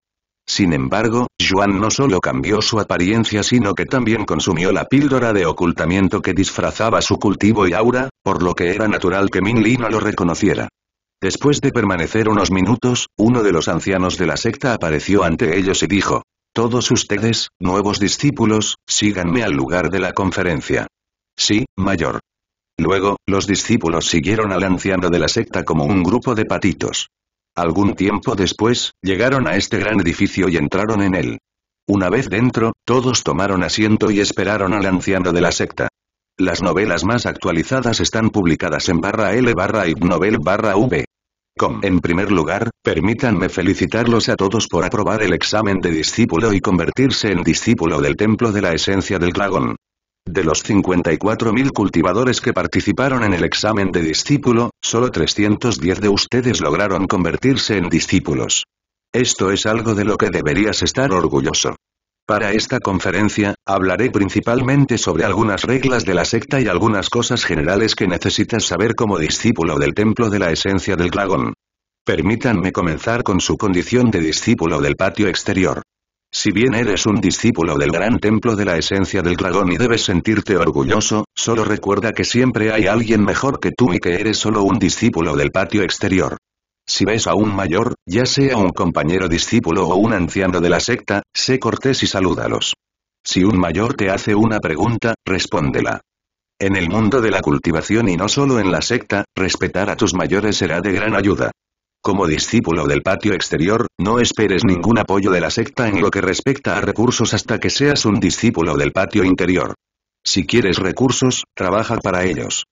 Sin embargo, Yuan no solo cambió su apariencia sino que también consumió la píldora de ocultamiento que disfrazaba su cultivo y aura, por lo que era natural que Min Li no lo reconociera. Después de permanecer unos minutos, uno de los ancianos de la secta apareció ante ellos y dijo, «Todos ustedes, nuevos discípulos, síganme al lugar de la conferencia». «Sí, mayor». Luego, los discípulos siguieron al anciano de la secta como un grupo de patitos. Algún tiempo después, llegaron a este gran edificio y entraron en él. Una vez dentro, todos tomaron asiento y esperaron al anciano de la secta. Las novelas más actualizadas están publicadas en barra L barra novel barra V. En primer lugar, permítanme felicitarlos a todos por aprobar el examen de discípulo y convertirse en discípulo del Templo de la Esencia del Dragón. De los 54.000 cultivadores que participaron en el examen de discípulo, solo 310 de ustedes lograron convertirse en discípulos. Esto es algo de lo que deberías estar orgulloso. Para esta conferencia, hablaré principalmente sobre algunas reglas de la secta y algunas cosas generales que necesitas saber como discípulo del templo de la esencia del dragón. Permítanme comenzar con su condición de discípulo del patio exterior. Si bien eres un discípulo del gran templo de la esencia del dragón y debes sentirte orgulloso, solo recuerda que siempre hay alguien mejor que tú y que eres solo un discípulo del patio exterior. Si ves a un mayor, ya sea un compañero discípulo o un anciano de la secta, sé cortés y salúdalos. Si un mayor te hace una pregunta, respóndela. En el mundo de la cultivación y no solo en la secta, respetar a tus mayores será de gran ayuda. Como discípulo del patio exterior, no esperes ningún apoyo de la secta en lo que respecta a recursos hasta que seas un discípulo del patio interior. Si quieres recursos, trabaja para ellos.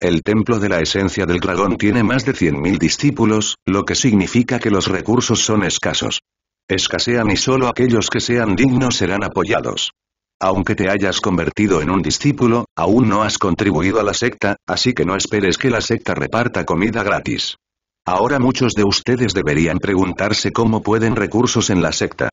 El templo de la esencia del dragón tiene más de 100.000 discípulos, lo que significa que los recursos son escasos. Escasean y solo aquellos que sean dignos serán apoyados. Aunque te hayas convertido en un discípulo, aún no has contribuido a la secta, así que no esperes que la secta reparta comida gratis. Ahora muchos de ustedes deberían preguntarse cómo pueden recursos en la secta.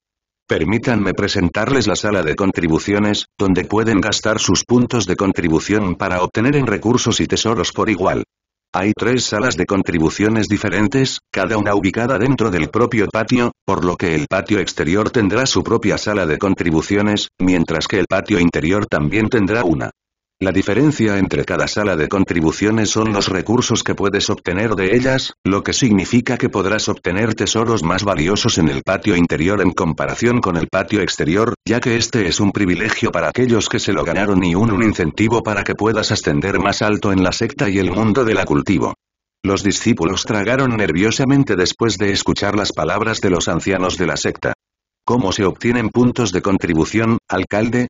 Permítanme presentarles la sala de contribuciones, donde pueden gastar sus puntos de contribución para obtener en recursos y tesoros por igual. Hay tres salas de contribuciones diferentes, cada una ubicada dentro del propio patio, por lo que el patio exterior tendrá su propia sala de contribuciones, mientras que el patio interior también tendrá una. La diferencia entre cada sala de contribuciones son los recursos que puedes obtener de ellas, lo que significa que podrás obtener tesoros más valiosos en el patio interior en comparación con el patio exterior, ya que este es un privilegio para aquellos que se lo ganaron y un, incentivo para que puedas ascender más alto en la secta y el mundo de la cultivo. Los discípulos tragaron nerviosamente después de escuchar las palabras de los ancianos de la secta. ¿Cómo se obtienen puntos de contribución, alcalde?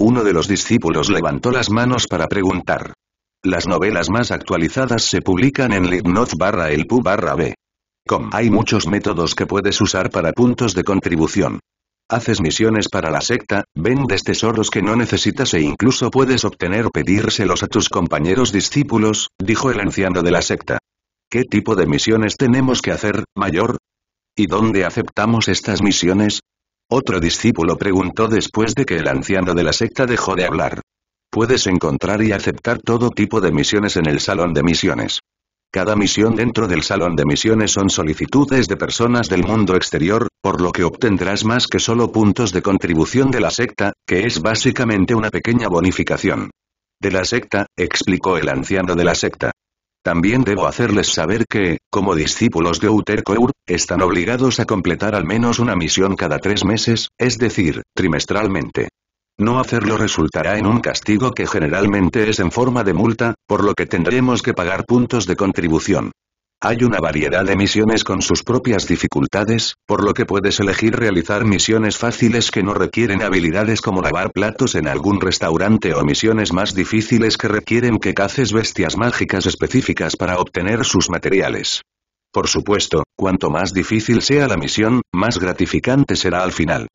Uno de los discípulos levantó las manos para preguntar. Las novelas más actualizadas se publican en Libnoz barra el pu barra b. Hay muchos métodos que puedes usar para puntos de contribución. Haces misiones para la secta, vendes tesoros que no necesitas e incluso puedes obtener pedírselos a tus compañeros discípulos, dijo el anciano de la secta. ¿Qué tipo de misiones tenemos que hacer, mayor? ¿Y dónde aceptamos estas misiones? Otro discípulo preguntó después de que el anciano de la secta dejó de hablar. Puedes encontrar y aceptar todo tipo de misiones en el salón de misiones. Cada misión dentro del salón de misiones son solicitudes de personas del mundo exterior, por lo que obtendrás más que solo puntos de contribución de la secta, que es básicamente una pequeña bonificación. De la secta, explicó el anciano de la secta. También debo hacerles saber que, como discípulos de Utercoeur, están obligados a completar al menos una misión cada tres meses, es decir, trimestralmente. No hacerlo resultará en un castigo que generalmente es en forma de multa, por lo que tendremos que pagar puntos de contribución. Hay una variedad de misiones con sus propias dificultades, por lo que puedes elegir realizar misiones fáciles que no requieren habilidades como lavar platos en algún restaurante o misiones más difíciles que requieren que caces bestias mágicas específicas para obtener sus materiales. Por supuesto, cuanto más difícil sea la misión, más gratificante será al final.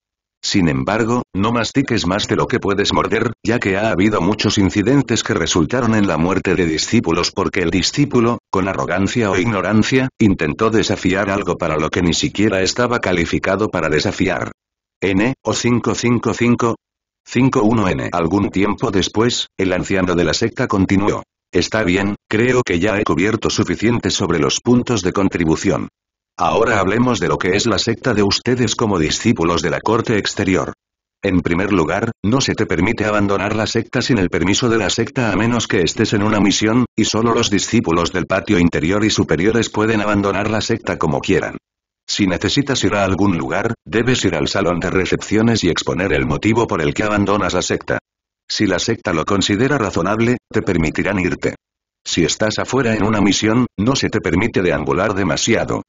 Sin embargo, no mastiques más de lo que puedes morder, ya que ha habido muchos incidentes que resultaron en la muerte de discípulos porque el discípulo, con arrogancia o ignorancia, intentó desafiar algo para lo que ni siquiera estaba calificado para desafiar. N, o 555, 51N. Algún tiempo después, el anciano de la secta continuó. Está bien, creo que ya he cubierto suficiente sobre los puntos de contribución. Ahora hablemos de lo que es la secta de ustedes como discípulos de la corte exterior. En primer lugar, no se te permite abandonar la secta sin el permiso de la secta a menos que estés en una misión, y solo los discípulos del patio interior y superiores pueden abandonar la secta como quieran. Si necesitas ir a algún lugar, debes ir al salón de recepciones y exponer el motivo por el que abandonas la secta. Si la secta lo considera razonable, te permitirán irte. Si estás afuera en una misión, no se te permite deambular demasiado.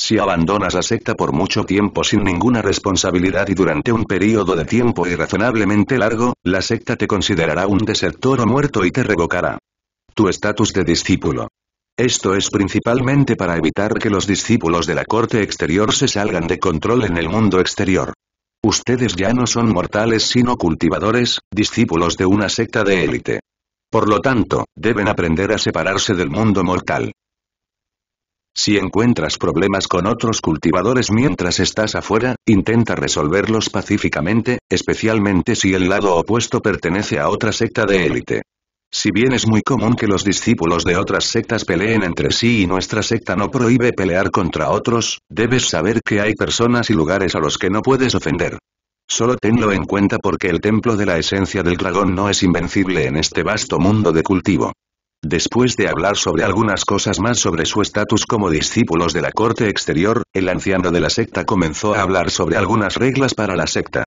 Si abandonas la secta por mucho tiempo sin ninguna responsabilidad y durante un periodo de tiempo irrazonablemente largo, la secta te considerará un desertor o muerto y te revocará tu estatus de discípulo. Esto es principalmente para evitar que los discípulos de la corte exterior se salgan de control en el mundo exterior. Ustedes ya no son mortales sino cultivadores, discípulos de una secta de élite. Por lo tanto, deben aprender a separarse del mundo mortal. Si encuentras problemas con otros cultivadores mientras estás afuera, intenta resolverlos pacíficamente, especialmente si el lado opuesto pertenece a otra secta de élite. Si bien es muy común que los discípulos de otras sectas peleen entre sí y nuestra secta no prohíbe pelear contra otros, debes saber que hay personas y lugares a los que no puedes ofender. Solo tenlo en cuenta porque el templo de la esencia del dragón no es invencible en este vasto mundo de cultivo. Después de hablar sobre algunas cosas más sobre su estatus como discípulos de la corte exterior, el anciano de la secta comenzó a hablar sobre algunas reglas para la secta.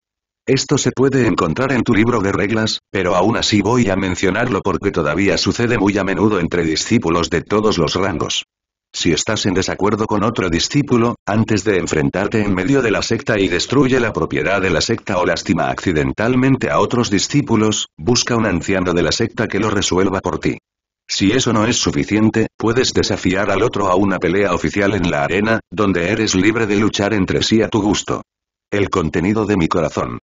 Esto se puede encontrar en tu libro de reglas, pero aún así voy a mencionarlo porque todavía sucede muy a menudo entre discípulos de todos los rangos. Si estás en desacuerdo con otro discípulo, antes de enfrentarte en medio de la secta y destruye la propiedad de la secta o lastima accidentalmente a otros discípulos, busca un anciano de la secta que lo resuelva por ti. Si eso no es suficiente, puedes desafiar al otro a una pelea oficial en la arena, donde eres libre de luchar entre sí a tu gusto. El contenido de mi corazón.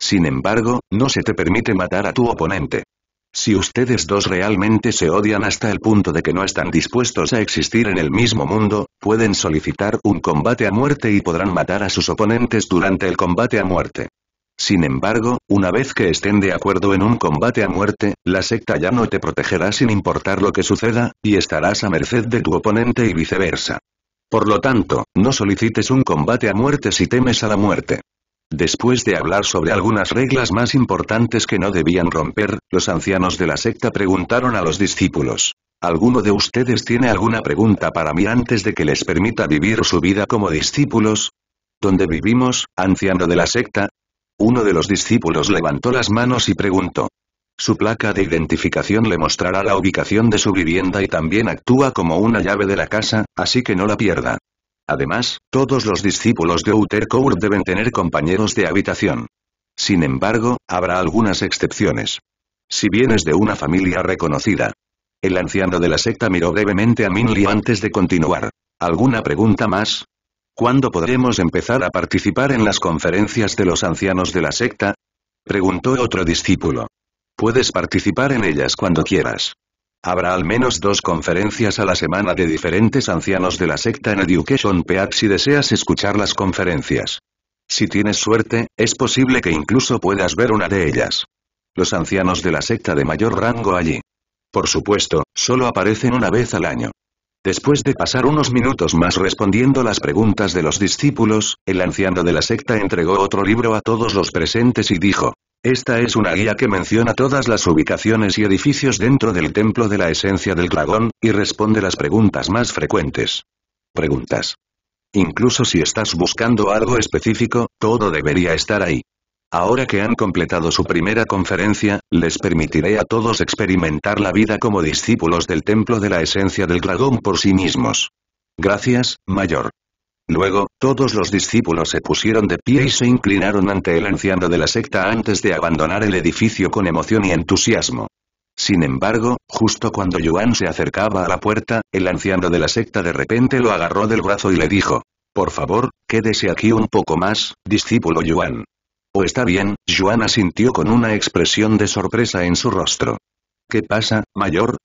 Sin embargo, no se te permite matar a tu oponente. Si ustedes dos realmente se odian hasta el punto de que no están dispuestos a existir en el mismo mundo, pueden solicitar un combate a muerte y podrán matar a sus oponentes durante el combate a muerte. Sin embargo, una vez que estén de acuerdo en un combate a muerte, la secta ya no te protegerá sin importar lo que suceda, y estarás a merced de tu oponente y viceversa. Por lo tanto, no solicites un combate a muerte si temes a la muerte. Después de hablar sobre algunas reglas más importantes que no debían romper, los ancianos de la secta preguntaron a los discípulos. ¿Alguno de ustedes tiene alguna pregunta para mí antes de que les permita vivir su vida como discípulos? ¿Dónde vivimos, anciano de la secta? Uno de los discípulos levantó las manos y preguntó. Su placa de identificación le mostrará la ubicación de su vivienda y también actúa como una llave de la casa, así que no la pierda. Además, todos los discípulos de Utercourt deben tener compañeros de habitación. Sin embargo, habrá algunas excepciones. Si vienes de una familia reconocida. El anciano de la secta miró brevemente a Minli antes de continuar. ¿Alguna pregunta más? ¿Cuándo podremos empezar a participar en las conferencias de los ancianos de la secta? Preguntó otro discípulo. Puedes participar en ellas cuando quieras. Habrá al menos dos conferencias a la semana de diferentes ancianos de la secta en Education Peat si deseas escuchar las conferencias. Si tienes suerte, es posible que incluso puedas ver una de ellas. Los ancianos de la secta de mayor rango allí. Por supuesto, solo aparecen una vez al año. Después de pasar unos minutos más respondiendo las preguntas de los discípulos, el anciano de la secta entregó otro libro a todos los presentes y dijo, esta es una guía que menciona todas las ubicaciones y edificios dentro del templo de la esencia del dragón, y responde las preguntas más frecuentes. Preguntas. Incluso si estás buscando algo específico, todo debería estar ahí. Ahora que han completado su primera conferencia, les permitiré a todos experimentar la vida como discípulos del templo de la esencia del dragón por sí mismos. Gracias, mayor. Luego, todos los discípulos se pusieron de pie y se inclinaron ante el anciano de la secta antes de abandonar el edificio con emoción y entusiasmo. Sin embargo, justo cuando Yuan se acercaba a la puerta, el anciano de la secta de repente lo agarró del brazo y le dijo, «Por favor, quédese aquí un poco más, discípulo Yuan». O está bien, Juana asintió con una expresión de sorpresa en su rostro. ¿Qué pasa, mayor?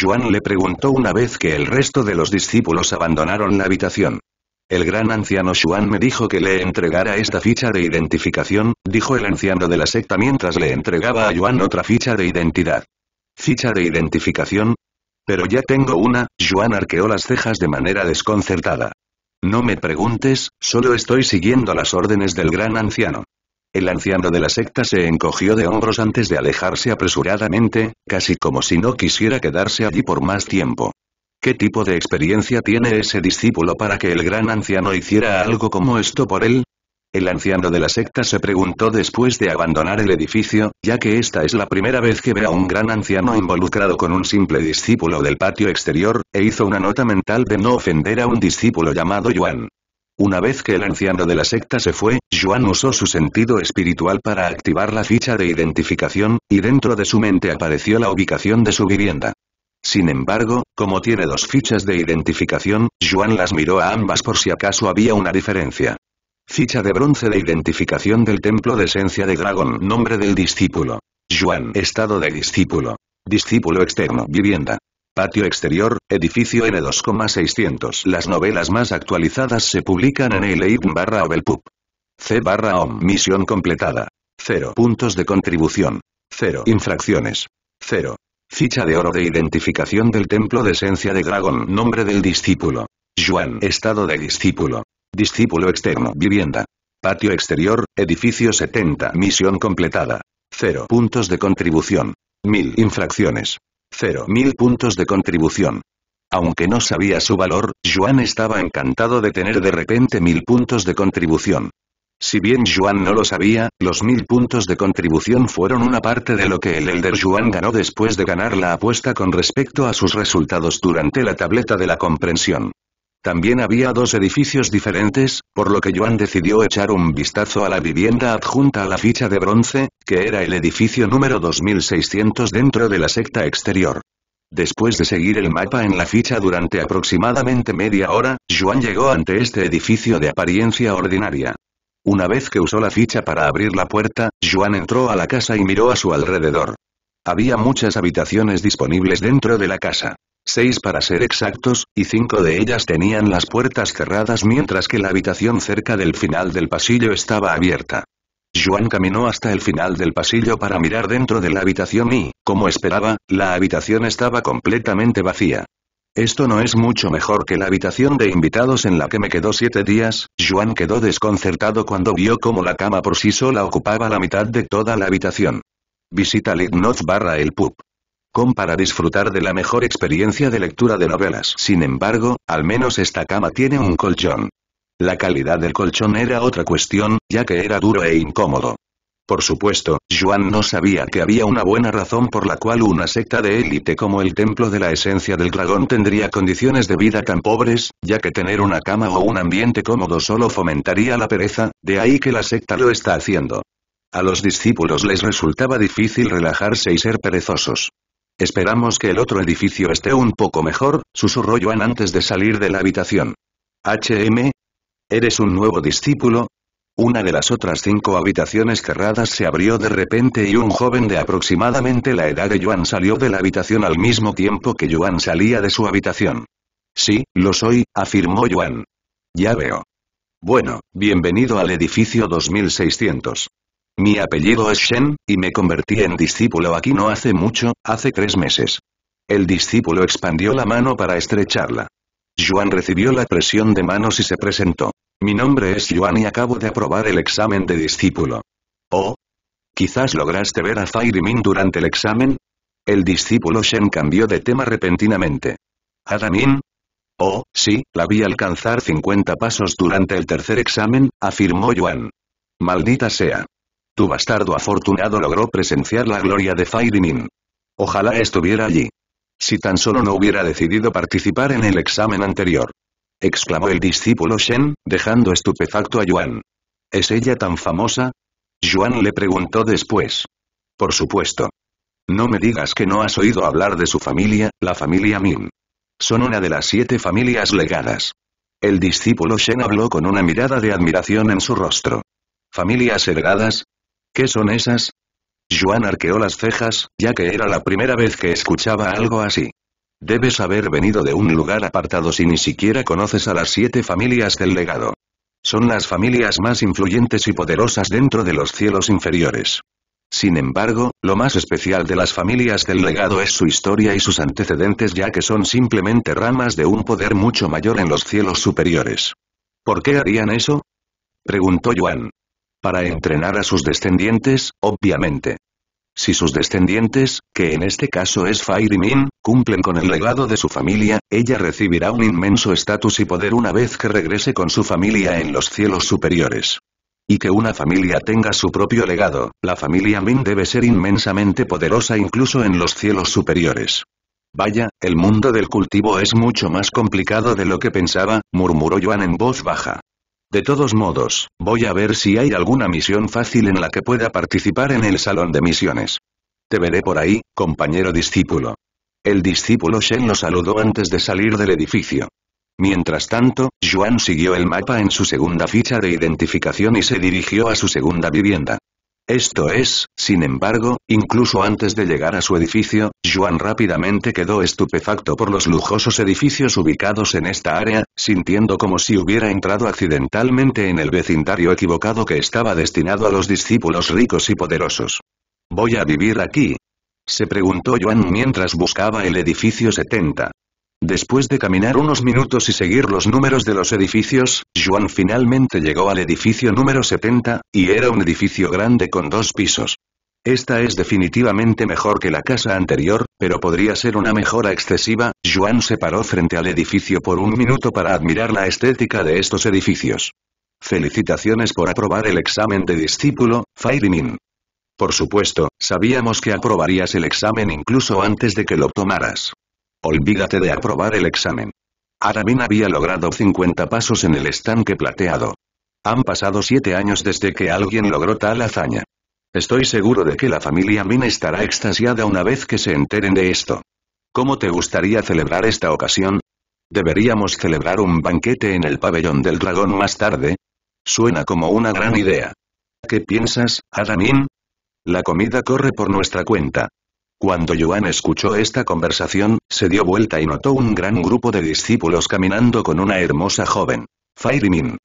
Juan le preguntó una vez que el resto de los discípulos abandonaron la habitación. El gran anciano Juan me dijo que le entregara esta ficha de identificación, dijo el anciano de la secta mientras le entregaba a Juan otra ficha de identidad. ¿Ficha de identificación? Pero ya tengo una, Juan arqueó las cejas de manera desconcertada. No me preguntes, solo estoy siguiendo las órdenes del gran anciano. El anciano de la secta se encogió de hombros antes de alejarse apresuradamente, casi como si no quisiera quedarse allí por más tiempo. ¿Qué tipo de experiencia tiene ese discípulo para que el gran anciano hiciera algo como esto por él? El anciano de la secta se preguntó después de abandonar el edificio, ya que esta es la primera vez que ve a un gran anciano involucrado con un simple discípulo del patio exterior, e hizo una nota mental de no ofender a un discípulo llamado Yuan. Una vez que el anciano de la secta se fue, Juan usó su sentido espiritual para activar la ficha de identificación, y dentro de su mente apareció la ubicación de su vivienda. Sin embargo, como tiene dos fichas de identificación, Juan las miró a ambas por si acaso había una diferencia. Ficha de bronce de identificación del templo de esencia de dragón Nombre del discípulo. Juan Estado de discípulo. Discípulo externo Vivienda. Patio exterior, edificio N2,600. Las novelas más actualizadas se publican en el barra Ovelpup. C barra OM. Misión completada. 0 puntos de contribución. 0 infracciones. 0. Ficha de oro de identificación del templo de esencia de dragón. Nombre del discípulo. Juan. Estado de discípulo. Discípulo externo. Vivienda. Patio exterior, edificio 70. Misión completada. 0 puntos de contribución. 1000 infracciones mil puntos de contribución. Aunque no sabía su valor, Juan estaba encantado de tener de repente mil puntos de contribución. Si bien Juan no lo sabía, los mil puntos de contribución fueron una parte de lo que el Elder Juan ganó después de ganar la apuesta con respecto a sus resultados durante la tableta de la comprensión. También había dos edificios diferentes, por lo que Yuan decidió echar un vistazo a la vivienda adjunta a la ficha de bronce, que era el edificio número 2600 dentro de la secta exterior. Después de seguir el mapa en la ficha durante aproximadamente media hora, Yuan llegó ante este edificio de apariencia ordinaria. Una vez que usó la ficha para abrir la puerta, Yuan entró a la casa y miró a su alrededor. Había muchas habitaciones disponibles dentro de la casa seis para ser exactos, y cinco de ellas tenían las puertas cerradas mientras que la habitación cerca del final del pasillo estaba abierta. Juan caminó hasta el final del pasillo para mirar dentro de la habitación y, como esperaba, la habitación estaba completamente vacía. Esto no es mucho mejor que la habitación de invitados en la que me quedó siete días, Juan quedó desconcertado cuando vio cómo la cama por sí sola ocupaba la mitad de toda la habitación. Visita Lidnoz barra el pub para disfrutar de la mejor experiencia de lectura de novelas. Sin embargo, al menos esta cama tiene un colchón. La calidad del colchón era otra cuestión, ya que era duro e incómodo. Por supuesto, Juan no sabía que había una buena razón por la cual una secta de élite como el Templo de la Esencia del Dragón tendría condiciones de vida tan pobres, ya que tener una cama o un ambiente cómodo solo fomentaría la pereza, de ahí que la secta lo está haciendo. A los discípulos les resultaba difícil relajarse y ser perezosos. Esperamos que el otro edificio esté un poco mejor, susurró Yuan antes de salir de la habitación. HM. ¿Eres un nuevo discípulo? Una de las otras cinco habitaciones cerradas se abrió de repente y un joven de aproximadamente la edad de Yuan salió de la habitación al mismo tiempo que Joan salía de su habitación. Sí, lo soy, afirmó Joan. Ya veo. Bueno, bienvenido al edificio 2600. Mi apellido es Shen, y me convertí en discípulo aquí no hace mucho, hace tres meses. El discípulo expandió la mano para estrecharla. Yuan recibió la presión de manos y se presentó. Mi nombre es Yuan y acabo de aprobar el examen de discípulo. Oh. Quizás lograste ver a Min durante el examen. El discípulo Shen cambió de tema repentinamente. Adamin. Oh, sí, la vi alcanzar 50 pasos durante el tercer examen, afirmó Yuan. Maldita sea. Tu bastardo afortunado logró presenciar la gloria de Fairy Min. Ojalá estuviera allí. Si tan solo no hubiera decidido participar en el examen anterior. Exclamó el discípulo Shen, dejando estupefacto a Yuan. ¿Es ella tan famosa? Yuan le preguntó después. Por supuesto. No me digas que no has oído hablar de su familia, la familia Min. Son una de las siete familias legadas. El discípulo Shen habló con una mirada de admiración en su rostro. ¿Familias legadas. ¿Qué son esas? Juan arqueó las cejas, ya que era la primera vez que escuchaba algo así. Debes haber venido de un lugar apartado si ni siquiera conoces a las siete familias del legado. Son las familias más influyentes y poderosas dentro de los cielos inferiores. Sin embargo, lo más especial de las familias del legado es su historia y sus antecedentes ya que son simplemente ramas de un poder mucho mayor en los cielos superiores. ¿Por qué harían eso? Preguntó Juan. Para entrenar a sus descendientes, obviamente. Si sus descendientes, que en este caso es Fairy Min, cumplen con el legado de su familia, ella recibirá un inmenso estatus y poder una vez que regrese con su familia en los cielos superiores. Y que una familia tenga su propio legado, la familia Min debe ser inmensamente poderosa incluso en los cielos superiores. Vaya, el mundo del cultivo es mucho más complicado de lo que pensaba, murmuró Yuan en voz baja. De todos modos, voy a ver si hay alguna misión fácil en la que pueda participar en el salón de misiones. Te veré por ahí, compañero discípulo. El discípulo Shen lo saludó antes de salir del edificio. Mientras tanto, Yuan siguió el mapa en su segunda ficha de identificación y se dirigió a su segunda vivienda. Esto es, sin embargo, incluso antes de llegar a su edificio, Juan rápidamente quedó estupefacto por los lujosos edificios ubicados en esta área, sintiendo como si hubiera entrado accidentalmente en el vecindario equivocado que estaba destinado a los discípulos ricos y poderosos. ¿Voy a vivir aquí? Se preguntó Juan mientras buscaba el edificio 70. Después de caminar unos minutos y seguir los números de los edificios, Juan finalmente llegó al edificio número 70, y era un edificio grande con dos pisos. Esta es definitivamente mejor que la casa anterior, pero podría ser una mejora excesiva, Juan se paró frente al edificio por un minuto para admirar la estética de estos edificios. Felicitaciones por aprobar el examen de discípulo, Min. Por supuesto, sabíamos que aprobarías el examen incluso antes de que lo tomaras. Olvídate de aprobar el examen. Aramin había logrado 50 pasos en el estanque plateado. Han pasado siete años desde que alguien logró tal hazaña. Estoy seguro de que la familia Min estará extasiada una vez que se enteren de esto. ¿Cómo te gustaría celebrar esta ocasión? ¿Deberíamos celebrar un banquete en el pabellón del dragón más tarde? Suena como una gran idea. ¿Qué piensas, Adamin? La comida corre por nuestra cuenta. Cuando Yuan escuchó esta conversación, se dio vuelta y notó un gran grupo de discípulos caminando con una hermosa joven. Fairy Min.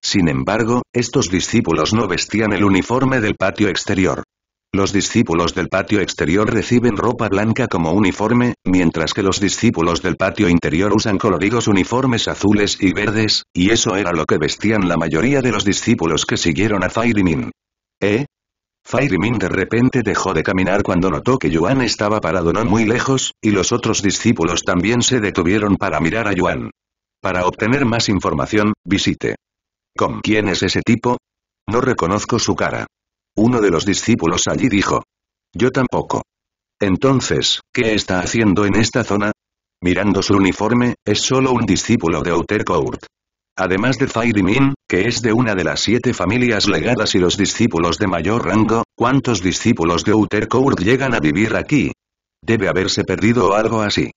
Sin embargo, estos discípulos no vestían el uniforme del patio exterior. Los discípulos del patio exterior reciben ropa blanca como uniforme, mientras que los discípulos del patio interior usan coloridos uniformes azules y verdes, y eso era lo que vestían la mayoría de los discípulos que siguieron a Fairy Min. ¿Eh? Firemin de repente dejó de caminar cuando notó que Yuan estaba parado no muy lejos, y los otros discípulos también se detuvieron para mirar a Yuan. Para obtener más información, visite. ¿Con quién es ese tipo? No reconozco su cara. Uno de los discípulos allí dijo. Yo tampoco. Entonces, ¿qué está haciendo en esta zona? Mirando su uniforme, es solo un discípulo de Outer Además de min que es de una de las siete familias legadas y los discípulos de mayor rango, ¿cuántos discípulos de Court llegan a vivir aquí? Debe haberse perdido algo así.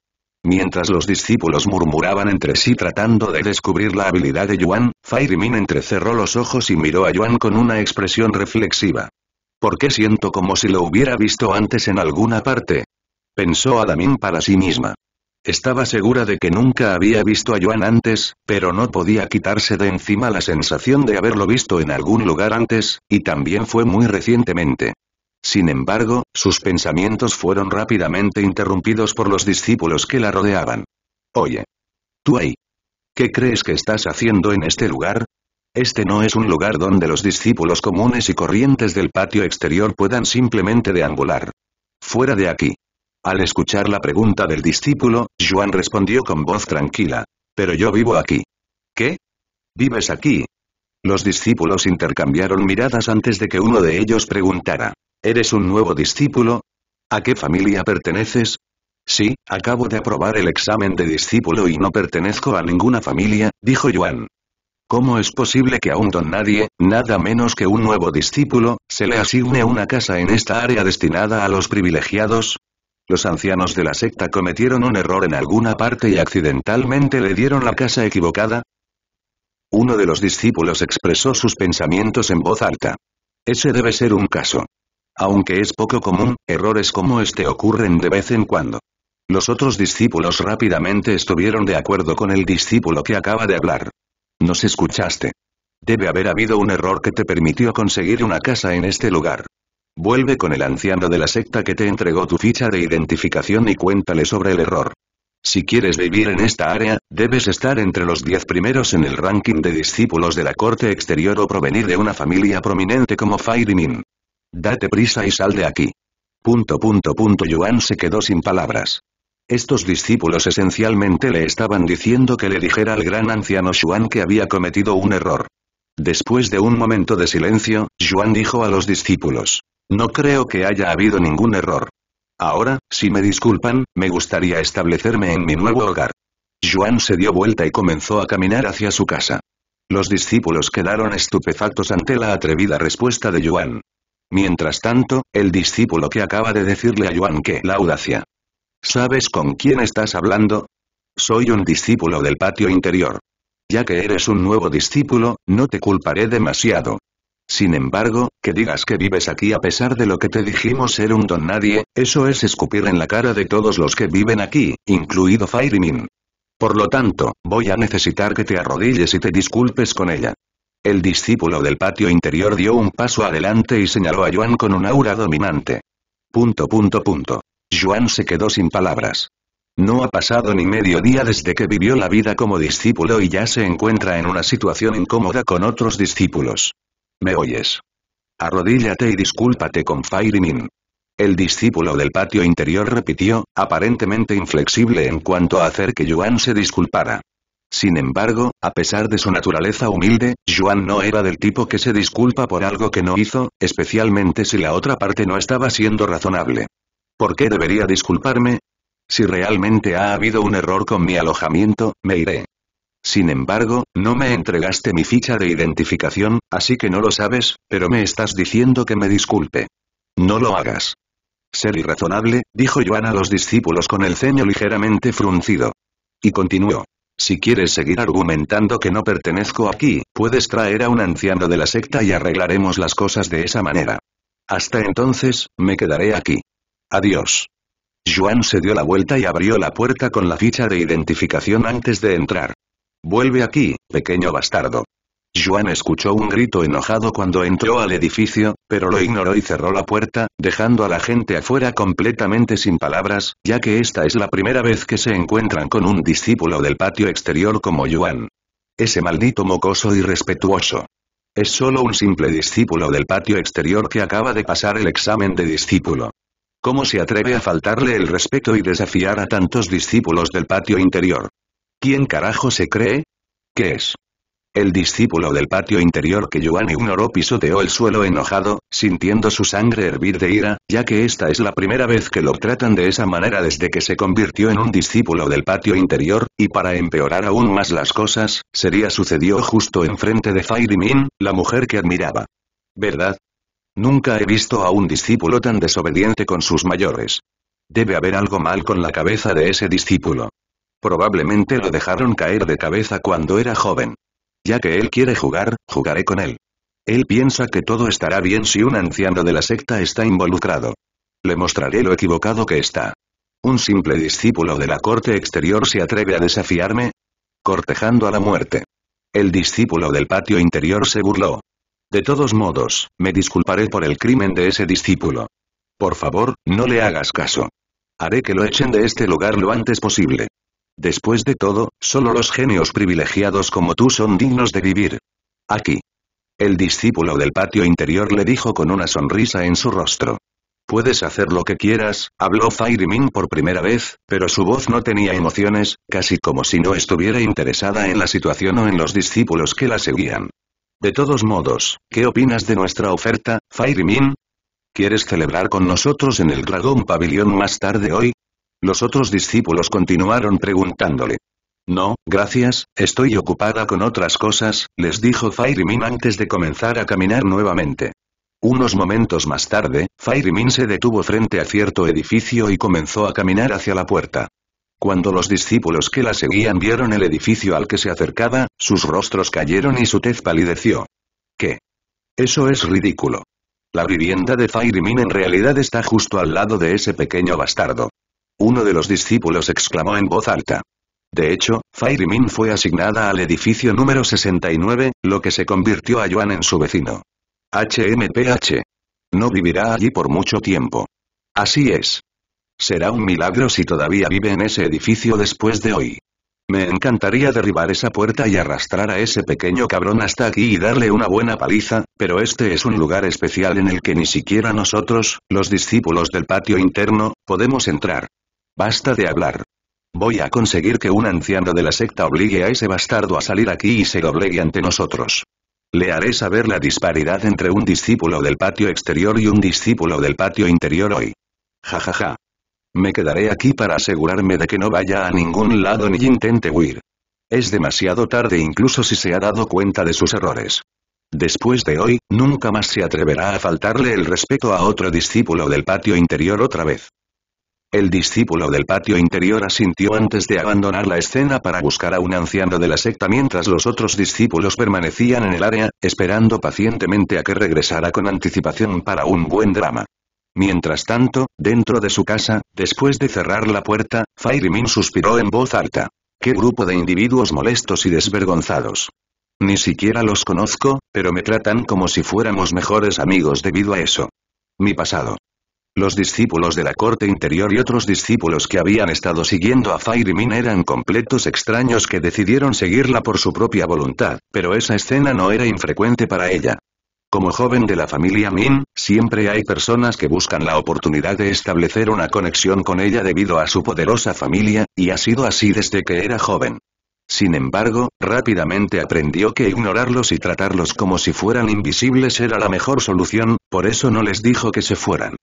Mientras los discípulos murmuraban entre sí tratando de descubrir la habilidad de Yuan, Min entrecerró los ojos y miró a Yuan con una expresión reflexiva. ¿Por qué siento como si lo hubiera visto antes en alguna parte? Pensó Adamin para sí misma. Estaba segura de que nunca había visto a Joan antes, pero no podía quitarse de encima la sensación de haberlo visto en algún lugar antes, y también fue muy recientemente. Sin embargo, sus pensamientos fueron rápidamente interrumpidos por los discípulos que la rodeaban. Oye. Tú ahí. ¿Qué crees que estás haciendo en este lugar? Este no es un lugar donde los discípulos comunes y corrientes del patio exterior puedan simplemente deambular. Fuera de aquí. Al escuchar la pregunta del discípulo, Juan respondió con voz tranquila. Pero yo vivo aquí. ¿Qué? ¿Vives aquí? Los discípulos intercambiaron miradas antes de que uno de ellos preguntara. ¿Eres un nuevo discípulo? ¿A qué familia perteneces? Sí, acabo de aprobar el examen de discípulo y no pertenezco a ninguna familia, dijo Juan. ¿Cómo es posible que a un don nadie, nada menos que un nuevo discípulo, se le asigne una casa en esta área destinada a los privilegiados? Los ancianos de la secta cometieron un error en alguna parte y accidentalmente le dieron la casa equivocada. Uno de los discípulos expresó sus pensamientos en voz alta. Ese debe ser un caso. Aunque es poco común, errores como este ocurren de vez en cuando. Los otros discípulos rápidamente estuvieron de acuerdo con el discípulo que acaba de hablar. Nos escuchaste. Debe haber habido un error que te permitió conseguir una casa en este lugar. Vuelve con el anciano de la secta que te entregó tu ficha de identificación y cuéntale sobre el error. Si quieres vivir en esta área, debes estar entre los diez primeros en el ranking de discípulos de la corte exterior o provenir de una familia prominente como Min. Date prisa y sal de aquí. Punto punto punto Yuan se quedó sin palabras. Estos discípulos esencialmente le estaban diciendo que le dijera al gran anciano Xuan que había cometido un error. Después de un momento de silencio, Yuan dijo a los discípulos. No creo que haya habido ningún error. Ahora, si me disculpan, me gustaría establecerme en mi nuevo hogar. Juan se dio vuelta y comenzó a caminar hacia su casa. Los discípulos quedaron estupefactos ante la atrevida respuesta de Juan. Mientras tanto, el discípulo que acaba de decirle a Juan que la audacia. ¿Sabes con quién estás hablando? Soy un discípulo del patio interior. Ya que eres un nuevo discípulo, no te culparé demasiado. Sin embargo, que digas que vives aquí a pesar de lo que te dijimos ser un don nadie, eso es escupir en la cara de todos los que viven aquí, incluido Min. Por lo tanto, voy a necesitar que te arrodilles y te disculpes con ella. El discípulo del patio interior dio un paso adelante y señaló a Yuan con un aura dominante. Punto punto punto. Yuan se quedó sin palabras. No ha pasado ni medio día desde que vivió la vida como discípulo y ya se encuentra en una situación incómoda con otros discípulos. ¿Me oyes? Arrodíllate y discúlpate con Firemin. El discípulo del patio interior repitió, aparentemente inflexible en cuanto a hacer que Yuan se disculpara. Sin embargo, a pesar de su naturaleza humilde, Yuan no era del tipo que se disculpa por algo que no hizo, especialmente si la otra parte no estaba siendo razonable. ¿Por qué debería disculparme? Si realmente ha habido un error con mi alojamiento, me iré. Sin embargo, no me entregaste mi ficha de identificación, así que no lo sabes, pero me estás diciendo que me disculpe. No lo hagas. Ser irrazonable, dijo Joan a los discípulos con el ceño ligeramente fruncido. Y continuó. Si quieres seguir argumentando que no pertenezco aquí, puedes traer a un anciano de la secta y arreglaremos las cosas de esa manera. Hasta entonces, me quedaré aquí. Adiós. Joan se dio la vuelta y abrió la puerta con la ficha de identificación antes de entrar. Vuelve aquí, pequeño bastardo. Juan escuchó un grito enojado cuando entró al edificio, pero lo ignoró y cerró la puerta, dejando a la gente afuera completamente sin palabras, ya que esta es la primera vez que se encuentran con un discípulo del patio exterior como Juan. Ese maldito mocoso y respetuoso. Es solo un simple discípulo del patio exterior que acaba de pasar el examen de discípulo. ¿Cómo se atreve a faltarle el respeto y desafiar a tantos discípulos del patio interior? ¿Quién carajo se cree? ¿Qué es? El discípulo del patio interior que Joan ignoró pisoteó el suelo enojado, sintiendo su sangre hervir de ira, ya que esta es la primera vez que lo tratan de esa manera desde que se convirtió en un discípulo del patio interior, y para empeorar aún más las cosas, sería sucedió justo enfrente de Min, la mujer que admiraba. ¿Verdad? Nunca he visto a un discípulo tan desobediente con sus mayores. Debe haber algo mal con la cabeza de ese discípulo. Probablemente lo dejaron caer de cabeza cuando era joven. Ya que él quiere jugar, jugaré con él. Él piensa que todo estará bien si un anciano de la secta está involucrado. Le mostraré lo equivocado que está. ¿Un simple discípulo de la corte exterior se atreve a desafiarme? Cortejando a la muerte. El discípulo del patio interior se burló. De todos modos, me disculparé por el crimen de ese discípulo. Por favor, no le hagas caso. Haré que lo echen de este lugar lo antes posible. Después de todo, solo los genios privilegiados como tú son dignos de vivir. Aquí. El discípulo del patio interior le dijo con una sonrisa en su rostro. Puedes hacer lo que quieras, habló Min por primera vez, pero su voz no tenía emociones, casi como si no estuviera interesada en la situación o en los discípulos que la seguían. De todos modos, ¿qué opinas de nuestra oferta, Min? ¿Quieres celebrar con nosotros en el Dragon Pavilion más tarde hoy? Los otros discípulos continuaron preguntándole. No, gracias, estoy ocupada con otras cosas, les dijo Min antes de comenzar a caminar nuevamente. Unos momentos más tarde, min se detuvo frente a cierto edificio y comenzó a caminar hacia la puerta. Cuando los discípulos que la seguían vieron el edificio al que se acercaba, sus rostros cayeron y su tez palideció. ¿Qué? Eso es ridículo. La vivienda de min en realidad está justo al lado de ese pequeño bastardo. Uno de los discípulos exclamó en voz alta. De hecho, Fairy Min fue asignada al edificio número 69, lo que se convirtió a Yuan en su vecino. HMPH. No vivirá allí por mucho tiempo. Así es. Será un milagro si todavía vive en ese edificio después de hoy. Me encantaría derribar esa puerta y arrastrar a ese pequeño cabrón hasta aquí y darle una buena paliza, pero este es un lugar especial en el que ni siquiera nosotros, los discípulos del patio interno, podemos entrar. Basta de hablar. Voy a conseguir que un anciano de la secta obligue a ese bastardo a salir aquí y se doblegue ante nosotros. Le haré saber la disparidad entre un discípulo del patio exterior y un discípulo del patio interior hoy. Ja ja ja. Me quedaré aquí para asegurarme de que no vaya a ningún lado ni intente huir. Es demasiado tarde incluso si se ha dado cuenta de sus errores. Después de hoy, nunca más se atreverá a faltarle el respeto a otro discípulo del patio interior otra vez. El discípulo del patio interior asintió antes de abandonar la escena para buscar a un anciano de la secta mientras los otros discípulos permanecían en el área, esperando pacientemente a que regresara con anticipación para un buen drama. Mientras tanto, dentro de su casa, después de cerrar la puerta, Firemin suspiró en voz alta. ¡Qué grupo de individuos molestos y desvergonzados! Ni siquiera los conozco, pero me tratan como si fuéramos mejores amigos debido a eso. Mi pasado. Los discípulos de la corte interior y otros discípulos que habían estado siguiendo a Min eran completos extraños que decidieron seguirla por su propia voluntad, pero esa escena no era infrecuente para ella. Como joven de la familia Min, siempre hay personas que buscan la oportunidad de establecer una conexión con ella debido a su poderosa familia, y ha sido así desde que era joven. Sin embargo, rápidamente aprendió que ignorarlos y tratarlos como si fueran invisibles era la mejor solución, por eso no les dijo que se fueran.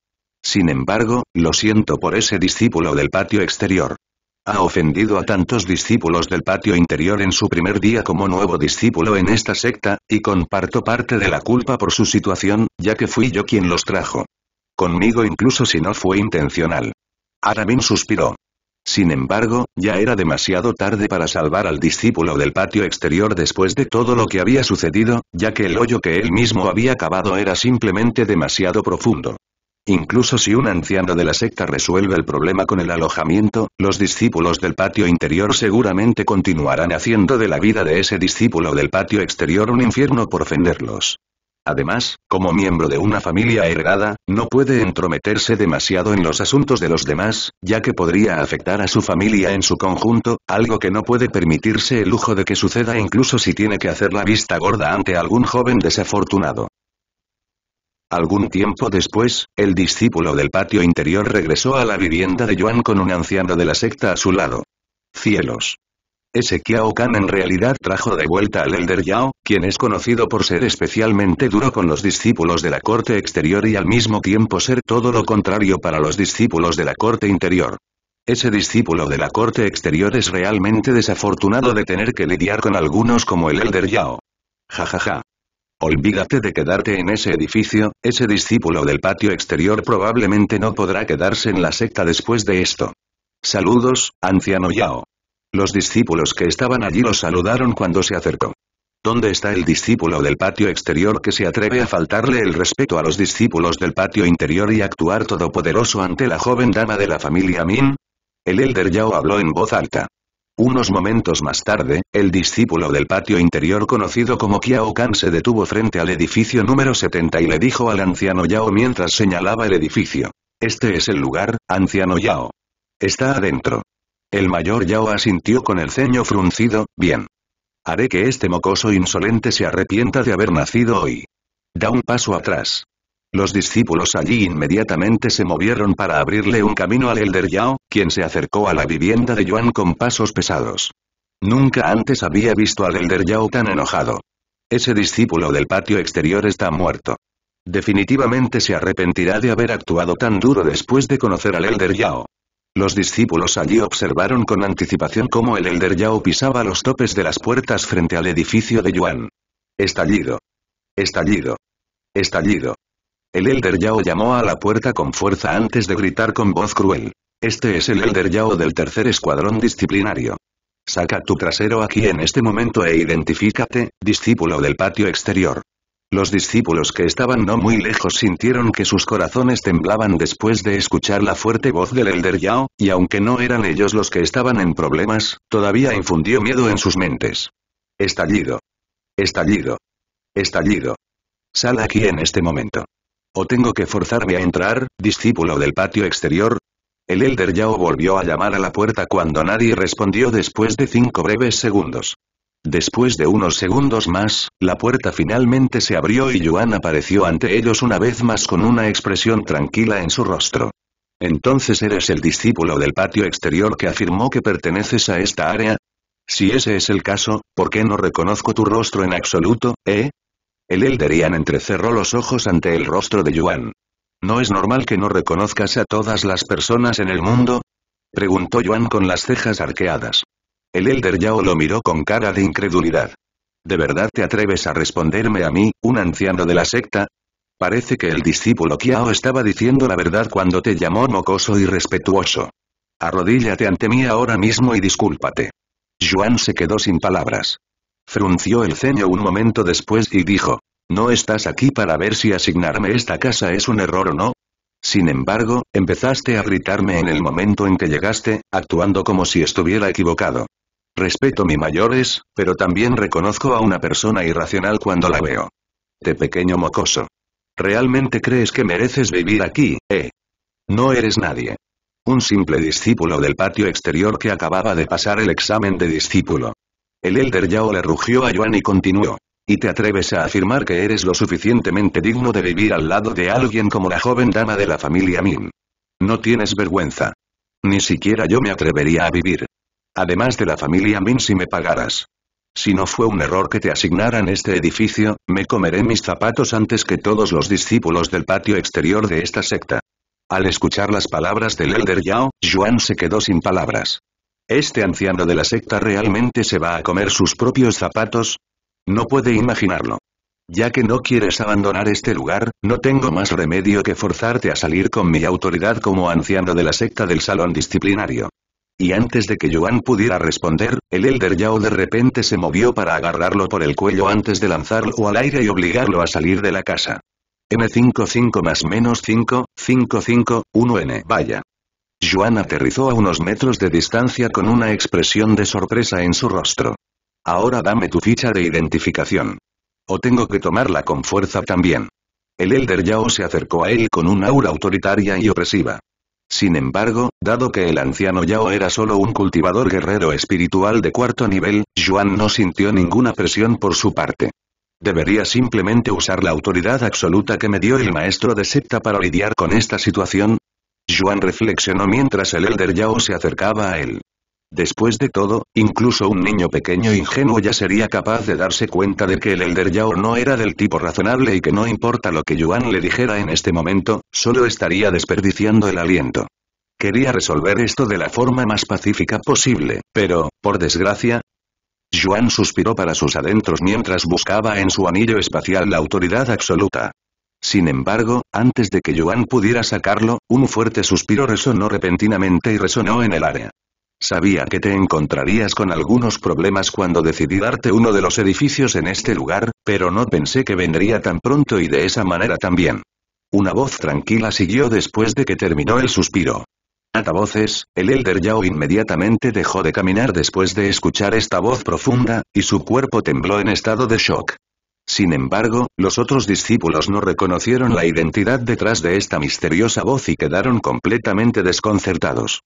Sin embargo, lo siento por ese discípulo del patio exterior. Ha ofendido a tantos discípulos del patio interior en su primer día como nuevo discípulo en esta secta, y comparto parte de la culpa por su situación, ya que fui yo quien los trajo. Conmigo incluso si no fue intencional. Aramin suspiró. Sin embargo, ya era demasiado tarde para salvar al discípulo del patio exterior después de todo lo que había sucedido, ya que el hoyo que él mismo había cavado era simplemente demasiado profundo. Incluso si un anciano de la secta resuelve el problema con el alojamiento, los discípulos del patio interior seguramente continuarán haciendo de la vida de ese discípulo del patio exterior un infierno por ofenderlos. Además, como miembro de una familia heredada, no puede entrometerse demasiado en los asuntos de los demás, ya que podría afectar a su familia en su conjunto, algo que no puede permitirse el lujo de que suceda incluso si tiene que hacer la vista gorda ante algún joven desafortunado. Algún tiempo después, el discípulo del patio interior regresó a la vivienda de Yuan con un anciano de la secta a su lado. Cielos. Ese Kiao Kan en realidad trajo de vuelta al Elder Yao, quien es conocido por ser especialmente duro con los discípulos de la corte exterior y al mismo tiempo ser todo lo contrario para los discípulos de la corte interior. Ese discípulo de la corte exterior es realmente desafortunado de tener que lidiar con algunos como el Elder Yao. Jajaja. ja ja. Olvídate de quedarte en ese edificio, ese discípulo del patio exterior probablemente no podrá quedarse en la secta después de esto. Saludos, anciano Yao. Los discípulos que estaban allí lo saludaron cuando se acercó. ¿Dónde está el discípulo del patio exterior que se atreve a faltarle el respeto a los discípulos del patio interior y actuar todopoderoso ante la joven dama de la familia Min? El elder Yao habló en voz alta. Unos momentos más tarde, el discípulo del patio interior conocido como Kiao Kan se detuvo frente al edificio número 70 y le dijo al anciano Yao mientras señalaba el edificio. Este es el lugar, anciano Yao. Está adentro. El mayor Yao asintió con el ceño fruncido, bien. Haré que este mocoso insolente se arrepienta de haber nacido hoy. Da un paso atrás. Los discípulos allí inmediatamente se movieron para abrirle un camino al Elder Yao, quien se acercó a la vivienda de Yuan con pasos pesados. Nunca antes había visto al Elder Yao tan enojado. Ese discípulo del patio exterior está muerto. Definitivamente se arrepentirá de haber actuado tan duro después de conocer al Elder Yao. Los discípulos allí observaron con anticipación cómo el Elder Yao pisaba los topes de las puertas frente al edificio de Yuan. Estallido. Estallido. Estallido. El Elder Yao llamó a la puerta con fuerza antes de gritar con voz cruel. Este es el Elder Yao del tercer escuadrón disciplinario. Saca tu trasero aquí en este momento e identifícate, discípulo del patio exterior. Los discípulos que estaban no muy lejos sintieron que sus corazones temblaban después de escuchar la fuerte voz del Elder Yao, y aunque no eran ellos los que estaban en problemas, todavía infundió miedo en sus mentes. Estallido. Estallido. Estallido. Sal aquí en este momento. ¿O tengo que forzarme a entrar, discípulo del patio exterior? El Elder Yao volvió a llamar a la puerta cuando nadie respondió después de cinco breves segundos. Después de unos segundos más, la puerta finalmente se abrió y Yuan apareció ante ellos una vez más con una expresión tranquila en su rostro. Entonces eres el discípulo del patio exterior que afirmó que perteneces a esta área, si ese es el caso, ¿por qué no reconozco tu rostro en absoluto, eh? El Elderian entrecerró los ojos ante el rostro de Yuan. ¿No es normal que no reconozcas a todas las personas en el mundo? Preguntó Yuan con las cejas arqueadas. El Elder Yao lo miró con cara de incredulidad. ¿De verdad te atreves a responderme a mí, un anciano de la secta? Parece que el discípulo Kiao estaba diciendo la verdad cuando te llamó mocoso y respetuoso. Arrodíllate ante mí ahora mismo y discúlpate. Yuan se quedó sin palabras. Frunció el ceño un momento después y dijo. No estás aquí para ver si asignarme esta casa es un error o no. Sin embargo, empezaste a gritarme en el momento en que llegaste, actuando como si estuviera equivocado. Respeto mis mayores, pero también reconozco a una persona irracional cuando la veo. Te pequeño mocoso. ¿Realmente crees que mereces vivir aquí, eh? No eres nadie. Un simple discípulo del patio exterior que acababa de pasar el examen de discípulo. El Elder Yao le rugió a Yuan y continuó. ¿Y te atreves a afirmar que eres lo suficientemente digno de vivir al lado de alguien como la joven dama de la familia Min? No tienes vergüenza. Ni siquiera yo me atrevería a vivir. Además de la familia Min si me pagaras. Si no fue un error que te asignaran este edificio, me comeré mis zapatos antes que todos los discípulos del patio exterior de esta secta. Al escuchar las palabras del Elder Yao, Yuan se quedó sin palabras. ¿Este anciano de la secta realmente se va a comer sus propios zapatos? No puede imaginarlo. Ya que no quieres abandonar este lugar, no tengo más remedio que forzarte a salir con mi autoridad como anciano de la secta del salón disciplinario. Y antes de que Joan pudiera responder, el Elder Yao de repente se movió para agarrarlo por el cuello antes de lanzarlo al aire y obligarlo a salir de la casa. M55 más menos 5, 551N. Vaya. Yuan aterrizó a unos metros de distancia con una expresión de sorpresa en su rostro. Ahora dame tu ficha de identificación. O tengo que tomarla con fuerza también. El Elder Yao se acercó a él con un aura autoritaria y opresiva. Sin embargo, dado que el anciano Yao era solo un cultivador guerrero espiritual de cuarto nivel, Yuan no sintió ninguna presión por su parte. Debería simplemente usar la autoridad absoluta que me dio el maestro de septa para lidiar con esta situación, Yuan reflexionó mientras el Elder Yao se acercaba a él. Después de todo, incluso un niño pequeño ingenuo ya sería capaz de darse cuenta de que el Elder Yao no era del tipo razonable y que no importa lo que Yuan le dijera en este momento, solo estaría desperdiciando el aliento. Quería resolver esto de la forma más pacífica posible, pero, por desgracia, Yuan suspiró para sus adentros mientras buscaba en su anillo espacial la autoridad absoluta. Sin embargo, antes de que Yuan pudiera sacarlo, un fuerte suspiro resonó repentinamente y resonó en el área. Sabía que te encontrarías con algunos problemas cuando decidí darte uno de los edificios en este lugar, pero no pensé que vendría tan pronto y de esa manera también. Una voz tranquila siguió después de que terminó el suspiro. Atavoces, el Elder Yao inmediatamente dejó de caminar después de escuchar esta voz profunda, y su cuerpo tembló en estado de shock. Sin embargo, los otros discípulos no reconocieron la identidad detrás de esta misteriosa voz y quedaron completamente desconcertados.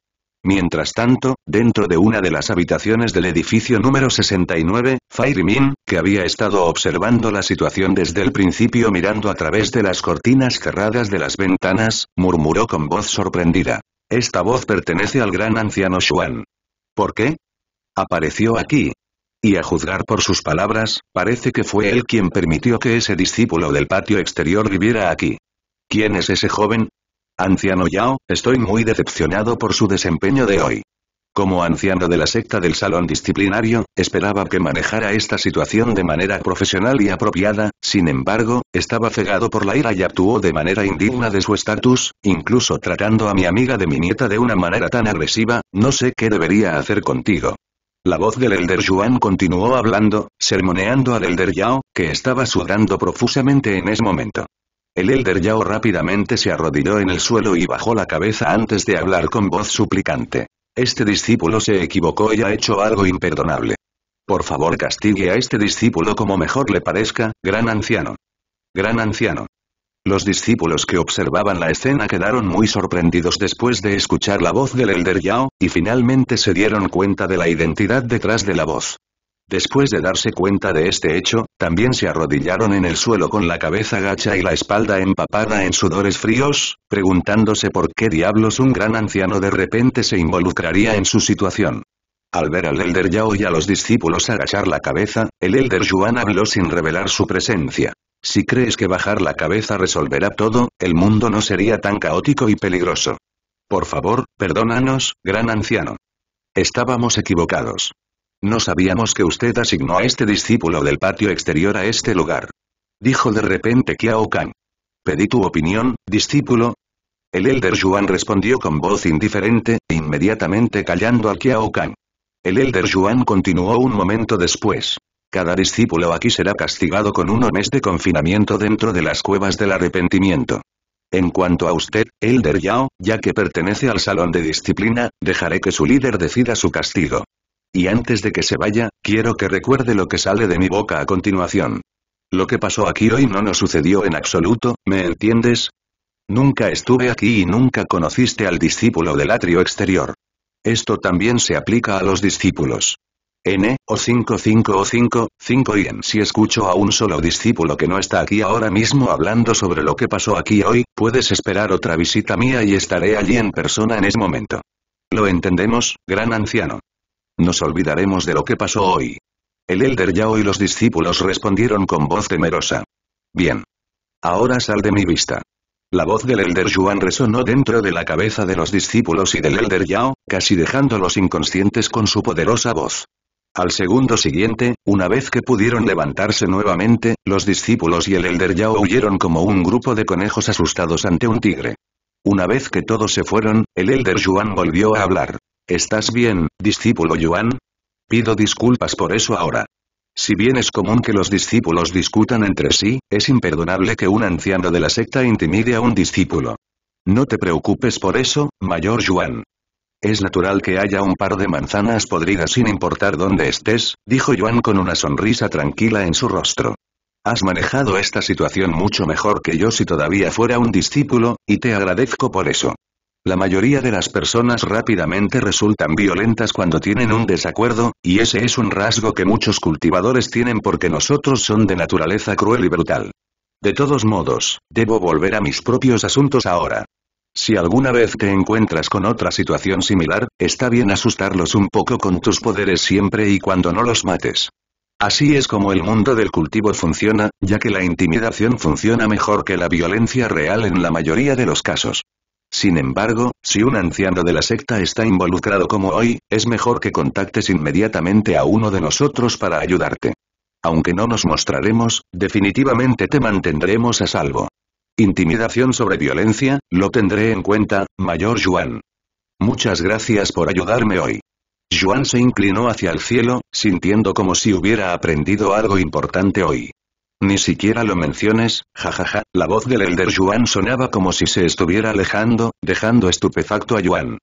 Mientras tanto, dentro de una de las habitaciones del edificio número 69, Fairy Min, que había estado observando la situación desde el principio mirando a través de las cortinas cerradas de las ventanas, murmuró con voz sorprendida. Esta voz pertenece al gran anciano Xuan. ¿Por qué? Apareció aquí, y a juzgar por sus palabras, parece que fue él quien permitió que ese discípulo del patio exterior viviera aquí. ¿Quién es ese joven? Anciano Yao, estoy muy decepcionado por su desempeño de hoy. Como anciano de la secta del salón disciplinario, esperaba que manejara esta situación de manera profesional y apropiada, sin embargo, estaba cegado por la ira y actuó de manera indigna de su estatus, incluso tratando a mi amiga de mi nieta de una manera tan agresiva, no sé qué debería hacer contigo. La voz del Elder Yuan continuó hablando, sermoneando al Elder Yao, que estaba sudando profusamente en ese momento. El Elder Yao rápidamente se arrodilló en el suelo y bajó la cabeza antes de hablar con voz suplicante. Este discípulo se equivocó y ha hecho algo imperdonable. Por favor castigue a este discípulo como mejor le parezca, gran anciano. Gran anciano. Los discípulos que observaban la escena quedaron muy sorprendidos después de escuchar la voz del Elder Yao, y finalmente se dieron cuenta de la identidad detrás de la voz. Después de darse cuenta de este hecho, también se arrodillaron en el suelo con la cabeza gacha y la espalda empapada en sudores fríos, preguntándose por qué diablos un gran anciano de repente se involucraría en su situación. Al ver al Elder Yao y a los discípulos agachar la cabeza, el Elder Yuan habló sin revelar su presencia. Si crees que bajar la cabeza resolverá todo, el mundo no sería tan caótico y peligroso. Por favor, perdónanos, gran anciano. Estábamos equivocados. No sabíamos que usted asignó a este discípulo del patio exterior a este lugar. Dijo de repente Kiao Kang. Pedí tu opinión, discípulo. El Elder Yuan respondió con voz indiferente, inmediatamente callando a Kiao Kang. El Elder Yuan continuó un momento después. Cada discípulo aquí será castigado con un mes de confinamiento dentro de las cuevas del arrepentimiento. En cuanto a usted, Elder Yao, ya que pertenece al salón de disciplina, dejaré que su líder decida su castigo. Y antes de que se vaya, quiero que recuerde lo que sale de mi boca a continuación. Lo que pasó aquí hoy no nos sucedió en absoluto, ¿me entiendes? Nunca estuve aquí y nunca conociste al discípulo del atrio exterior. Esto también se aplica a los discípulos. N, o 55 o 5, 5 y en si escucho a un solo discípulo que no está aquí ahora mismo hablando sobre lo que pasó aquí hoy, puedes esperar otra visita mía y estaré allí en persona en ese momento. Lo entendemos, gran anciano. Nos olvidaremos de lo que pasó hoy. El elder Yao y los discípulos respondieron con voz temerosa. Bien. Ahora sal de mi vista. La voz del Elder Yuan resonó dentro de la cabeza de los discípulos y del Elder Yao, casi dejándolos inconscientes con su poderosa voz. Al segundo siguiente, una vez que pudieron levantarse nuevamente, los discípulos y el Elder Yao huyeron como un grupo de conejos asustados ante un tigre. Una vez que todos se fueron, el Elder Yuan volvió a hablar. ¿Estás bien, discípulo Yuan? Pido disculpas por eso ahora. Si bien es común que los discípulos discutan entre sí, es imperdonable que un anciano de la secta intimide a un discípulo. No te preocupes por eso, mayor Yuan es natural que haya un par de manzanas podridas sin importar dónde estés, dijo Joan con una sonrisa tranquila en su rostro. Has manejado esta situación mucho mejor que yo si todavía fuera un discípulo, y te agradezco por eso. La mayoría de las personas rápidamente resultan violentas cuando tienen un desacuerdo, y ese es un rasgo que muchos cultivadores tienen porque nosotros son de naturaleza cruel y brutal. De todos modos, debo volver a mis propios asuntos ahora. Si alguna vez te encuentras con otra situación similar, está bien asustarlos un poco con tus poderes siempre y cuando no los mates. Así es como el mundo del cultivo funciona, ya que la intimidación funciona mejor que la violencia real en la mayoría de los casos. Sin embargo, si un anciano de la secta está involucrado como hoy, es mejor que contactes inmediatamente a uno de nosotros para ayudarte. Aunque no nos mostraremos, definitivamente te mantendremos a salvo. Intimidación sobre violencia, lo tendré en cuenta, Mayor juan Muchas gracias por ayudarme hoy. juan se inclinó hacia el cielo, sintiendo como si hubiera aprendido algo importante hoy. Ni siquiera lo menciones, jajaja, la voz del Elder juan sonaba como si se estuviera alejando, dejando estupefacto a juan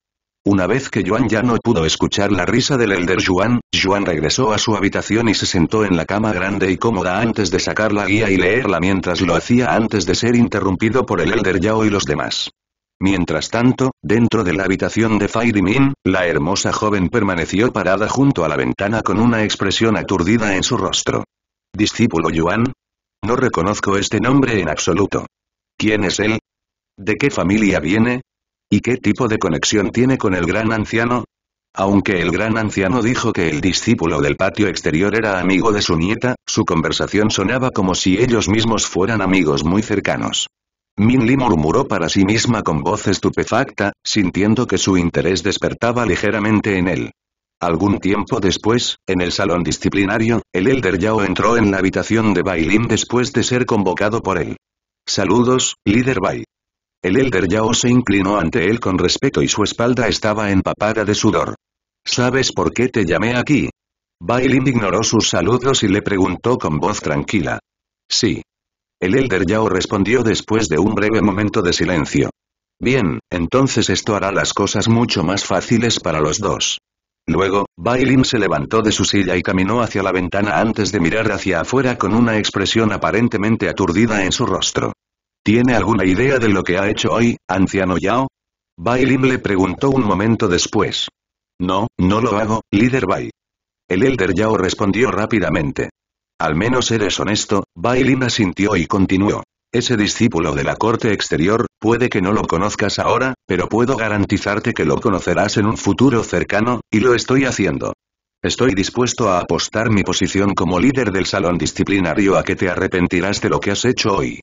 una vez que Yuan ya no pudo escuchar la risa del Elder Yuan, Yuan regresó a su habitación y se sentó en la cama grande y cómoda antes de sacar la guía y leerla mientras lo hacía antes de ser interrumpido por el Elder Yao y los demás. Mientras tanto, dentro de la habitación de Fairy Min, la hermosa joven permaneció parada junto a la ventana con una expresión aturdida en su rostro. ¿Discípulo Yuan? No reconozco este nombre en absoluto. ¿Quién es él? ¿De qué familia viene? ¿Y qué tipo de conexión tiene con el gran anciano? Aunque el gran anciano dijo que el discípulo del patio exterior era amigo de su nieta, su conversación sonaba como si ellos mismos fueran amigos muy cercanos. Min Li murmuró para sí misma con voz estupefacta, sintiendo que su interés despertaba ligeramente en él. Algún tiempo después, en el salón disciplinario, el Elder Yao entró en la habitación de Bailin después de ser convocado por él. Saludos, líder Bai. El Elder Yao se inclinó ante él con respeto y su espalda estaba empapada de sudor. ¿Sabes por qué te llamé aquí? Bailin ignoró sus saludos y le preguntó con voz tranquila. Sí. El Elder Yao respondió después de un breve momento de silencio. Bien, entonces esto hará las cosas mucho más fáciles para los dos. Luego, Bailin se levantó de su silla y caminó hacia la ventana antes de mirar hacia afuera con una expresión aparentemente aturdida en su rostro. ¿Tiene alguna idea de lo que ha hecho hoy, anciano Yao? Bailin le preguntó un momento después. No, no lo hago, líder Bai. El Elder Yao respondió rápidamente. Al menos eres honesto, Bailin asintió y continuó. Ese discípulo de la corte exterior, puede que no lo conozcas ahora, pero puedo garantizarte que lo conocerás en un futuro cercano, y lo estoy haciendo. Estoy dispuesto a apostar mi posición como líder del salón disciplinario a que te arrepentirás de lo que has hecho hoy.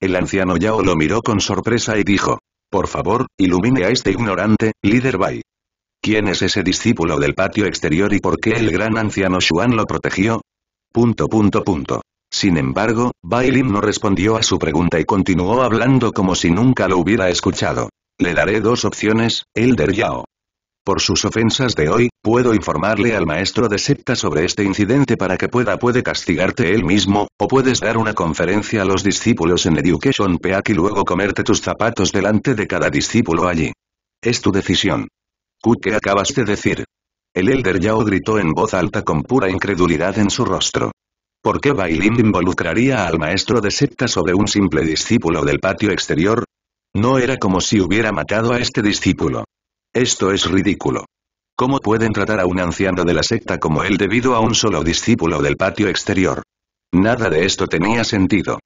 El anciano Yao lo miró con sorpresa y dijo. Por favor, ilumine a este ignorante, líder Bai. ¿Quién es ese discípulo del patio exterior y por qué el gran anciano Xuan lo protegió? Punto punto punto. Sin embargo, Bai Lin no respondió a su pregunta y continuó hablando como si nunca lo hubiera escuchado. Le daré dos opciones, Elder Yao. Por sus ofensas de hoy, puedo informarle al maestro de septa sobre este incidente para que pueda puede castigarte él mismo, o puedes dar una conferencia a los discípulos en Education Peak y luego comerte tus zapatos delante de cada discípulo allí. Es tu decisión. Q ¿Qué acabas de decir? El Elder Yao gritó en voz alta con pura incredulidad en su rostro. ¿Por qué Bailin involucraría al maestro de septa sobre un simple discípulo del patio exterior? No era como si hubiera matado a este discípulo. Esto es ridículo. ¿Cómo pueden tratar a un anciano de la secta como él debido a un solo discípulo del patio exterior? Nada de esto tenía sentido.